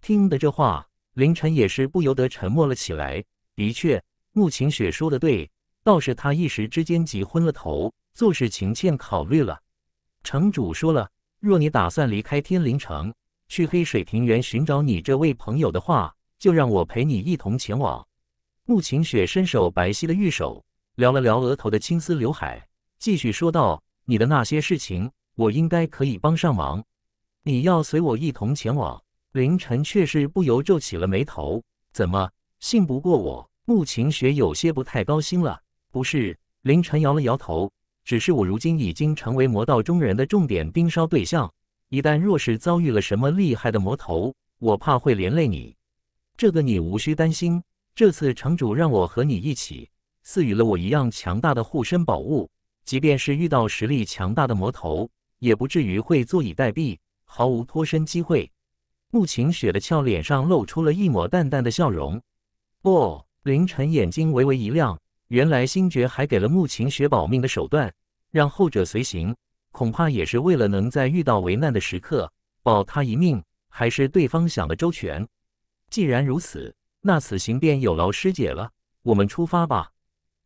听得这话，凌晨也是不由得沉默了起来。的确，穆晴雪说的对，倒是他一时之间急昏了头。做事情欠考虑了。城主说了，若你打算离开天灵城，去黑水平原寻找你这位朋友的话，就让我陪你一同前往。穆晴雪伸手白皙的玉手，撩了撩额头的青丝刘海，继续说道：“你的那些事情，我应该可以帮上忙。你要随我一同前往。”凌晨却是不由皱起了眉头：“怎么，信不过我？”穆晴雪有些不太高兴了：“不是。”凌晨摇了摇头。只是我如今已经成为魔道中人的重点盯梢对象，一旦若是遭遇了什么厉害的魔头，我怕会连累你。这个你无需担心，这次城主让我和你一起，赐予了我一样强大的护身宝物，即便是遇到实力强大的魔头，也不至于会坐以待毙，毫无脱身机会。穆晴雪的俏脸上露出了一抹淡淡的笑容。哦，凌晨眼睛微微一亮，原来星爵还给了穆晴雪保命的手段。让后者随行，恐怕也是为了能在遇到危难的时刻保他一命。还是对方想的周全。既然如此，那此行便有劳师姐了。我们出发吧。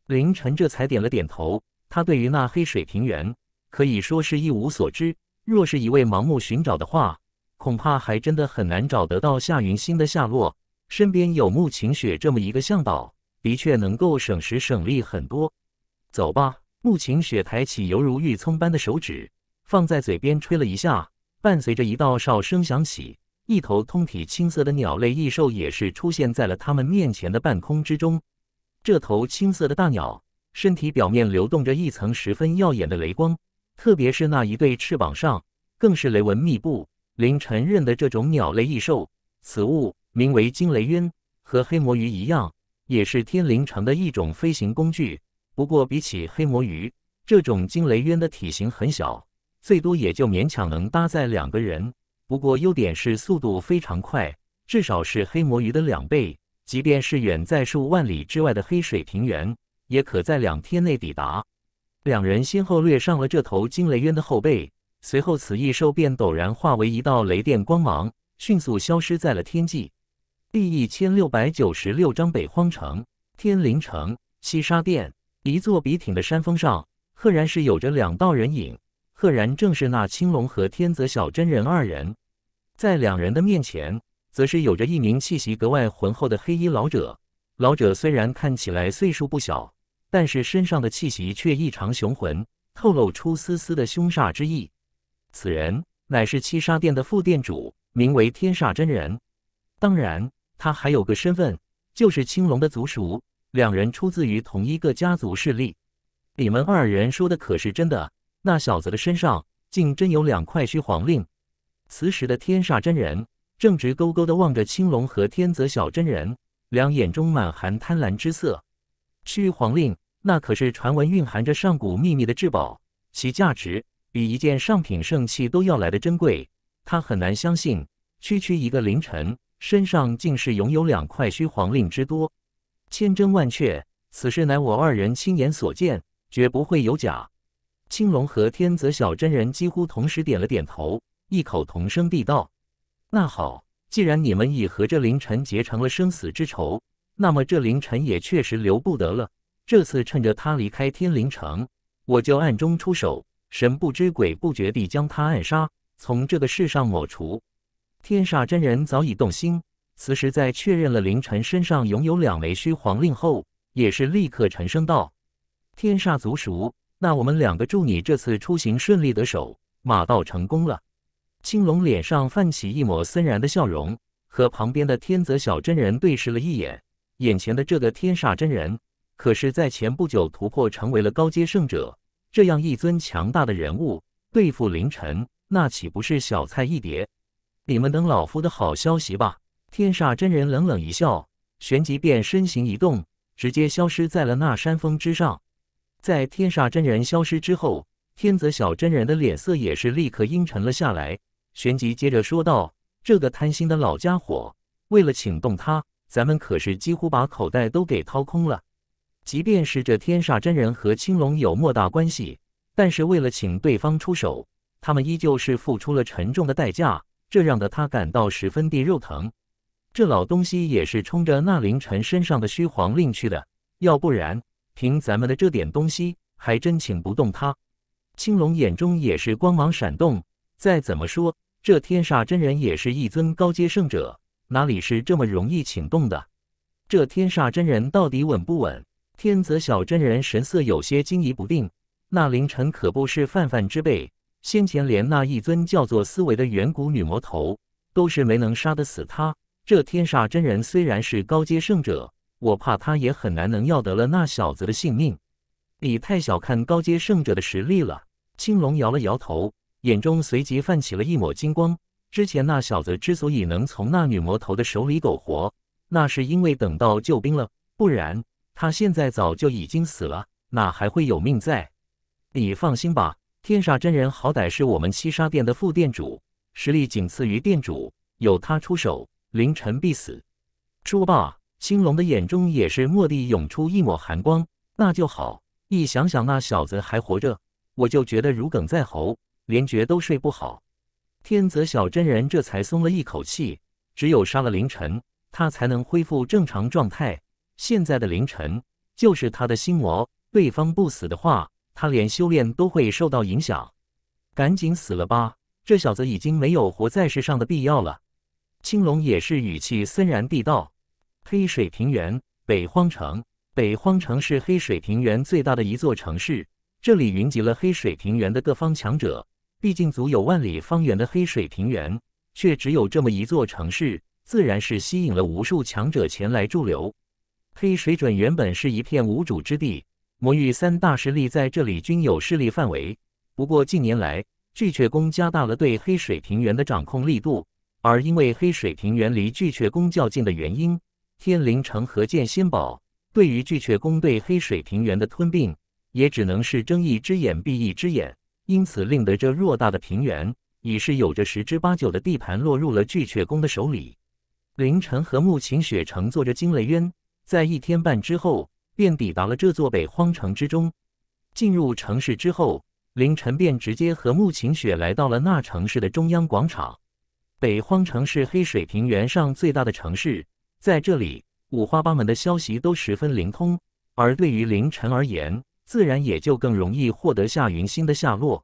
林晨这才点了点头。他对于那黑水平原可以说是一无所知。若是一位盲目寻找的话，恐怕还真的很难找得到夏云心的下落。身边有穆晴雪这么一个向导，的确能够省时省力很多。走吧。慕晴雪抬起犹如玉葱般的手指，放在嘴边吹了一下，伴随着一道哨声响起，一头通体青色的鸟类异兽也是出现在了他们面前的半空之中。这头青色的大鸟，身体表面流动着一层十分耀眼的雷光，特别是那一对翅膀上，更是雷纹密布。林晨认的这种鸟类异兽，此物名为惊雷渊，和黑魔鱼一样，也是天灵城的一种飞行工具。不过，比起黑魔鱼，这种惊雷渊的体型很小，最多也就勉强能搭载两个人。不过，优点是速度非常快，至少是黑魔鱼的两倍。即便是远在数万里之外的黑水平原，也可在两天内抵达。两人先后掠上了这头惊雷渊的后背，随后此异兽便陡然化为一道雷电光芒，迅速消失在了天际。第一千六百九十六章北荒城、天灵城、西沙殿。一座笔挺的山峰上，赫然是有着两道人影，赫然正是那青龙和天泽小真人二人。在两人的面前，则是有着一名气息格外浑厚的黑衣老者。老者虽然看起来岁数不小，但是身上的气息却异常雄浑，透露出丝丝的凶煞之意。此人乃是七杀殿的副殿主，名为天煞真人。当然，他还有个身份，就是青龙的族属。两人出自于同一个家族势力，你们二人说的可是真的？那小子的身上竟真有两块虚皇令！此时的天煞真人正直勾勾的望着青龙和天泽小真人，两眼中满含贪婪之色。虚皇令那可是传闻蕴含着上古秘密的至宝，其价值比一件上品圣器都要来的珍贵。他很难相信，区区一个凌晨身上竟是拥有两块虚皇令之多。千真万确，此事乃我二人亲眼所见，绝不会有假。青龙和天泽小真人几乎同时点了点头，异口同声地道：“那好，既然你们已和这凌晨结成了生死之仇，那么这凌晨也确实留不得了。这次趁着他离开天灵城，我就暗中出手，神不知鬼不觉地将他暗杀，从这个世上抹除。”天煞真人早已动心。此时，在确认了凌晨身上拥有两枚虚黄令后，也是立刻沉声道：“天煞族熟，那我们两个祝你这次出行顺利得手马到成功了。”青龙脸上泛起一抹森然的笑容，和旁边的天泽小真人对视了一眼。眼前的这个天煞真人，可是在前不久突破成为了高阶圣者，这样一尊强大的人物，对付凌晨，那岂不是小菜一碟？你们等老夫的好消息吧。天煞真人冷冷一笑，旋即便身形一动，直接消失在了那山峰之上。在天煞真人消失之后，天泽小真人的脸色也是立刻阴沉了下来，旋即接着说道：“这个贪心的老家伙，为了请动他，咱们可是几乎把口袋都给掏空了。即便是这天煞真人和青龙有莫大关系，但是为了请对方出手，他们依旧是付出了沉重的代价，这让的他感到十分的肉疼。”这老东西也是冲着那凌晨身上的虚黄令去的，要不然凭咱们的这点东西，还真请不动他。青龙眼中也是光芒闪动。再怎么说，这天煞真人也是一尊高阶圣者，哪里是这么容易请动的？这天煞真人到底稳不稳？天泽小真人神色有些惊疑不定。那凌晨可不是泛泛之辈，先前连那一尊叫做思维的远古女魔头都是没能杀得死他。这天煞真人虽然是高阶圣者，我怕他也很难能要得了那小子的性命。你太小看高阶圣者的实力了。青龙摇了摇头，眼中随即泛起了一抹金光。之前那小子之所以能从那女魔头的手里苟活，那是因为等到救兵了，不然他现在早就已经死了，哪还会有命在？你放心吧，天煞真人好歹是我们七杀殿的副殿主，实力仅次于殿主，有他出手。凌晨必死。说罢，青龙的眼中也是蓦地涌出一抹寒光。那就好，一想想那小子还活着，我就觉得如鲠在喉，连觉都睡不好。天泽小真人这才松了一口气。只有杀了凌晨，他才能恢复正常状态。现在的凌晨就是他的心魔，对方不死的话，他连修炼都会受到影响。赶紧死了吧，这小子已经没有活在世上的必要了。青龙也是语气森然地道：“黑水平原，北荒城。北荒城是黑水平原最大的一座城市，这里云集了黑水平原的各方强者。毕竟足有万里方圆的黑水平原，却只有这么一座城市，自然是吸引了无数强者前来驻留。黑水准原本是一片无主之地，魔域三大势力在这里均有势力范围。不过近年来，巨阙宫加大了对黑水平原的掌控力度。”而因为黑水平原离巨阙宫较近的原因，天灵城和剑仙堡对于巨阙宫对黑水平原的吞并，也只能是睁一只眼闭一只眼。因此，令得这偌大的平原已是有着十之八九的地盘落入了巨阙宫的手里。凌晨和穆晴雪乘坐着惊雷渊，在一天半之后便抵达了这座北荒城之中。进入城市之后，凌晨便直接和穆晴雪来到了那城市的中央广场。北荒城是黑水平原上最大的城市，在这里五花八门的消息都十分灵通，而对于凌晨而言，自然也就更容易获得夏云星的下落。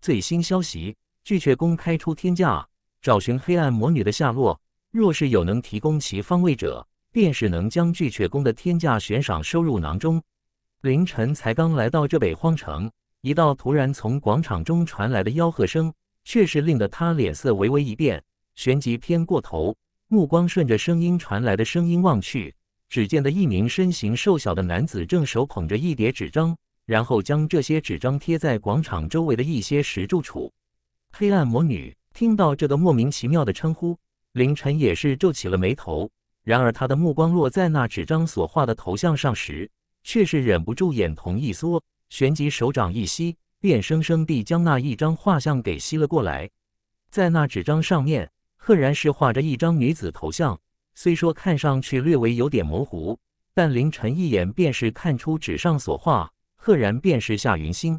最新消息，巨阙宫开出天价，找寻黑暗魔女的下落，若是有能提供其方位者，便是能将巨阙宫的天价悬赏收入囊中。凌晨才刚来到这北荒城，一道突然从广场中传来的吆喝声，却是令得他脸色微微一变。旋即偏过头，目光顺着声音传来的声音望去，只见的一名身形瘦小的男子正手捧着一叠纸张，然后将这些纸张贴在广场周围的一些石柱处。黑暗魔女听到这个莫名其妙的称呼，凌晨也是皱起了眉头。然而，他的目光落在那纸张所画的头像上时，却是忍不住眼瞳一缩，旋即手掌一吸，便生生地将那一张画像给吸了过来，在那纸张上面。赫然是画着一张女子头像，虽说看上去略微有点模糊，但凌晨一眼便是看出纸上所画，赫然便是夏云星。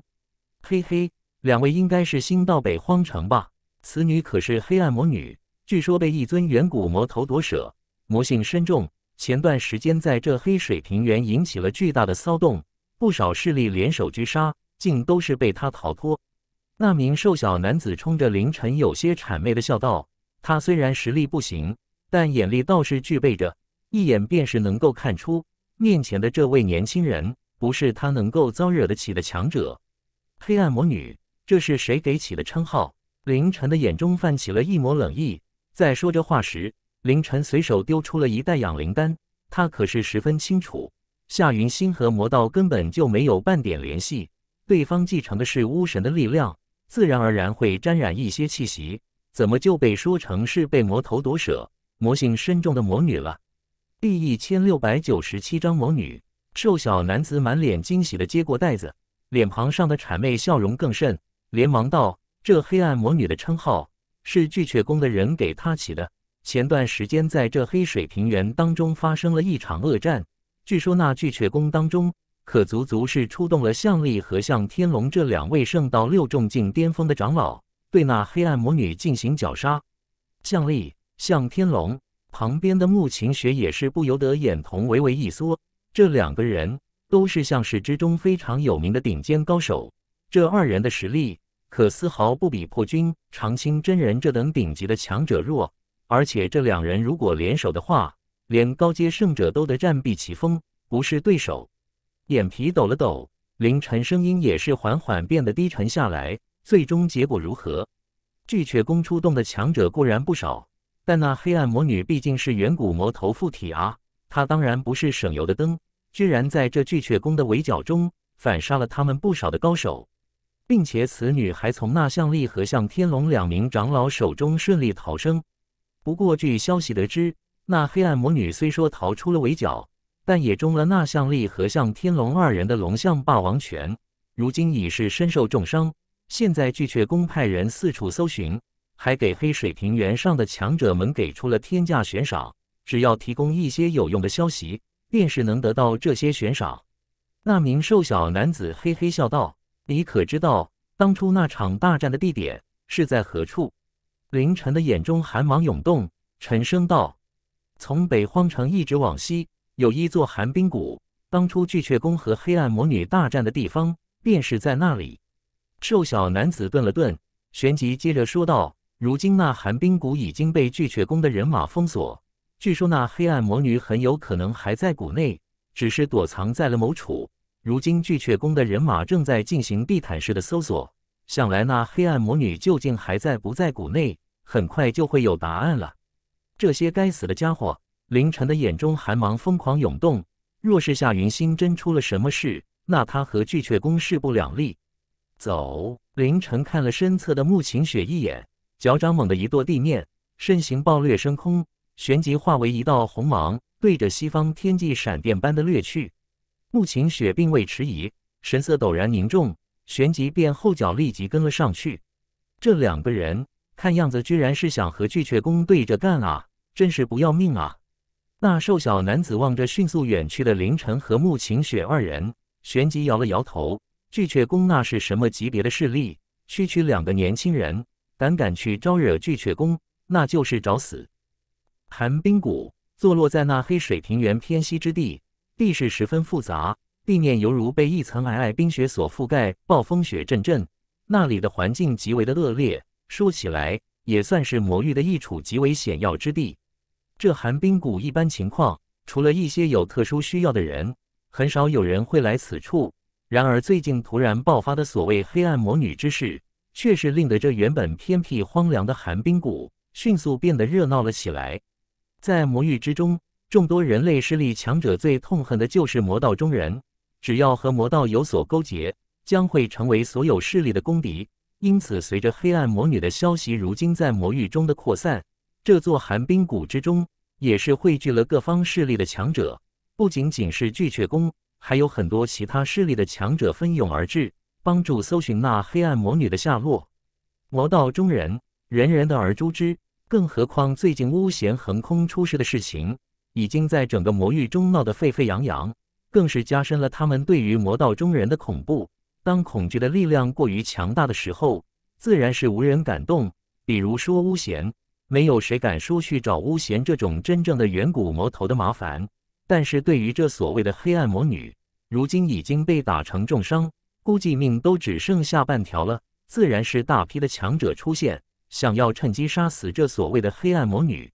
嘿嘿，两位应该是新到北荒城吧？此女可是黑暗魔女，据说被一尊远古魔头夺舍，魔性深重。前段时间在这黑水平原引起了巨大的骚动，不少势力联手狙杀，竟都是被她逃脱。那名瘦小男子冲着凌晨有些谄媚的笑道。他虽然实力不行，但眼力倒是具备着，一眼便是能够看出面前的这位年轻人不是他能够招惹得起的强者。黑暗魔女，这是谁给起的称号？凌晨的眼中泛起了一抹冷意。在说着话时，凌晨随手丢出了一袋养灵丹。他可是十分清楚，夏云星和魔道根本就没有半点联系，对方继承的是巫神的力量，自然而然会沾染一些气息。怎么就被说成是被魔头夺舍、魔性深重的魔女了？第一千六百九十七章魔女。瘦小男子满脸惊喜的接过袋子，脸庞上的谄媚笑容更甚，连忙道：“这黑暗魔女的称号是巨阙宫的人给他起的。前段时间在这黑水平原当中发生了一场恶战，据说那巨阙宫当中可足足是出动了向力和向天龙这两位圣道六重境巅峰的长老。”对那黑暗魔女进行绞杀。向力、向天龙旁边的穆晴雪也是不由得眼瞳微微一缩。这两个人都是相氏之中非常有名的顶尖高手，这二人的实力可丝毫不比破军、长青真人这等顶级的强者弱。而且这两人如果联手的话，连高阶圣者都得占避其锋，不是对手。眼皮抖了抖，凌晨声音也是缓缓变得低沉下来。最终结果如何？巨阙宫出动的强者固然不少，但那黑暗魔女毕竟是远古魔头附体啊，她当然不是省油的灯，居然在这巨阙宫的围剿中反杀了他们不少的高手，并且此女还从那向力和向天龙两名长老手中顺利逃生。不过据消息得知，那黑暗魔女虽说逃出了围剿，但也中了那向力和向天龙二人的龙象霸王拳，如今已是身受重伤。现在，巨阙宫派人四处搜寻，还给黑水平原上的强者们给出了天价悬赏。只要提供一些有用的消息，便是能得到这些悬赏。那名瘦小男子嘿嘿笑道：“你可知道当初那场大战的地点是在何处？”凌晨的眼中寒芒涌动，沉声道：“从北荒城一直往西，有一座寒冰谷。当初巨阙宫和黑暗魔女大战的地方，便是在那里。”瘦小男子顿了顿，旋即接着说道：“如今那寒冰谷已经被巨阙宫的人马封锁，据说那黑暗魔女很有可能还在谷内，只是躲藏在了某处。如今巨阙宫的人马正在进行地毯式的搜索，想来那黑暗魔女究竟还在不在谷内，很快就会有答案了。”这些该死的家伙！凌晨的眼中寒芒疯狂涌动。若是夏云星真出了什么事，那他和巨阙宫势不两立。走！凌晨看了身侧的穆晴雪一眼，脚掌猛地一跺地面，身形暴掠升空，旋即化为一道红芒，对着西方天际闪电般的掠去。穆晴雪并未迟疑，神色陡然凝重，旋即便后脚立即跟了上去。这两个人看样子居然是想和巨阙宫对着干啊！真是不要命啊！那瘦小男子望着迅速远去的凌晨和穆晴雪二人，旋即摇了摇头。巨阙宫那是什么级别的势力？区区两个年轻人，胆敢去招惹巨阙宫，那就是找死。寒冰谷坐落在那黑水平原偏西之地，地势十分复杂，地面犹如被一层皑皑冰雪所覆盖，暴风雪阵阵。那里的环境极为的恶劣，说起来也算是魔域的一处极为险要之地。这寒冰谷一般情况，除了一些有特殊需要的人，很少有人会来此处。然而，最近突然爆发的所谓“黑暗魔女”之事，却是令得这原本偏僻荒凉的寒冰谷迅速变得热闹了起来。在魔域之中，众多人类势力强者最痛恨的就是魔道中人，只要和魔道有所勾结，将会成为所有势力的公敌。因此，随着黑暗魔女的消息如今在魔域中的扩散，这座寒冰谷之中也是汇聚了各方势力的强者，不仅仅是巨阙宫。还有很多其他势力的强者蜂拥而至，帮助搜寻那黑暗魔女的下落。魔道中人人人得而诛之，更何况最近巫贤横空出世的事情，已经在整个魔域中闹得沸沸扬扬，更是加深了他们对于魔道中人的恐怖。当恐惧的力量过于强大的时候，自然是无人敢动。比如说巫贤，没有谁敢说去找巫贤这种真正的远古魔头的麻烦。但是对于这所谓的黑暗魔女，如今已经被打成重伤，估计命都只剩下半条了。自然是大批的强者出现，想要趁机杀死这所谓的黑暗魔女。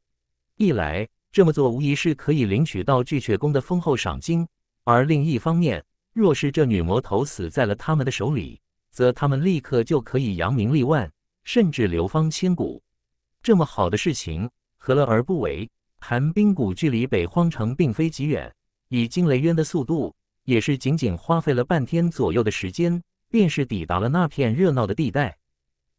一来这么做无疑是可以领取到巨阙宫的丰厚赏金；而另一方面，若是这女魔头死在了他们的手里，则他们立刻就可以扬名立万，甚至流芳千古。这么好的事情，何乐而不为？寒冰谷距离北荒城并非极远，以惊雷渊的速度，也是仅仅花费了半天左右的时间，便是抵达了那片热闹的地带。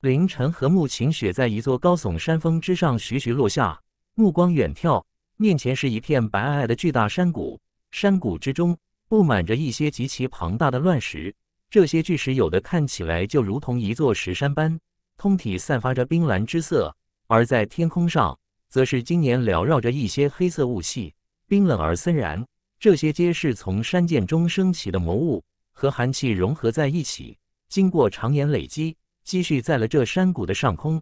凌晨和穆晴雪在一座高耸山峰之上徐徐落下，目光远眺，面前是一片白皑皑的巨大山谷。山谷之中布满着一些极其庞大的乱石，这些巨石有的看起来就如同一座石山般，通体散发着冰蓝之色，而在天空上。则是今年缭绕着一些黑色雾气，冰冷而森然。这些皆是从山涧中升起的魔物，和寒气融合在一起，经过长年累积，积蓄在了这山谷的上空。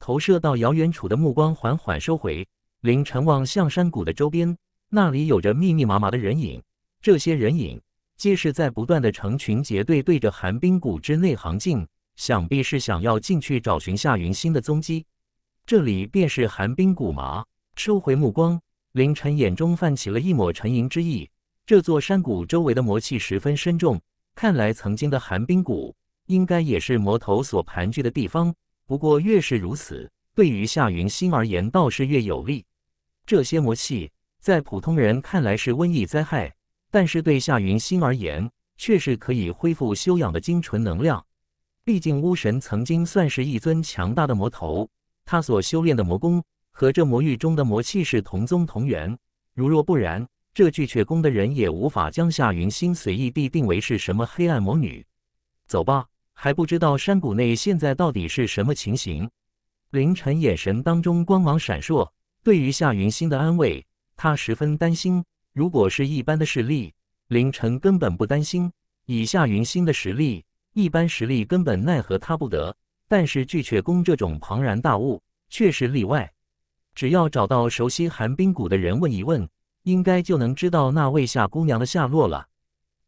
投射到遥远处的目光缓缓收回，凌晨望向山谷的周边，那里有着密密麻麻的人影。这些人影皆是在不断的成群结队对着寒冰谷之内行进，想必是想要进去找寻夏云星的踪迹。这里便是寒冰古麻。收回目光，凌晨眼中泛起了一抹沉吟之意。这座山谷周围的魔气十分深重，看来曾经的寒冰谷应该也是魔头所盘踞的地方。不过越是如此，对于夏云星而言倒是越有利。这些魔气在普通人看来是瘟疫灾害，但是对夏云星而言却是可以恢复修养的精纯能量。毕竟巫神曾经算是一尊强大的魔头。他所修炼的魔功和这魔域中的魔气是同宗同源，如若不然，这巨阙宫的人也无法将夏云心随意地定为是什么黑暗魔女。走吧，还不知道山谷内现在到底是什么情形。凌晨眼神当中光芒闪烁，对于夏云心的安慰，他十分担心。如果是一般的势力，凌晨根本不担心。以夏云心的实力，一般实力根本奈何他不得。但是巨阙宫这种庞然大物却是例外，只要找到熟悉寒冰谷的人问一问，应该就能知道那位夏姑娘的下落了。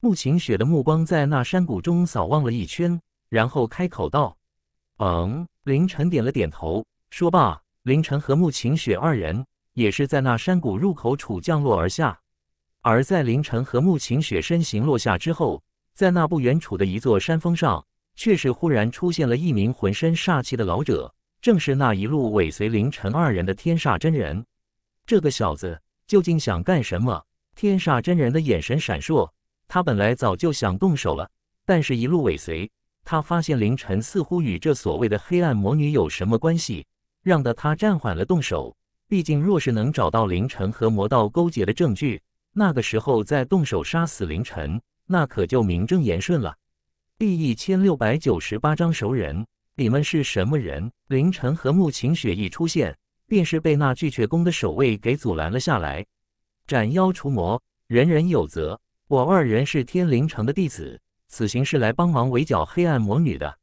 穆晴雪的目光在那山谷中扫望了一圈，然后开口道：“嗯。”凌晨点了点头，说罢，凌晨和穆晴雪二人也是在那山谷入口处降落而下。而在凌晨和穆晴雪身形落下之后，在那不远处的一座山峰上。却是忽然出现了一名浑身煞气的老者，正是那一路尾随凌晨二人的天煞真人。这个小子究竟想干什么？天煞真人的眼神闪烁，他本来早就想动手了，但是一路尾随，他发现凌晨似乎与这所谓的黑暗魔女有什么关系，让得他暂缓了动手。毕竟，若是能找到凌晨和魔道勾结的证据，那个时候再动手杀死凌晨，那可就名正言顺了。第一千六百九十八章熟人，你们是什么人？凌晨和穆晴雪一出现，便是被那巨阙宫的守卫给阻拦了下来。斩妖除魔，人人有责。我二人是天灵城的弟子，此行是来帮忙围剿黑暗魔女的。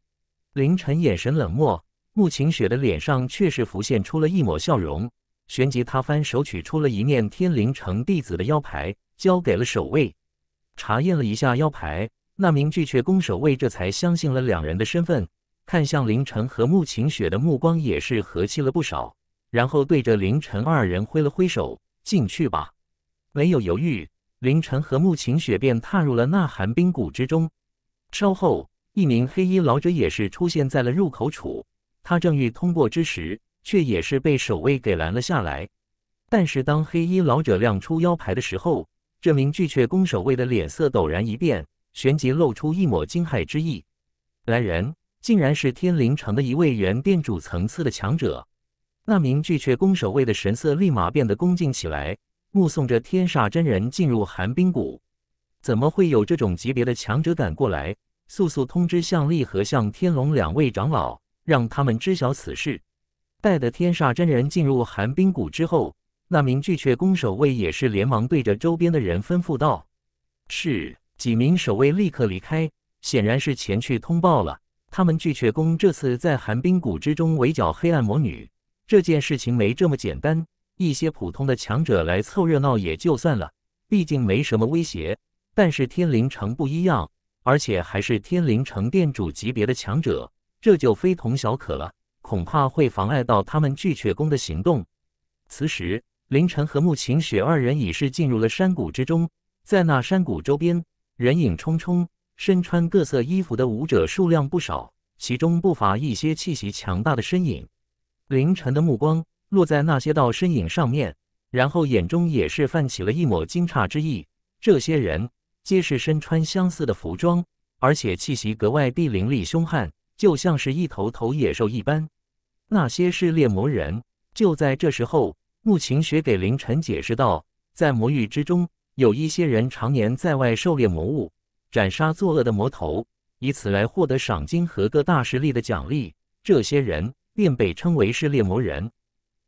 凌晨眼神冷漠，穆晴雪的脸上却是浮现出了一抹笑容。旋即，他翻手取出了一面天灵城弟子的腰牌，交给了守卫，查验了一下腰牌。那名巨阙宫守卫这才相信了两人的身份，看向林晨和穆晴雪的目光也是和气了不少。然后对着林晨二人挥了挥手：“进去吧。”没有犹豫，林晨和穆晴雪便踏入了那寒冰谷之中。稍后，一名黑衣老者也是出现在了入口处，他正欲通过之时，却也是被守卫给拦了下来。但是当黑衣老者亮出腰牌的时候，这名巨阙宫守卫的脸色陡然一变。旋即露出一抹惊骇之意，来人竟然是天灵城的一位原殿主层次的强者。那名巨阙宫守卫的神色立马变得恭敬起来，目送着天煞真人进入寒冰谷。怎么会有这种级别的强者赶过来？速速通知向立和向天龙两位长老，让他们知晓此事。待得天煞真人进入寒冰谷之后，那名巨阙宫守卫也是连忙对着周边的人吩咐道：“是。”几名守卫立刻离开，显然是前去通报了。他们巨雀宫这次在寒冰谷之中围剿黑暗魔女，这件事情没这么简单。一些普通的强者来凑热闹也就算了，毕竟没什么威胁。但是天灵城不一样，而且还是天灵城店主级别的强者，这就非同小可了，恐怕会妨碍到他们巨雀宫的行动。此时，凌晨和穆晴雪二人已是进入了山谷之中，在那山谷周边。人影憧憧，身穿各色衣服的舞者数量不少，其中不乏一些气息强大的身影。凌晨的目光落在那些道身影上面，然后眼中也是泛起了一抹惊诧之意。这些人皆是身穿相似的服装，而且气息格外地凌厉凶悍，就像是一头头野兽一般。那些是猎魔人。就在这时候，穆晴雪给凌晨解释道：“在魔域之中。”有一些人常年在外狩猎魔物，斩杀作恶的魔头，以此来获得赏金和各大势力的奖励。这些人便被称为是猎魔人。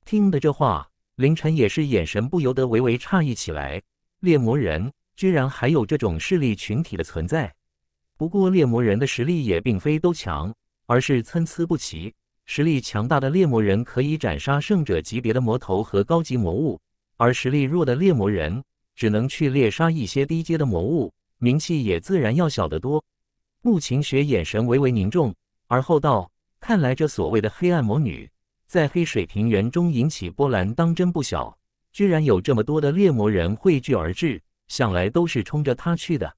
听得这话，凌晨也是眼神不由得微微诧异起来。猎魔人居然还有这种势力群体的存在。不过，猎魔人的实力也并非都强，而是参差不齐。实力强大的猎魔人可以斩杀圣者级别的魔头和高级魔物，而实力弱的猎魔人。只能去猎杀一些低阶的魔物，名气也自然要小得多。穆晴雪眼神微微凝重，而后道：“看来这所谓的黑暗魔女，在黑水平原中引起波澜，当真不小。居然有这么多的猎魔人汇聚而至，想来都是冲着她去的。”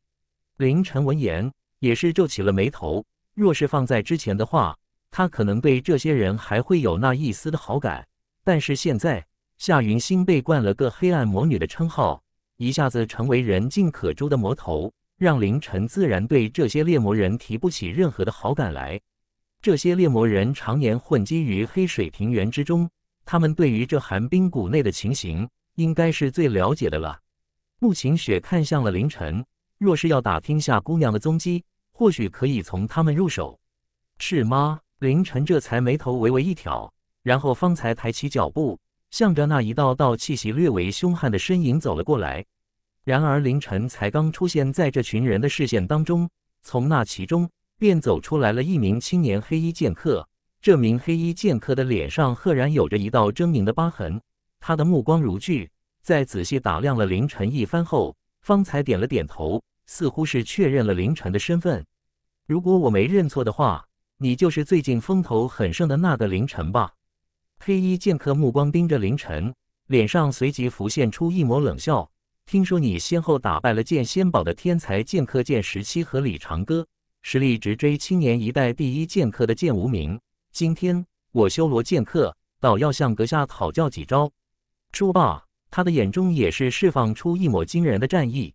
凌晨闻言也是皱起了眉头。若是放在之前的话，他可能对这些人还会有那一丝的好感，但是现在夏云星被冠了个黑暗魔女的称号。一下子成为人尽可诛的魔头，让凌晨自然对这些猎魔人提不起任何的好感来。这些猎魔人常年混迹于黑水平原之中，他们对于这寒冰谷内的情形，应该是最了解的了。穆晴雪看向了凌晨，若是要打听下姑娘的踪迹，或许可以从他们入手，是吗？凌晨这才眉头微微一挑，然后方才抬起脚步。向着那一道道气息略为凶悍的身影走了过来，然而凌晨才刚出现在这群人的视线当中，从那其中便走出来了一名青年黑衣剑客。这名黑衣剑客的脸上赫然有着一道狰狞的疤痕，他的目光如炬，在仔细打量了凌晨一番后，方才点了点头，似乎是确认了凌晨的身份。如果我没认错的话，你就是最近风头很盛的那个凌晨吧？黑衣剑客目光盯着凌晨，脸上随即浮现出一抹冷笑。听说你先后打败了剑仙堡的天才剑客剑十七和李长歌，实力直追青年一代第一剑客的剑无名。今天我修罗剑客倒要向阁下讨教几招。说罢，他的眼中也是释放出一抹惊人的战意。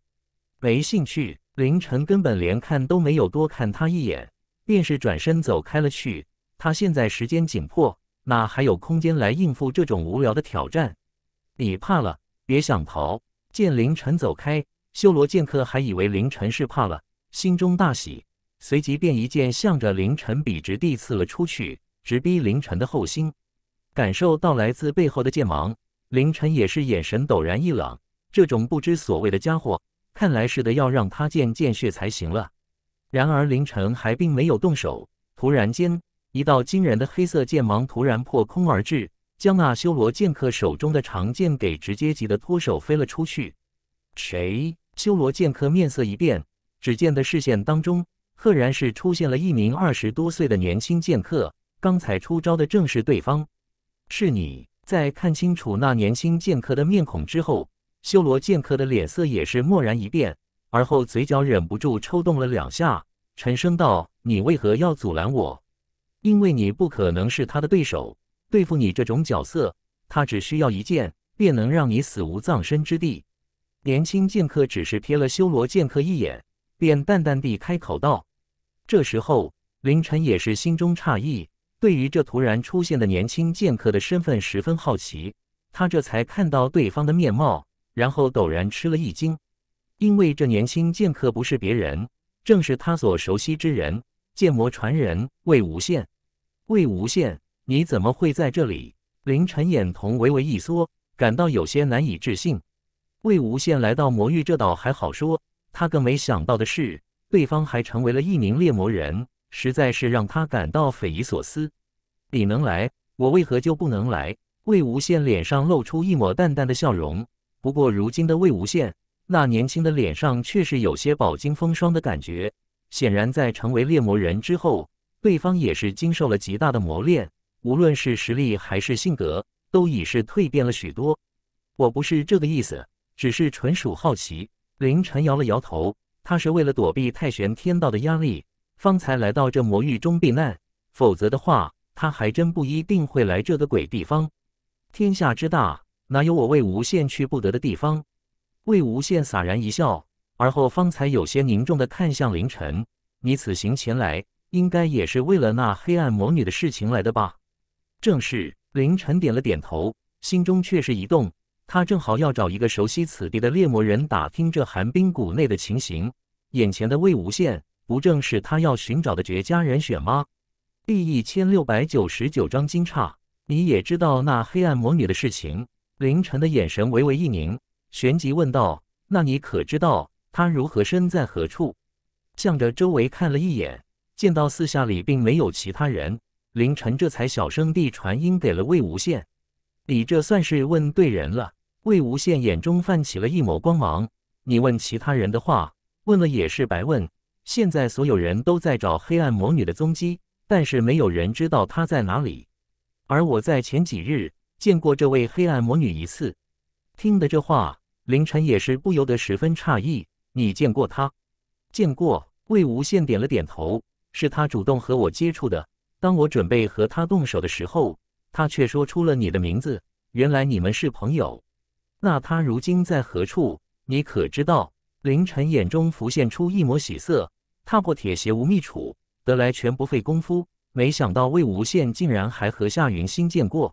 没兴趣，凌晨根本连看都没有多看他一眼，便是转身走开了去。他现在时间紧迫。哪还有空间来应付这种无聊的挑战？你怕了，别想逃！见凌晨走开，修罗剑客还以为凌晨是怕了，心中大喜，随即便一剑向着凌晨笔直地刺了出去，直逼凌晨的后心。感受到来自背后的剑芒，凌晨也是眼神陡然一冷。这种不知所谓的家伙，看来是得要让他见见血才行了。然而凌晨还并没有动手，突然间。一道惊人的黑色剑芒突然破空而至，将那修罗剑客手中的长剑给直接急得脱手飞了出去。谁？修罗剑客面色一变，只见的视线当中赫然是出现了一名二十多岁的年轻剑客。刚才出招的正是对方。是你！在看清楚那年轻剑客的面孔之后，修罗剑客的脸色也是蓦然一变，而后嘴角忍不住抽动了两下，沉声道：“你为何要阻拦我？”因为你不可能是他的对手，对付你这种角色，他只需要一剑便能让你死无葬身之地。年轻剑客只是瞥了修罗剑客一眼，便淡淡地开口道。这时候，凌晨也是心中诧异，对于这突然出现的年轻剑客的身份十分好奇。他这才看到对方的面貌，然后陡然吃了一惊，因为这年轻剑客不是别人，正是他所熟悉之人。剑魔传人魏无羡，魏无羡，你怎么会在这里？凌晨眼瞳微微一缩，感到有些难以置信。魏无羡来到魔域这倒还好说，他更没想到的是，对方还成为了一名猎魔人，实在是让他感到匪夷所思。你能来，我为何就不能来？魏无羡脸上露出一抹淡淡的笑容。不过，如今的魏无羡，那年轻的脸上却是有些饱经风霜的感觉。显然，在成为猎魔人之后，对方也是经受了极大的磨练，无论是实力还是性格，都已是蜕变了许多。我不是这个意思，只是纯属好奇。林晨摇了摇头，他是为了躲避太玄天道的压力，方才来到这魔域中避难。否则的话，他还真不一定会来这个鬼地方。天下之大，哪有我魏无羡去不得的地方？魏无羡洒然一笑。而后方才有些凝重地看向凌晨：“你此行前来，应该也是为了那黑暗魔女的事情来的吧？”正是，凌晨点了点头，心中却是一动。他正好要找一个熟悉此地的猎魔人打听这寒冰谷内的情形，眼前的魏无羡不正是他要寻找的绝佳人选吗？第一千六百九十九章惊诧，你也知道那黑暗魔女的事情？凌晨的眼神微微一凝，旋即问道：“那你可知道？”他如何身在何处？向着周围看了一眼，见到四下里并没有其他人，凌晨这才小声地传音给了魏无羡：“你这算是问对人了。”魏无羡眼中泛起了一抹光芒：“你问其他人的话，问了也是白问。现在所有人都在找黑暗魔女的踪迹，但是没有人知道她在哪里。而我在前几日见过这位黑暗魔女一次。”听得这话，凌晨也是不由得十分诧异。你见过他？见过。魏无羡点了点头，是他主动和我接触的。当我准备和他动手的时候，他却说出了你的名字。原来你们是朋友。那他如今在何处？你可知道？凌晨眼中浮现出一抹喜色。踏破铁鞋无觅处，得来全不费工夫。没想到魏无羡竟然还和夏云心见过。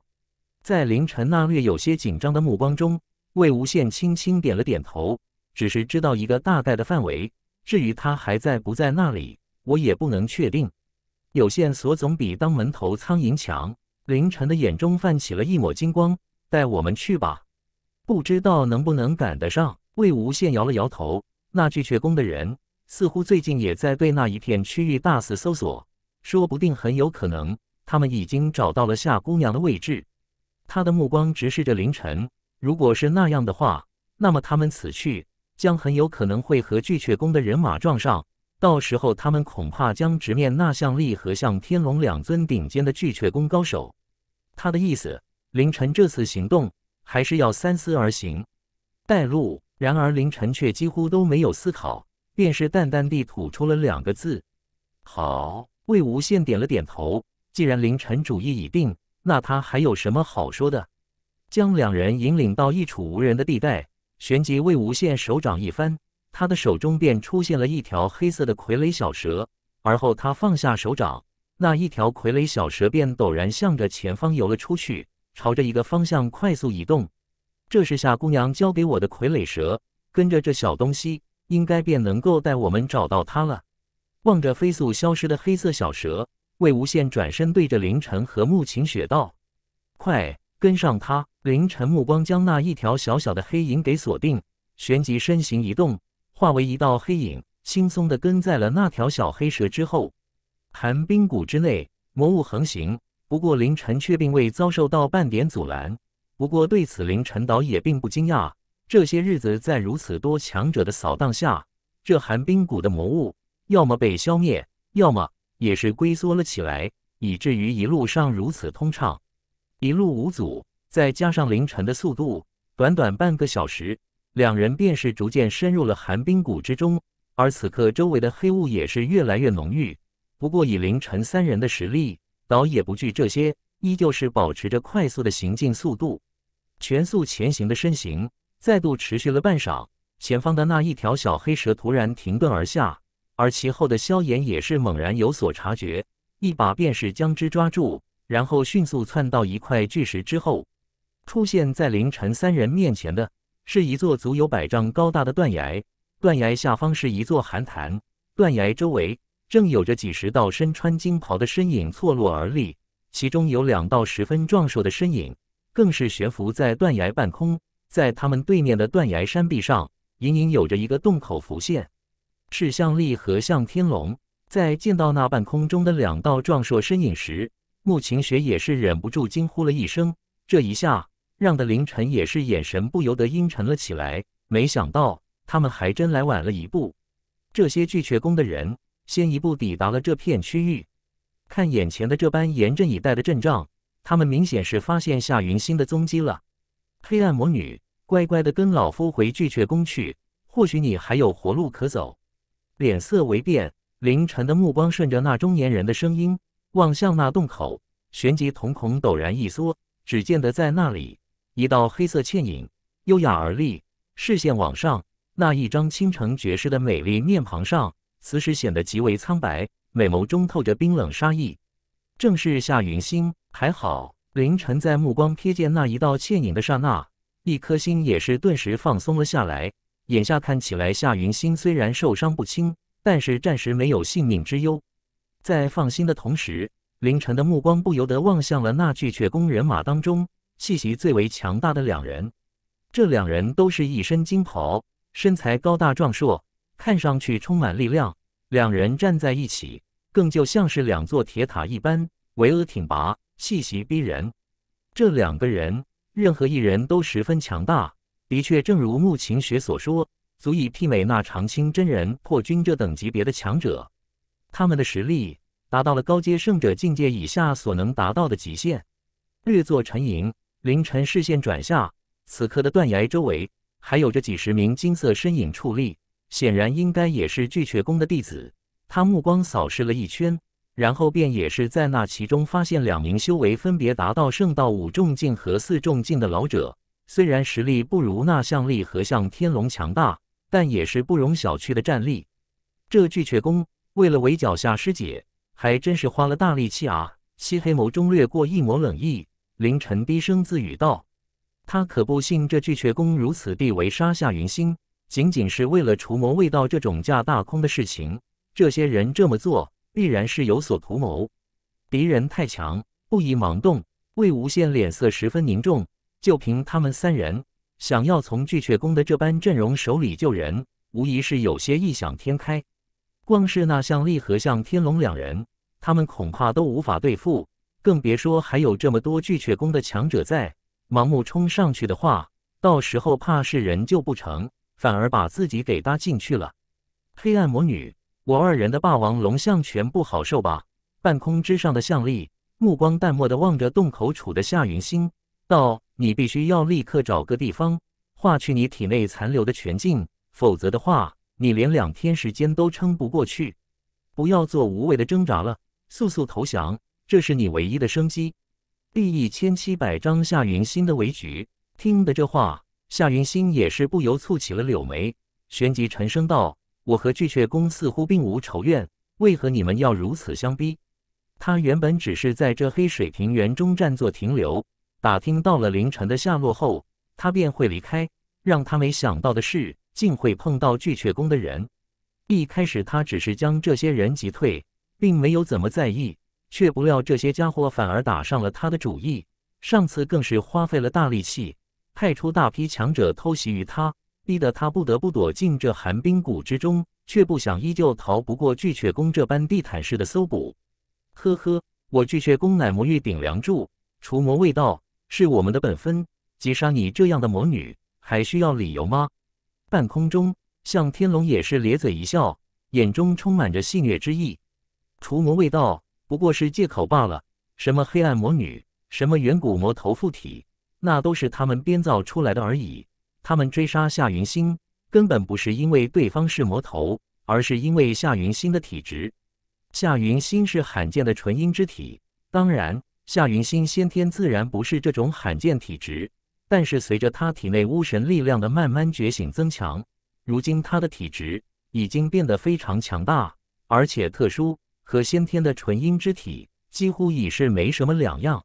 在凌晨那略有些紧张的目光中，魏无羡轻轻点了点头。只是知道一个大概的范围，至于他还在不在那里，我也不能确定。有线索总比当门头苍蝇强。凌晨的眼中泛起了一抹金光，带我们去吧，不知道能不能赶得上。魏无羡摇了摇头，那巨阙宫的人似乎最近也在对那一片区域大肆搜索，说不定很有可能他们已经找到了夏姑娘的位置。他的目光直视着凌晨，如果是那样的话，那么他们此去。将很有可能会和巨阙宫的人马撞上，到时候他们恐怕将直面那向力和向天龙两尊顶尖的巨阙宫高手。他的意思，凌晨这次行动还是要三思而行。带路。然而凌晨却几乎都没有思考，便是淡淡地吐出了两个字：“好。”魏无羡点了点头。既然凌晨主意已定，那他还有什么好说的？将两人引领到一处无人的地带。旋即，魏无羡手掌一翻，他的手中便出现了一条黑色的傀儡小蛇。而后，他放下手掌，那一条傀儡小蛇便陡然向着前方游了出去，朝着一个方向快速移动。这是夏姑娘交给我的傀儡蛇，跟着这小东西，应该便能够带我们找到它了。望着飞速消失的黑色小蛇，魏无羡转身对着凌晨和慕晴雪道：“快！”跟上他，凌晨目光将那一条小小的黑影给锁定，旋即身形一动，化为一道黑影，轻松的跟在了那条小黑蛇之后。寒冰谷之内，魔物横行，不过凌晨却并未遭受到半点阻拦。不过对此，凌晨倒也并不惊讶。这些日子在如此多强者的扫荡下，这寒冰谷的魔物要么被消灭，要么也是龟缩了起来，以至于一路上如此通畅。一路无阻，再加上凌晨的速度，短短半个小时，两人便是逐渐深入了寒冰谷之中。而此刻周围的黑雾也是越来越浓郁。不过以凌晨三人的实力，倒也不惧这些，依旧是保持着快速的行进速度，全速前行的身形再度持续了半晌。前方的那一条小黑蛇突然停顿而下，而其后的萧炎也是猛然有所察觉，一把便是将之抓住。然后迅速窜到一块巨石之后，出现在凌晨三人面前的是一座足有百丈高大的断崖，断崖下方是一座寒潭，断崖周围正有着几十道身穿金袍的身影错落而立，其中有两道十分壮硕的身影更是悬浮在断崖半空，在他们对面的断崖山壁上，隐隐有着一个洞口浮现。赤向立和向天龙在见到那半空中的两道壮硕身影时。穆晴雪也是忍不住惊呼了一声，这一下让的凌晨也是眼神不由得阴沉了起来。没想到他们还真来晚了一步，这些巨阙宫的人先一步抵达了这片区域。看眼前的这般严阵以待的阵仗，他们明显是发现夏云星的踪迹了。黑暗魔女，乖乖的跟老夫回巨阙宫去，或许你还有活路可走。脸色微变，凌晨的目光顺着那中年人的声音。望向那洞口，旋即瞳孔陡然一缩，只见得在那里一道黑色倩影优雅而立，视线往上，那一张倾城绝世的美丽面庞上，此时显得极为苍白，美眸中透着冰冷杀意，正是夏云星。还好，凌晨在目光瞥见那一道倩影的刹那，一颗心也是顿时放松了下来。眼下看起来，夏云星虽然受伤不轻，但是暂时没有性命之忧。在放心的同时，凌晨的目光不由得望向了那巨阙宫人马当中气息最为强大的两人。这两人都是一身金袍，身材高大壮硕，看上去充满力量。两人站在一起，更就像是两座铁塔一般，巍峨挺拔，气息逼人。这两个人，任何一人都十分强大。的确，正如穆晴雪所说，足以媲美那长青真人、破军这等级别的强者。他们的实力达到了高阶圣者境界以下所能达到的极限。略作沉吟，凌晨视线转下，此刻的断崖周围还有着几十名金色身影矗立，显然应该也是巨阙宫的弟子。他目光扫视了一圈，然后便也是在那其中发现两名修为分别达到圣道五重境和四重境的老者。虽然实力不如那向力和向天龙强大，但也是不容小觑的战力。这巨阙宫。为了围剿夏师姐，还真是花了大力气啊！漆黑眸中掠过一抹冷意，凌晨低声自语道：“他可不信这巨阙宫如此地为杀夏云星，仅仅是为了除魔卫道这种架大空的事情。这些人这么做，必然是有所图谋。敌人太强，不宜盲动。”魏无羡脸色十分凝重，就凭他们三人，想要从巨阙宫的这般阵容手里救人，无疑是有些异想天开。光是那向力和向天龙两人，他们恐怕都无法对付，更别说还有这么多巨阙宫的强者在。盲目冲上去的话，到时候怕是人救不成，反而把自己给搭进去了。黑暗魔女，我二人的霸王龙象拳不好受吧？半空之上的向力目光淡漠的望着洞口处的夏云星，道：“你必须要立刻找个地方化去你体内残留的拳劲，否则的话。”你连两天时间都撑不过去，不要做无谓的挣扎了，速速投降，这是你唯一的生机。第一千七百章夏云心的围局。听得这话，夏云心也是不由蹙起了柳眉，旋即沉声道：“我和巨阙宫似乎并无仇怨，为何你们要如此相逼？”他原本只是在这黑水平原中暂作停留，打听到了凌晨的下落后，他便会离开。让他没想到的是。竟会碰到巨阙宫的人。一开始他只是将这些人击退，并没有怎么在意，却不料这些家伙反而打上了他的主意。上次更是花费了大力气，派出大批强者偷袭于他，逼得他不得不躲进这寒冰谷之中，却不想依旧逃不过巨阙宫这般地毯式的搜捕。呵呵，我巨阙宫乃魔域顶梁柱，除魔卫道是我们的本分，击杀你这样的魔女还需要理由吗？半空中，向天龙也是咧嘴一笑，眼中充满着戏谑之意。除魔卫道不过是借口罢了。什么黑暗魔女，什么远古魔头附体，那都是他们编造出来的而已。他们追杀夏云星，根本不是因为对方是魔头，而是因为夏云星的体质。夏云星是罕见的纯阴之体，当然，夏云星先天自然不是这种罕见体质。但是随着他体内巫神力量的慢慢觉醒增强，如今他的体质已经变得非常强大，而且特殊，和先天的纯阴之体几乎已是没什么两样。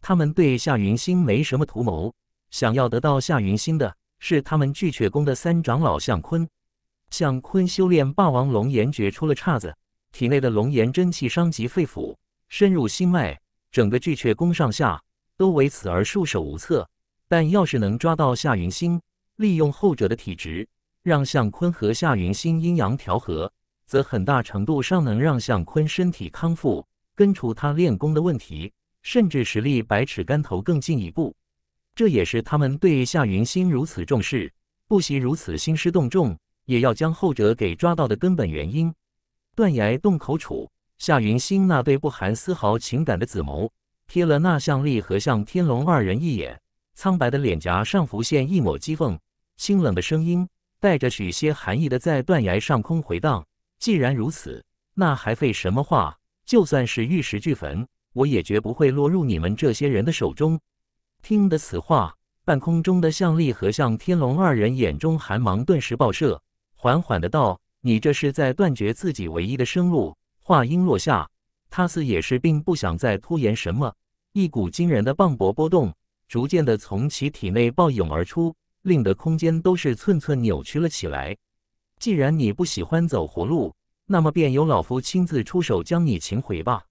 他们对夏云星没什么图谋，想要得到夏云星的是他们巨阙宫的三长老向坤。向坤修炼霸王龙炎诀出了岔子，体内的龙炎真气伤及肺腑，深入心脉，整个巨阙宫上下都为此而束手无策。但要是能抓到夏云星，利用后者的体质，让向坤和夏云星阴阳调和，则很大程度上能让向坤身体康复，根除他练功的问题，甚至实力百尺竿头更进一步。这也是他们对夏云星如此重视，不惜如此兴师动众，也要将后者给抓到的根本原因。断崖洞口处，夏云星那对不含丝毫情感的紫眸瞥了那向丽和向天龙二人一眼。苍白的脸颊上浮现一抹讥讽，清冷的声音带着许些寒意的在断崖上空回荡。既然如此，那还废什么话？就算是玉石俱焚，我也绝不会落入你们这些人的手中。听得此话，半空中的向立和向天龙二人眼中寒芒顿时爆射，缓缓的道：“你这是在断绝自己唯一的生路。”话音落下，他似也是并不想再拖延什么，一股惊人的磅礴波动。逐渐的从其体内暴涌而出，令得空间都是寸寸扭曲了起来。既然你不喜欢走活路，那么便由老夫亲自出手将你擒回吧。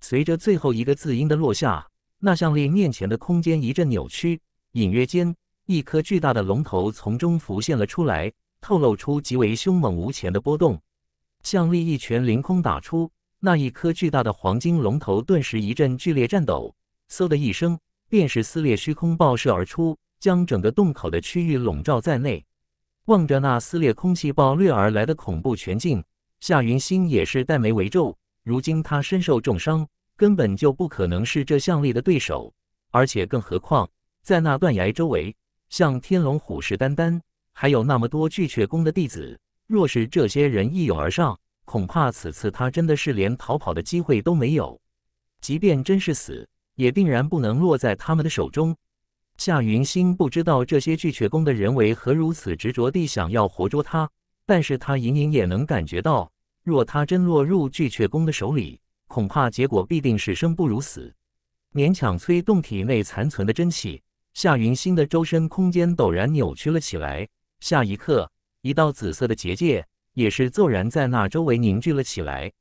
随着最后一个字音的落下，那项立面前的空间一阵扭曲，隐约间一颗巨大的龙头从中浮现了出来，透露出极为凶猛无前的波动。项立一拳凌空打出，那一颗巨大的黄金龙头顿时一阵剧烈颤抖，嗖的一声。便是撕裂虚空爆射而出，将整个洞口的区域笼罩在内。望着那撕裂空气爆掠而来的恐怖全境，夏云星也是黛眉微皱。如今他身受重伤，根本就不可能是这项力的对手。而且更何况，在那断崖周围，像天龙虎视眈眈，还有那么多巨阙宫的弟子。若是这些人一涌而上，恐怕此次他真的是连逃跑的机会都没有。即便真是死。也定然不能落在他们的手中。夏云星不知道这些巨阙宫的人为何如此执着地想要活捉他，但是他隐隐也能感觉到，若他真落入巨阙宫的手里，恐怕结果必定是生不如死。勉强催动体内残存的真气，夏云星的周身空间陡然扭曲了起来。下一刻，一道紫色的结界也是骤然在那周围凝聚了起来。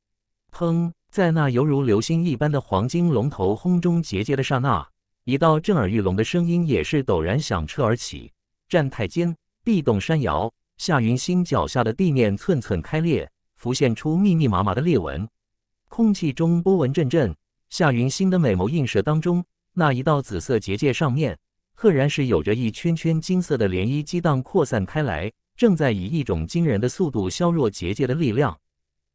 砰！在那犹如流星一般的黄金龙头轰中结界的刹那，一道震耳欲聋的声音也是陡然响彻而起。站台间地动山摇，夏云星脚下的地面寸寸开裂，浮现出密密麻麻的裂纹。空气中波纹阵阵，夏云星的美眸映射当中，那一道紫色结界上面赫然是有着一圈圈金色的涟漪激荡扩散开来，正在以一种惊人的速度削弱结界的力量。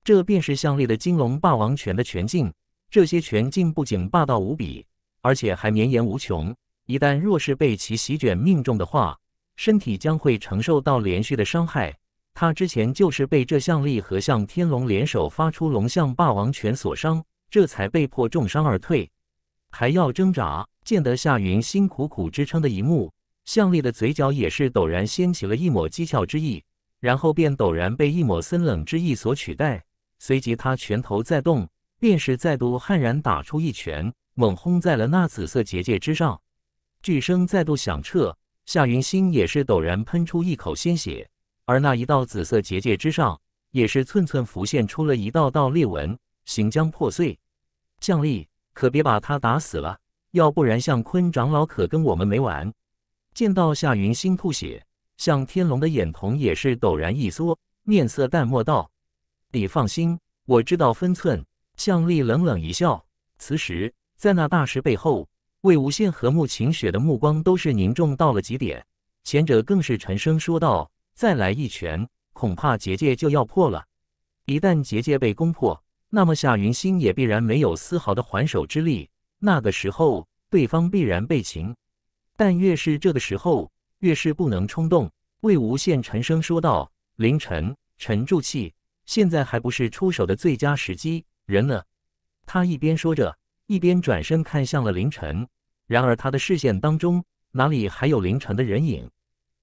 这便是项力的金龙霸王拳的拳劲，这些拳劲不仅霸道无比，而且还绵延无穷。一旦若是被其席卷命中的话，身体将会承受到连续的伤害。他之前就是被这项力和向天龙联手发出龙象霸王拳所伤，这才被迫重伤而退，还要挣扎。见得夏云辛苦苦支撑的一幕，项力的嘴角也是陡然掀起了一抹讥诮之意，然后便陡然被一抹森冷之意所取代。随即，他拳头再动，便是再度悍然打出一拳，猛轰在了那紫色结界之上。巨声再度响彻，夏云星也是陡然喷出一口鲜血，而那一道紫色结界之上，也是寸寸浮现出了一道道裂纹，行将破碎。降力，可别把他打死了，要不然向坤长老可跟我们没完。见到夏云星吐血，向天龙的眼瞳也是陡然一缩，面色淡漠道。你放心，我知道分寸。向丽冷冷一笑。此时，在那大石背后，魏无羡和穆晴雪的目光都是凝重到了极点，前者更是沉声说道：“再来一拳，恐怕结界就要破了。一旦结界被攻破，那么夏云星也必然没有丝毫的还手之力。那个时候，对方必然被擒。但越是这个时候，越是不能冲动。”魏无羡沉声说道：“凌晨，沉住气。”现在还不是出手的最佳时机，人呢？他一边说着，一边转身看向了凌晨。然而他的视线当中，哪里还有凌晨的人影？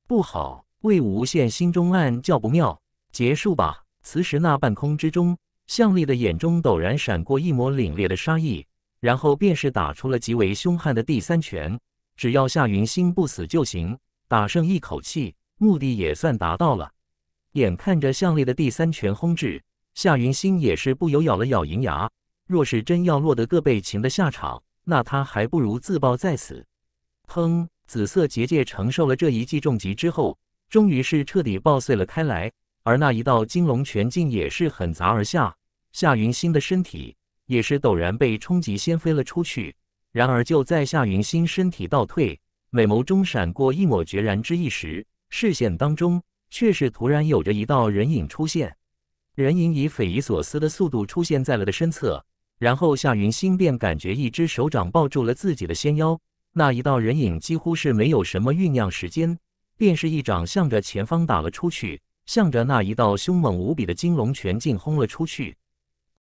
不好！魏无羡心中暗叫不妙，结束吧。此时那半空之中，向立的眼中陡然闪过一抹凛冽的杀意，然后便是打出了极为凶悍的第三拳。只要夏云星不死就行，打剩一口气，目的也算达到了。眼看着项力的第三拳轰至，夏云星也是不由咬了咬银牙。若是真要落得个被擒的下场，那他还不如自爆在此。砰！紫色结界承受了这一记重击之后，终于是彻底爆碎了开来。而那一道金龙拳劲也是狠砸而下，夏云星的身体也是陡然被冲击掀飞了出去。然而就在夏云星身体倒退，美眸中闪过一抹决然之意时，视线当中。却是突然有着一道人影出现，人影以匪夷所思的速度出现在了的身侧，然后夏云星便感觉一只手掌抱住了自己的纤腰，那一道人影几乎是没有什么酝酿时间，便是一掌向着前方打了出去，向着那一道凶猛无比的金龙拳劲轰了出去。